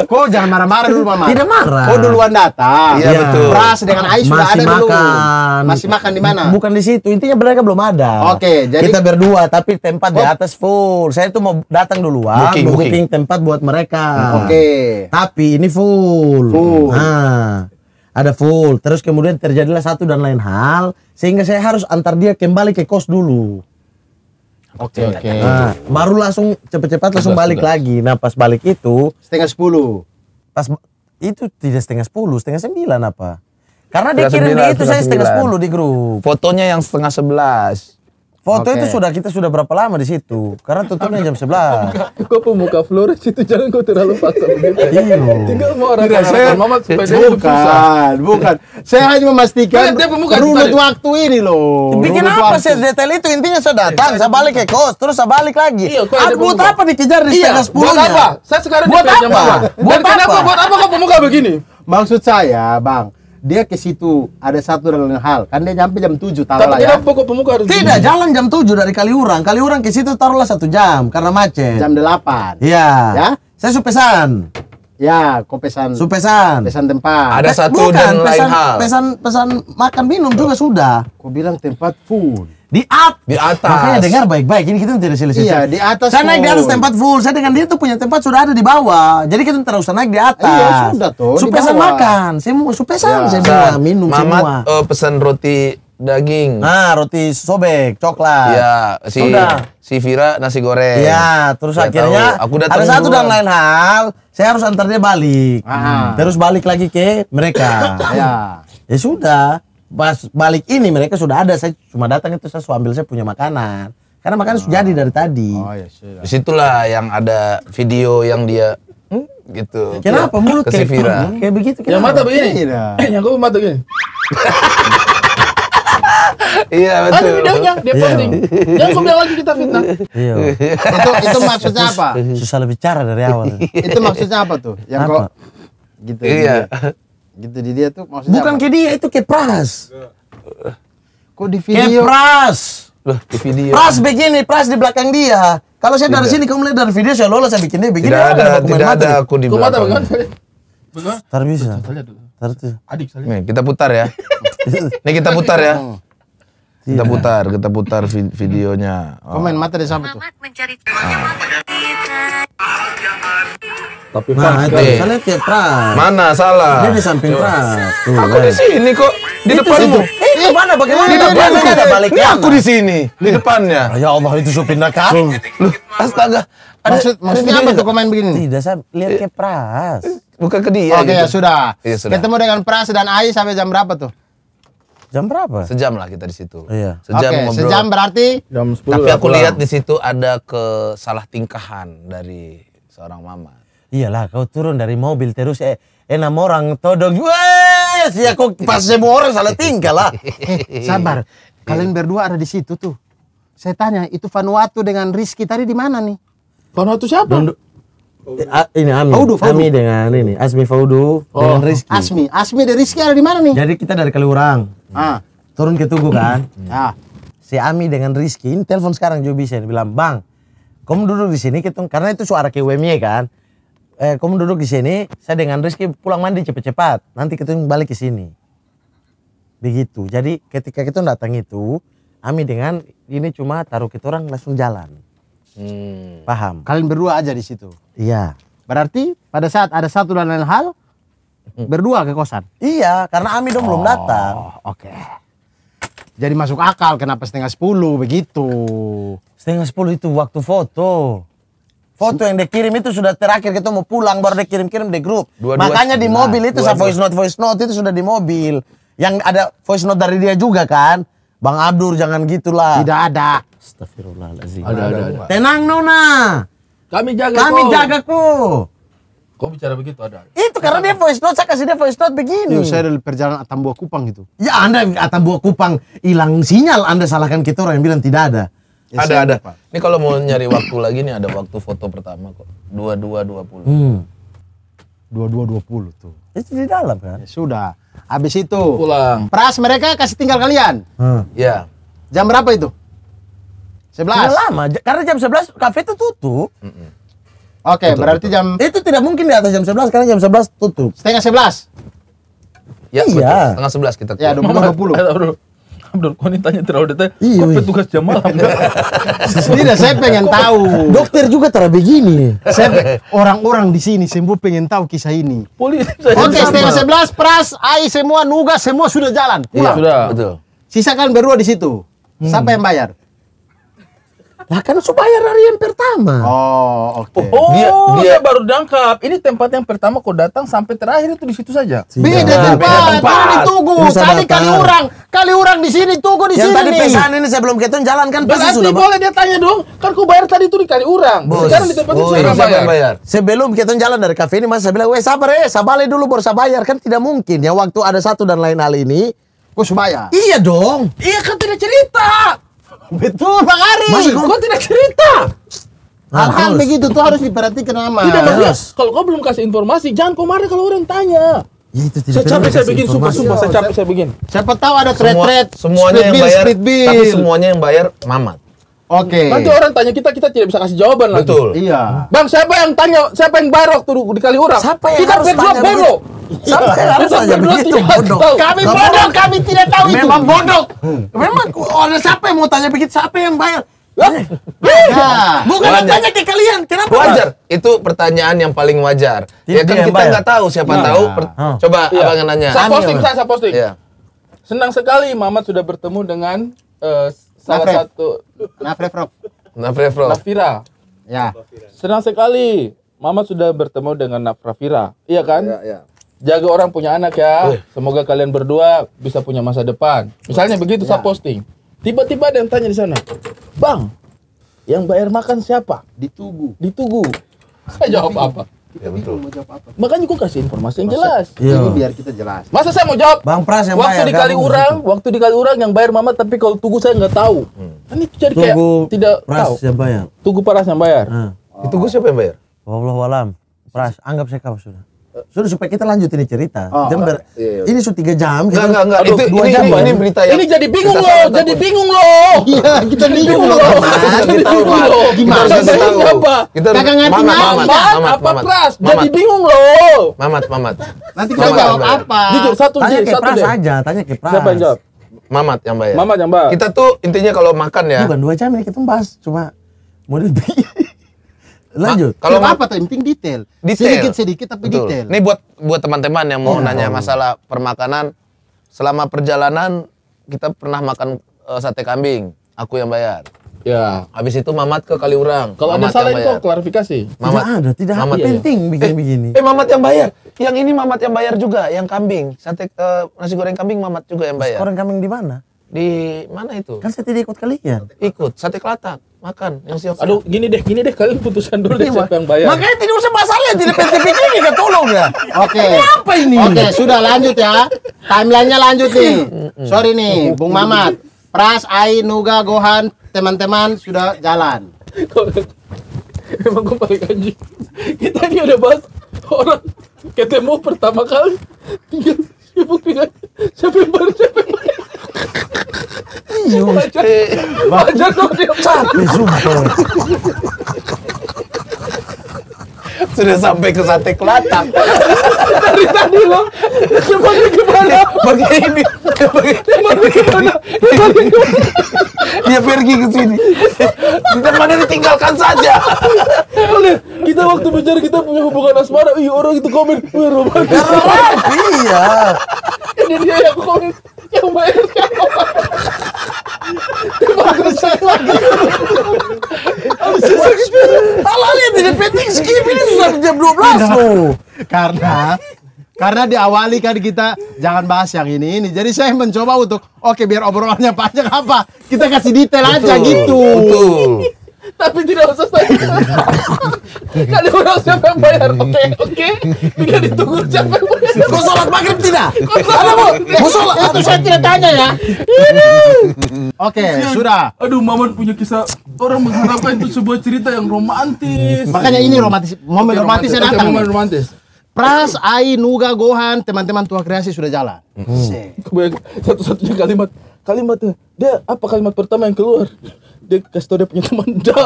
Kau jangan marah-marah dulu mama. Tidak marah. Kau duluan datang. Iya betul. Pras dengan Ais sudah ada dulu. Masih makan. Masih makan di mana? Bukan di situ intinya mereka belum ada. Oke, okay, jadi kita berdua tapi tempat oh. di atas full. Saya tuh mau datang duluan, booking, booking. booking tempat buat mereka. Oke. Okay. Tapi ini full. Full. Nah, ada full. Terus kemudian terjadilah satu dan lain hal sehingga saya harus antar dia kembali ke kos dulu. Oke. Okay, okay. Nah, baru langsung cepat-cepat langsung balik sudah. lagi. Nah, pas balik itu setengah sepuluh. Pas itu tidak setengah sepuluh, setengah sembilan apa? Karena dia kirim di itu saya setengah sepuluh di grup. Fotonya yang setengah sebelas. Foto okay. itu sudah kita sudah berapa lama di situ? Karena tutupnya jam sebelas. Kau pemuka Flores itu jangan kau terlalu paksa begitu. Iya. Tinggal mau orang Tidak, saya, mama saya bukan, bukan. Saya hanya memastikan Dia runut waktu ini loh. Bikin apa sih detail itu? Intinya saya datang, iya, saya balik iya. ke kos, terus saya balik lagi. Iya, buat apa dikejar di iya, setengah sepuluh? Buat apa? Saya sekarang buat apa? Buat apa? Buat apa kau pemuka begini? Maksud saya, Bang, dia ke situ ada satu dan lain hal kan dia nyampe jam 7 taruhlah ya. pokok pemuka harus tidak jalan jam 7 dari Kaliurang Kaliurang ke situ taruhlah satu jam karena macet jam 8 iya ya saya supesan Ya, kok pesan. Supesan. Pesan tempat. Ada satu Bukan, dan pesan, hal. Pesan pesan makan minum juga sudah. Kau bilang tempat food di at di atas makanya dengar baik-baik ini kita tidak silih iya di atas saya naik di atas tempat full saya dengan dia tuh punya tempat sudah ada di bawah jadi kita terus naik di atas iya sudah tuh supaya saya makan saya mau supaya iya. saya, saya nah, minum Mamat, semua uh, pesan roti daging nah roti sobek coklat ya si sudah. si Vira nasi goreng ya terus saya akhirnya tahu. aku ada satu dan lain hal saya harus antar dia balik Aha. terus balik lagi ke mereka ya ya sudah pas balik ini mereka sudah ada. Saya cuma datang itu saya ambil saya punya makanan. Karena makanan oh. sudah jadi dari tadi. Oh, iya, yes, Disitulah yang ada video yang dia hmm, gitu. Kenapa ya, mulut kayak, Vira. Gitu. kayak begitu? Kenapa? Yang mata begini. yang kau mata begini. Iya betul. Ada videonya dia iya. posting. Jangan kau bilang lagi kita fitnah. Iya. itu, itu maksudnya apa? Susah lebih cara dari awal. itu maksudnya apa tuh? Yang kok gitu. Iya. Gitu gitu di dia tuh maksudnya bukan apa? ke dia itu ke Pras kok di video kayak Pras loh di video Pras begini Pras di belakang dia kalau saya dari sini kamu lihat dari video saya lolos saya bikin dia begini tidak ada, ada tidak ada aku di belakang Bentar bisa. tar tuh. Adik saya. Nih, kita putar ya. Nih kita putar ya. Kita putar, kita putar videonya. Oh. Komen mata deh sampai tuh. mencari tapi nah, itu kan. salah Mana salah? Dia di samping Pras. Tuh, aku eh. di sini kok, di itu depanmu. Eh, itu mana bagaimana? Di depan ada balik. Ini aku di sini, di eh. depannya. Ya Allah, itu supir pindah kan? Loh, astaga. Ada, Maksud, maksudnya apa tuh komen begini? Tidak, saya lihat eh. ke Pras. Bukan ke dia. Oke, gitu. ya sudah. Ya, sudah. Ketemu dengan Pras dan Ai sampai jam berapa tuh? Jam berapa? Sejam lah kita di situ. Iya. Sejam okay, ngobrol. Sejam berarti jam 10. Tapi aku lihat di situ ada kesalah tingkahan dari seorang mama. Iyalah, kau turun dari mobil terus eh enam orang todong. Wes, ya kok pas semua orang salah tingkah lah. sabar. Kalian berdua ada di situ tuh. Saya tanya, itu Vanuatu dengan Rizky tadi di mana nih? Vanuatu siapa? Dundu eh, A, ah, ini Ami. Faudu, Faudu. Ami dengan ini Asmi Faudu oh. dengan Rizky. Asmi, Asmi dan Rizky ada di mana nih? Jadi kita dari Kaliurang ah. Hmm. turun ke tugu kan hmm. ah. si Ami dengan Rizky ini telepon sekarang juga bisa bilang bang kamu duduk di sini kita karena itu suara KWMY ya kan eh kamu duduk di sini saya dengan Rizky pulang mandi cepat-cepat nanti kita balik ke sini begitu jadi ketika kita datang itu Ami dengan ini cuma taruh kita orang langsung jalan hmm. paham kalian berdua aja di situ iya berarti pada saat ada satu dan lain hal Mm. Berdua ke kosan? Iya, karena Ami dong oh, belum datang. Oke. Okay. Jadi masuk akal kenapa setengah sepuluh begitu. Setengah sepuluh itu waktu foto. Foto yang dikirim itu sudah terakhir kita mau pulang baru dikirim-kirim di grup. Dua, Makanya di mobil itu sama voice note voice note itu sudah di mobil. Yang ada voice note dari dia juga kan. Bang Abdur jangan gitulah. Tidak ada. Astagfirullahalazim. Ada, ada, ada. Tenang Nona. Kami jaga Kami jaga kok. Kok bicara begitu ada? Itu karena dia voice note, saya kasih dia voice note begini. Ya, saya dari perjalanan Atambua Kupang gitu. Ya Anda Atambua Kupang hilang sinyal, Anda salahkan kita orang yang bilang tidak ada. Ya, ada ada Ini kalau mau nyari waktu lagi nih ada waktu foto pertama kok. Dua dua dua puluh. Hmm. Dua dua dua puluh tuh. Itu di dalam kan? Ya, sudah. Habis itu pulang. Pras mereka kasih tinggal kalian. Hmm. Ya. Jam berapa itu? 11. Sudah lama, karena jam 11 kafe itu tutup. Mm -mm. Oke, okay, berarti betul. jam itu tidak mungkin di atas jam 11 karena jam 11 tutup. Setengah 11. Ya, iya. Betul. Setengah 11 kita. Ya, iya, dua puluh Abdul Koni tanya terlalu detail. Iya. Kok iya. petugas jam malam? Tidak, saya pengen tahu. Dokter juga terlalu begini. Saya orang-orang di sini sembuh pengen tahu kisah ini. Polisi. Oke, okay, setengah sebelas, pras, ai semua, nugas semua sudah jalan. Iya, Pulang. Iya, sudah. Betul. Sisakan berdua di situ. Hmm. Siapa yang bayar? Lah kan subayar hari yang pertama. Oh, oke. Okay. Oh, oh, dia, dia, saya baru dangkap. Ini tempat yang pertama kau datang sampai terakhir itu di situ saja. Beda tempat. Beda tempat. Ini tunggu. Tadi kali orang, kali orang di sini, tunggu di yang sini. Yang tadi pesan ini belum kita jalan kan pasti sudah. boleh dia tanya dong. Kan kau bayar tadi itu di kali orang. Bos. Sekarang di tempat itu saya bayar. bayar. Sebelum kita jalan dari kafe ini mas saya bilang, "Weh, sabar ya, eh. sabale dulu baru saya bayar." Kan tidak mungkin ya waktu ada satu dan lain hal ini. Kau bayar. Iya dong. Iya kan tidak cerita. Betul bang Ari. Masa kau, kau tidak cerita. Hal-hal nah, begitu tuh harus diperhatikan sama. Tidak maksudnya kalau kau belum kasih informasi, jangan kau marah kalau orang tanya. Ya itu tidak saya capek saya bikin sumpah sumpah saya capek saya bikin. Siapa tahu ada thread thread semuanya yang bayar tapi semuanya yang bayar Mamat. Oke. Okay. Nanti orang tanya kita, kita tidak bisa kasih jawaban Betul. lagi. Iya. Bang, siapa yang tanya? Siapa yang barok tuh di kali orang? Siapa yang kita harus tanya? bodoh. Siapa yang harus tanya begitu? Bodoh. Kami bodoh, kami tidak tahu itu. Memang bodoh. Memang orang oh, siapa yang mau tanya begitu? Siapa yang bayar? Nah, bukan wajar. tanya ke kalian, kenapa? Wajar, itu pertanyaan yang paling wajar. Ya kan kita nggak tahu siapa nah. tahu. Per- oh. Coba iya. abang nanya. Saya posting, saya, saya posting. Iya. Senang sekali Mamat sudah bertemu dengan uh, salah Nafref. satu Nafref Rob. Nafref Rob. Nafira. Ya. Senang sekali. Mama sudah bertemu dengan Nafrafira. Iya kan? Iya, iya. Jaga orang punya anak ya. Uih. Semoga kalian berdua bisa punya masa depan. Misalnya ya. begitu ya. saya posting. Tiba-tiba ada yang tanya di sana. Bang, yang bayar makan siapa? Ditugu. Ditugu. Saya jawab apa? kita ya, betul. mau jawab apa? Makanya gue kasih informasi yang Masa, jelas. Iya. Ini biar kita jelas. Masa saya mau jawab? Bang Pras yang waktu bayar. Waktu kali urang, waktu dikali urang yang bayar mama, tapi kalau tugu saya nggak tahu. Hmm. Kan itu jadi tugu kayak tidak Pras tahu. yang bayar. Tugu Pras yang bayar. Hmm. Oh. Itu gue siapa yang bayar? Wallahualam. Pras, anggap saya kau sudah sudah supaya kita lanjut ini cerita. Oh, jam ber, iya, iya. iya. Ini sudah tiga jam. Enggak, enggak, enggak. Aduh, itu, dua ini, jam ini, ya? ini berita yang ini jadi bingung loh, jadi bingung loh. Iya, kita bingung loh. Kita bingung loh. Gimana? Kita bingung apa? Kita kagak ngerti mamat, mamat, apa pras? Jadi bingung loh. Mamat, mamat. Nanti kita jawab apa? Jujur satu deh, satu pras aja, tanya ke pras. Siapa yang jawab? Mamat yang bayar. Mamat yang bayar. Kita tuh intinya kalau makan ya. Bukan dua jam ini ya, kita bahas, cuma mau lebih lanjut. kalau nggak apa tuh penting detail. detail. Sedikit sedikit tapi Betul. detail. Ini buat buat teman-teman yang mau oh, nanya iya. masalah permakanan. Selama perjalanan kita pernah makan uh, sate kambing, aku yang bayar. Ya. Habis itu Mamat ke Kaliurang. Kalau ada salah itu klarifikasi. Mamat tidak ada, tidak Mamat iya, penting iya. begini-begini. Eh, eh, Mamat yang bayar. Yang ini Mamat yang bayar juga, yang kambing. Sate uh, nasi goreng kambing Mamat juga yang bayar. Nasi goreng kambing di mana? Di mana itu? Kan saya tidak ikut kalian. Ikut, sate Kelatak makan yang siap, siap aduh gini deh gini deh kalian putusan dulu deh iya, siapa yang bayar makanya tidak usah masalah tidak penting penting kan? tolong ya oke okay. apa ini oke okay, sudah lanjut ya timelinenya lanjut nih sorry nih bung mamat pras ai nuga gohan teman-teman sudah jalan emang gue paling anjing kita ini udah bahas orang ketemu pertama kali tinggal sibuk siapa yang baru siapa yang baru Iya. Baca Sudah sampai ke sate kelatang. Dari tadi loh. Kembali ke mana? Bagai ini. Kembali ke Kembali Dia pergi ke sini. Di mana ditinggalkan saja. Oleh kita waktu bicara kita punya hubungan asmara, iya orang itu komen, wih romantis. Iya. Ini dia yang komen yang bayar siapa Bagusan lagi. Halal yang tidak penting skip ini sudah jam 12 loh. Karena karena diawali kan kita jangan bahas yang ini ini. Jadi saya mencoba untuk oke okay, biar obrolannya panjang apa kita kasih detail aja gitu tapi tidak usah saya kan orang siapa yang bayar oke okay, oke okay. tidak ditunggu siapa yang bayar kau sholat maghrib tidak sholat bu kau sholat itu saya tidak tanya ya oke okay, sudah aduh maman punya kisah orang mengharapkan itu sebuah cerita yang romantis makanya ini romantis momen romantis yang datang momen romantis Pras, Ai, Nuga, Gohan, teman-teman tua kreasi sudah jalan. Hmm. Satu-satunya kalimat, kalimatnya dia apa kalimat pertama yang keluar? dia kasih tau dia punya teman dah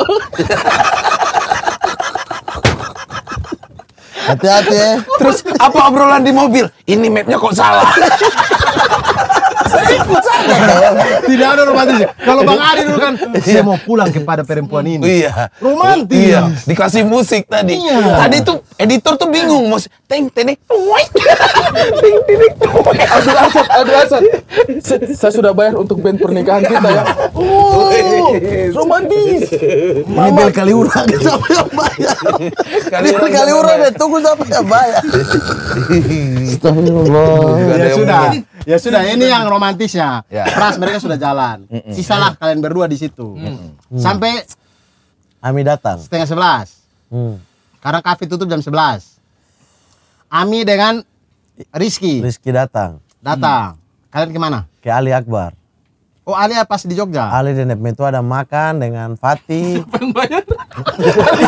hati-hati ya terus apa obrolan di mobil ini mapnya kok salah ikut saja. Tidak ada romantis. Kalau Bang Ari dulu kan, saya mau pulang kepada perempuan ini. Iya. Romantis. Iya. Dikasih musik tadi. Iya. Tadi itu editor tuh bingung, mau teng tenek tuwek. Teng Aduh asat, aduh asat. Saya sudah bayar untuk band pernikahan kita ya. Oh, romantis. Ini bel kali urang siapa yang bayar? Kali kali urang tunggu siapa yang bayar. Astagfirullah. Ya sudah ya sudah iya, ini iya. yang romantisnya ya. pras mereka sudah jalan sisalah kalian berdua di situ mm. sampai Ami datang setengah sebelas hmm. karena kafe tutup jam sebelas Ami dengan Rizky Rizky datang datang kalian kemana ke Ali Akbar Oh Ali pas di Jogja? Ali di Nepme itu ada makan dengan Fatih.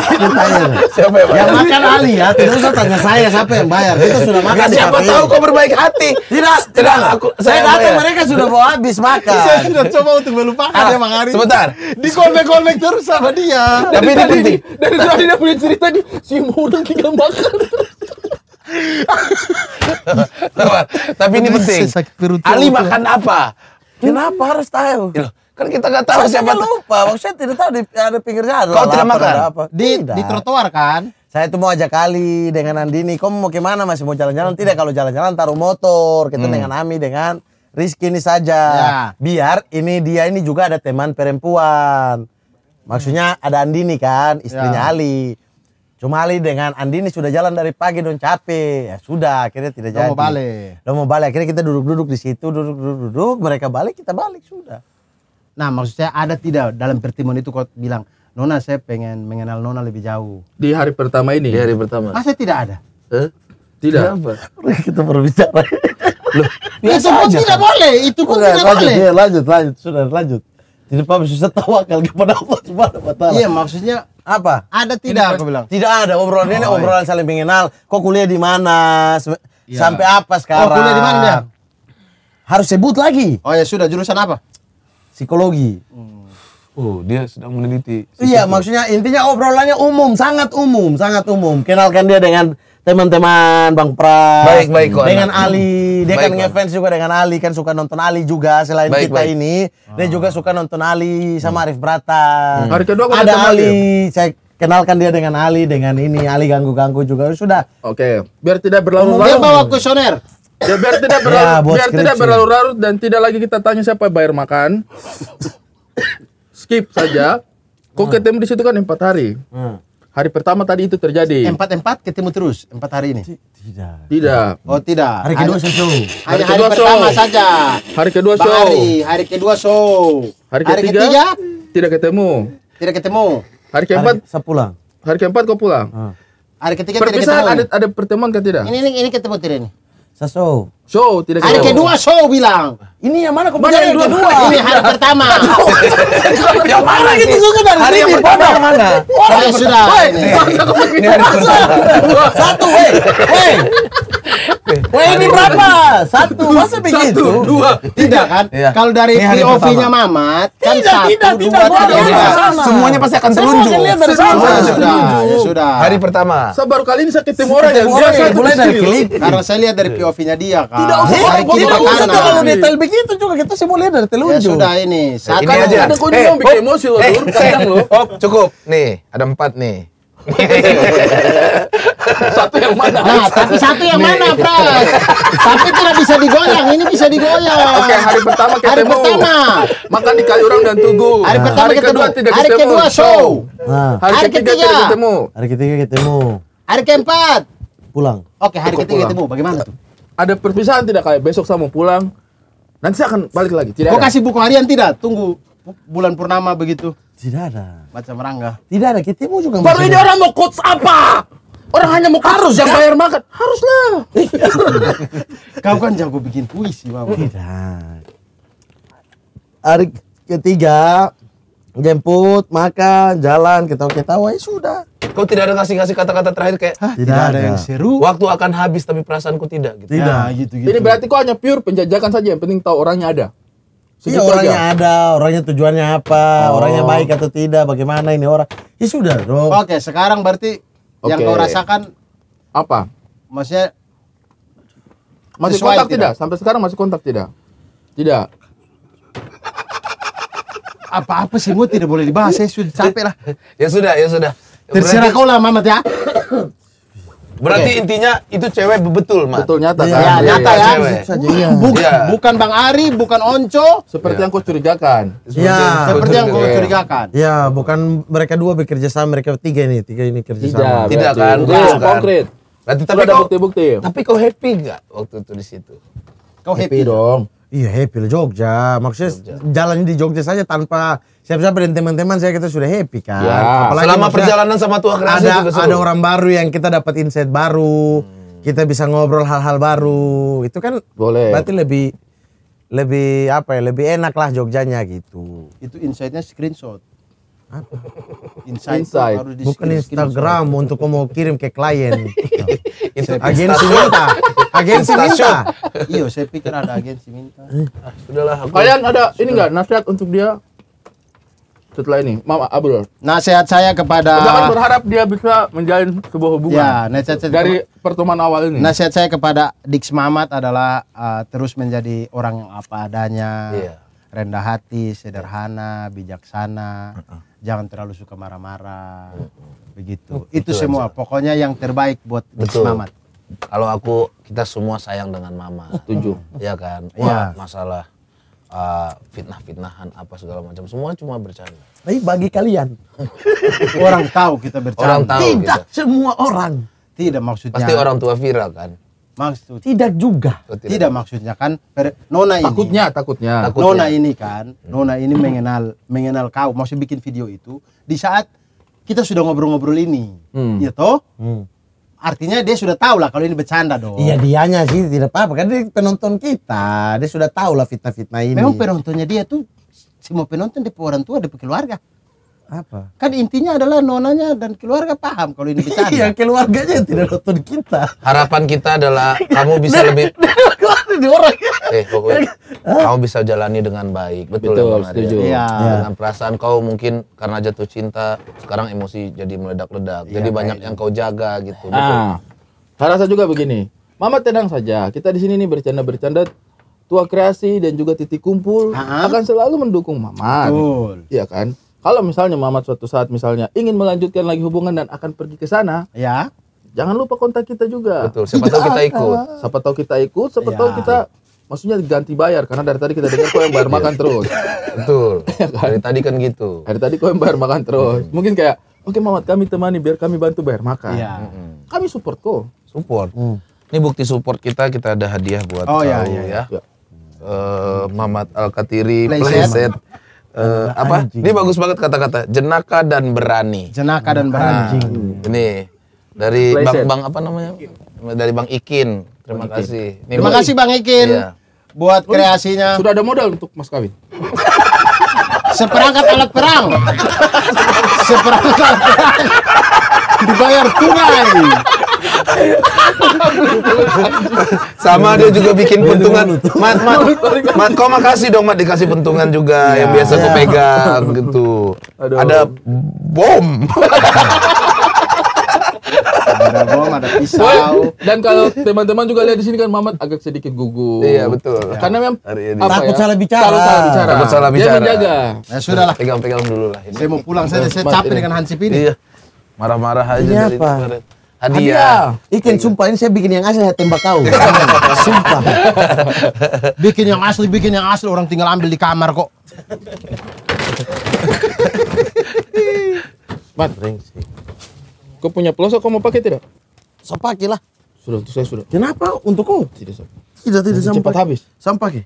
Siapa yang bayar? Siapa yang bayar? Yang makan Ali ya. Tidak usah tanya saya siapa yang bayar. Itu sudah makan. siapa tahu kau berbaik hati. Tidak. Tidak. Aku, saya datang mereka sudah mau habis makan. saya sudah coba untuk melupakan ah, ya Bang Ari. Sebentar. Di kolmek-kolmek terus sama dia. Tapi ini penting. Dari tadi dia punya cerita di Si muda tinggal makan. Tapi ini penting. Ali makan apa? Kenapa hmm. harus tahu? Loh, ya, kan kita nggak tahu siapa tahu. lupa. Maksudnya tidak tahu di ada pinggir jalan. Kau tidak makan? Apa. Di, tidak. di trotoar kan? Saya itu mau ajak kali dengan Andini. Kau mau kemana? Masih mau jalan-jalan? Tidak. Kalau jalan-jalan taruh motor. Kita hmm. dengan Ami dengan Rizky ini saja. Ya. Biar ini dia ini juga ada teman perempuan. Maksudnya ada Andini kan, istrinya ya. Ali Cuma Ali dengan Andini sudah jalan dari pagi dong capek. Ya sudah akhirnya tidak Lo jadi. Mau balik. Lo mau balik akhirnya kita duduk-duduk di situ duduk-duduk mereka balik kita balik sudah. Nah maksudnya ada tidak dalam pertemuan itu kau bilang Nona saya pengen mengenal Nona lebih jauh. Di hari pertama ini? Di hari pertama. Masa tidak ada? Eh? Tidak. Kenapa? kita berbicara. Loh, itu pun tidak boleh, itu pun tidak lanjut, boleh. Ya, lanjut, lanjut, sudah lanjut. Tidak apa-apa, susah tawakal kepada Allah Subhanahu wa taala. Iya, maksudnya apa? Ada tidak? aku bilang. Tidak ada obrolan ini oh, iya. obrolan saling mengenal. Kok kuliah di mana? Iya. Sampai apa oh, sekarang? kuliah di mana? Harus sebut lagi. Oh ya sudah jurusan apa? Psikologi. Hmm. Oh, dia sedang meneliti. Iya, maksudnya intinya obrolannya umum, sangat umum, sangat umum. Kenalkan dia dengan teman-teman Bang Pras. Baik, baik kok. Dengan anak. Ali, dia baik, kan ngefans juga dengan Ali kan suka nonton Ali juga selain baik, kita baik. ini. Dia ah. juga suka nonton Ali sama Arif Brata. Hmm. Hari kedua ada Ali, saya kenalkan dia dengan Ali dengan ini Ali ganggu-ganggu juga sudah. Oke, okay. biar tidak berlalu larut Dia bawa kuesioner. Ya, biar tidak berlalu ya, biar tidak berlalu larut dan tidak lagi kita tanya siapa yang bayar makan. Skip saja. Kok hmm. ketemu di situ kan empat hari. Hmm. Hari pertama tadi itu terjadi. Empat empat ketemu terus empat hari ini. Tidak. Tidak. Oh tidak. Hari kedua show. Hari, hari, kedua kedua pertama saja. Hari kedua show. Hari hari kedua show. Hari ketiga, hari ketiga tidak ketemu. Tidak ketemu. Hari keempat saya pulang. Hari keempat kau pulang. Ah. Hari ketiga Perpisahan tidak ketemu. ada ada pertemuan kan tidak? Ini ini, ini ketemu tidak ini? Seshow. Show tidak Hari kedua show bilang. Ini yang mana kok Mana yang kedua? Ini hari pertama. yang mana gitu juga dari hari yang pertama yang mana? Oh, sudah. satu, woi. Wah ini berapa? Satu, masa begitu? Satu, dua, tidak kan? Iya. Kalau dari POV-nya Mamat, kan tidak, satu, tidak, dua, tidak, tidak, tiga. Semuanya pasti akan telunjuk. Semuanya bersama. Sudah, ya sudah. Hari pertama. Saya baru kali ini saya ketemu orang yang biasa mulai dari klip. Karena saya lihat dari iya. POV-nya dia kan. Tidak usah, tidak usah kalau detail begitu juga kita semua lihat dari ya, telunjuk. sudah ini. Eh, satu ini aja. Ada eh, yang bikin emosi loh, Eh, Cukup, nih ada empat nih. satu yang mana? Nah, tapi satu yang nih. mana, Pras? tapi tidak bisa digoyang, ini bisa digoyang. Oke, hari pertama ketemu. Hari pertama makan di Kayurang dan tunggu. Hari pertama hari ketemu. Kedua tidak hari ketemu. kedua show. Nah. Hari, hari ketiga, ketiga tidak ketemu. Hari ketiga ketemu. Hari keempat pulang. Oke, hari ketiga pulang. ketemu. Bagaimana tuh? Ada perpisahan tidak kayak besok saya mau pulang? Nanti saya akan balik lagi. Tidak. Kau kasih buku harian tidak? Tunggu bulan purnama begitu. Tidak ada. Macam Rangga. Tidak ada. Kita mau juga. Baru ini orang mau quotes apa? Orang hanya mau harus yang bayar makan. Haruslah. Kau kan jago bikin puisi, Bang. Tidak. Hari ketiga, jemput, makan, jalan, ketawa-ketawa, ya sudah. Kau tidak ada ngasih-ngasih kata-kata terakhir kayak Hah, tidak, tidak ada yang seru. Waktu akan habis tapi perasaanku tidak gitu. Tidak, ya, nah, gitu gitu. Jadi berarti kau hanya pure penjajakan saja yang penting tahu orangnya ada. Iya orangnya aja. ada, orangnya tujuannya apa, oh. orangnya baik atau tidak, bagaimana ini orang. Ya sudah dong. Oke, sekarang berarti okay. yang kau rasakan apa? Maksudnya masih kontak tidak? tidak? Sampai sekarang masih kontak tidak? Tidak. Apa-apa sih mu tidak boleh dibahas, saya sudah capek lah. Ya sudah, ya sudah. Terserah kau lah, Mamat ya. Berarti okay. intinya itu cewek betul, Mas. Betul nyata iya, kan? Iya, ya, nyata ya. Bukan, ya. bukan Bang Ari, bukan Onco, seperti ya. yang kau curigakan. Iya, seperti yang kau curigakan. Ya, bukan mereka dua bekerja sama, mereka tiga ini, tiga ini kerja sama. Tidak kan? Iya, tidak kan? Konkret. Nanti tapi ada bukti-bukti. Tapi kau happy nggak waktu itu di situ? Kau happy, happy dong. Iya happy lah Jogja. Maksudnya Jogja. jalannya di Jogja saja tanpa siapa-siapa dan teman-teman saya kita sudah happy kan. Ya. Apalagi selama perjalanan sama tua Tuhan ada juga ada orang baru yang kita dapat insight baru, hmm. kita bisa ngobrol hal-hal baru. Itu kan boleh. Berarti lebih lebih apa ya? Lebih enak lah Jogjanya gitu. Itu insightnya screenshot apa? Insight, Insight. Harus bukan Instagram di untuk mau kirim ke klien. agensi minta, agensi minta. Iya, saya pikir ada agensi minta. Eh. Ah, sudahlah. Kalian ada Sudah. ini enggak nasihat untuk dia setelah ini, Mama Abdul? Nasihat saya kepada Jangan berharap dia bisa menjalin sebuah hubungan. Ya, nasihat saya dari pertemuan awal ini. Nasihat saya kepada Dix Mamat adalah uh, terus menjadi orang apa adanya. Yeah. Rendah hati, sederhana, bijaksana. Uh -uh jangan terlalu suka marah-marah begitu Betul itu semua aja. pokoknya yang terbaik buat Betul. Mamat kalau aku kita semua sayang dengan mama setuju ya kan iya. Wah, ya. masalah ah, fitnah-fitnahan apa segala macam semua cuma bercanda. Tapi bagi kalian orang tahu kita bercanda. Tidak semua orang. Tidak maksudnya. Pasti orang tua viral kan. Maksud. Tidak juga. Oh, tidak. tidak maksudnya kan Nona ini. Takutnya, takutnya. takutnya. Nona ini kan, Nona ini mengenal mengenal kau. Maksud bikin video itu di saat kita sudah ngobrol-ngobrol ini, hmm. ya toh. Hmm. Artinya dia sudah tahu lah kalau ini bercanda dong. Iya dianya sih tidak apa-apa kan dia penonton kita, dia sudah tahu lah fitnah-fitnah ini. Memang penontonnya dia tuh semua penonton di orang tua, di keluarga apa kan intinya adalah nonanya dan keluarga paham kalau ini bisa. iya keluarganya tidak nonton kita harapan kita adalah kamu bisa lebih eh kamu bisa jalani dengan baik betul, ya, betul ya, Bang setuju. Ya. dengan perasaan kau mungkin karena jatuh cinta sekarang emosi jadi meledak-ledak ya, jadi banyak yang kau jaga gitu, gitu. nah, saya rasa juga begini Mama tenang saja kita di sini nih bercanda-bercanda Tua Kreasi dan juga Titik Kumpul Aha. akan selalu mendukung mama Iya kan? kalau misalnya Muhammad suatu saat misalnya ingin melanjutkan lagi hubungan dan akan pergi ke sana, ya. Jangan lupa kontak kita juga. Betul. Siapa tahu kita ikut. Siapa tahu kita ikut, siapa ya. tahu kita maksudnya ganti bayar karena dari tadi kita dengar kau yang bayar iya. makan terus. Betul. Ya kan? Dari tadi kan gitu. Dari tadi kau yang bayar makan terus. Hmm. Mungkin kayak, "Oke, Muhammad, kami temani biar kami bantu bayar makan." Ya. Kami support kok. Support. Hmm. Ini bukti support kita, kita ada hadiah buat oh, iya, kau iya, ya. ya. ya. ya. Uh, eh, Mamat Al-Katiri playset. playset Uh, apa? Ini bagus banget kata-kata jenaka dan berani. Jenaka dan nah, berani. Nah, ini dari Bang Bang apa namanya? Dari Bang Ikin. Terima Bang kasih. Ikin. Terima kasih Bang Ikin iya. buat oh, kreasinya. Sudah ada modal untuk Mas Kawin. Seperangkat alat perang. Seperangkat alat perang. Dibayar tunai. Sama dia juga bikin pentungan. Mat, mat, mat, kau makasih dong mat dikasih pentungan juga ya, yang biasa ya. pegang gitu. Aduh. Ada bom. ada bom, ada pisau. Dan kalau teman-teman juga lihat di sini kan Mamat agak sedikit gugup. Iya betul. Karena iya. memang apa takut ya? salah bicara. Takut salah bicara. Takut salah bicara. Dia menjaga. Ya sudahlah. Pegang-pegang dulu lah. Ini. Saya mau pulang saja. Saya capek dengan hansip ini. Iya. Marah-marah aja Ini dari apa? kemarin hadiah. hadiah. Ikin sumpah ini saya bikin yang asli saya tembak kau. sumpah. Bikin yang asli, bikin yang asli orang tinggal ambil di kamar kok. Mat, Kau punya pelosok kau mau pakai tidak? Saya pakai lah. Sudah, untuk saya sudah. Kenapa? Untuk kau? Tidak, Tidak, tidak sampai. Cepat habis. Sampai pakai.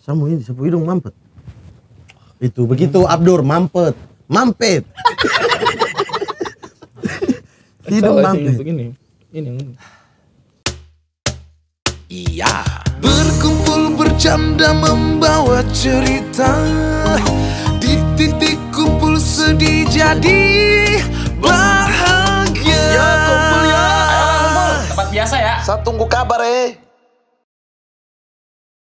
Samu ini, sapu hidung mampet. Itu begitu Abdur mampet. Mampet. Tidak nanti. Begini. Ini ini. Iya. Berkumpul bercanda membawa cerita di titik kumpul sedih jadi bahagia. Ya, kumpul ya. Ayo, kumpul. Tempat biasa ya. Saya tunggu kabar eh.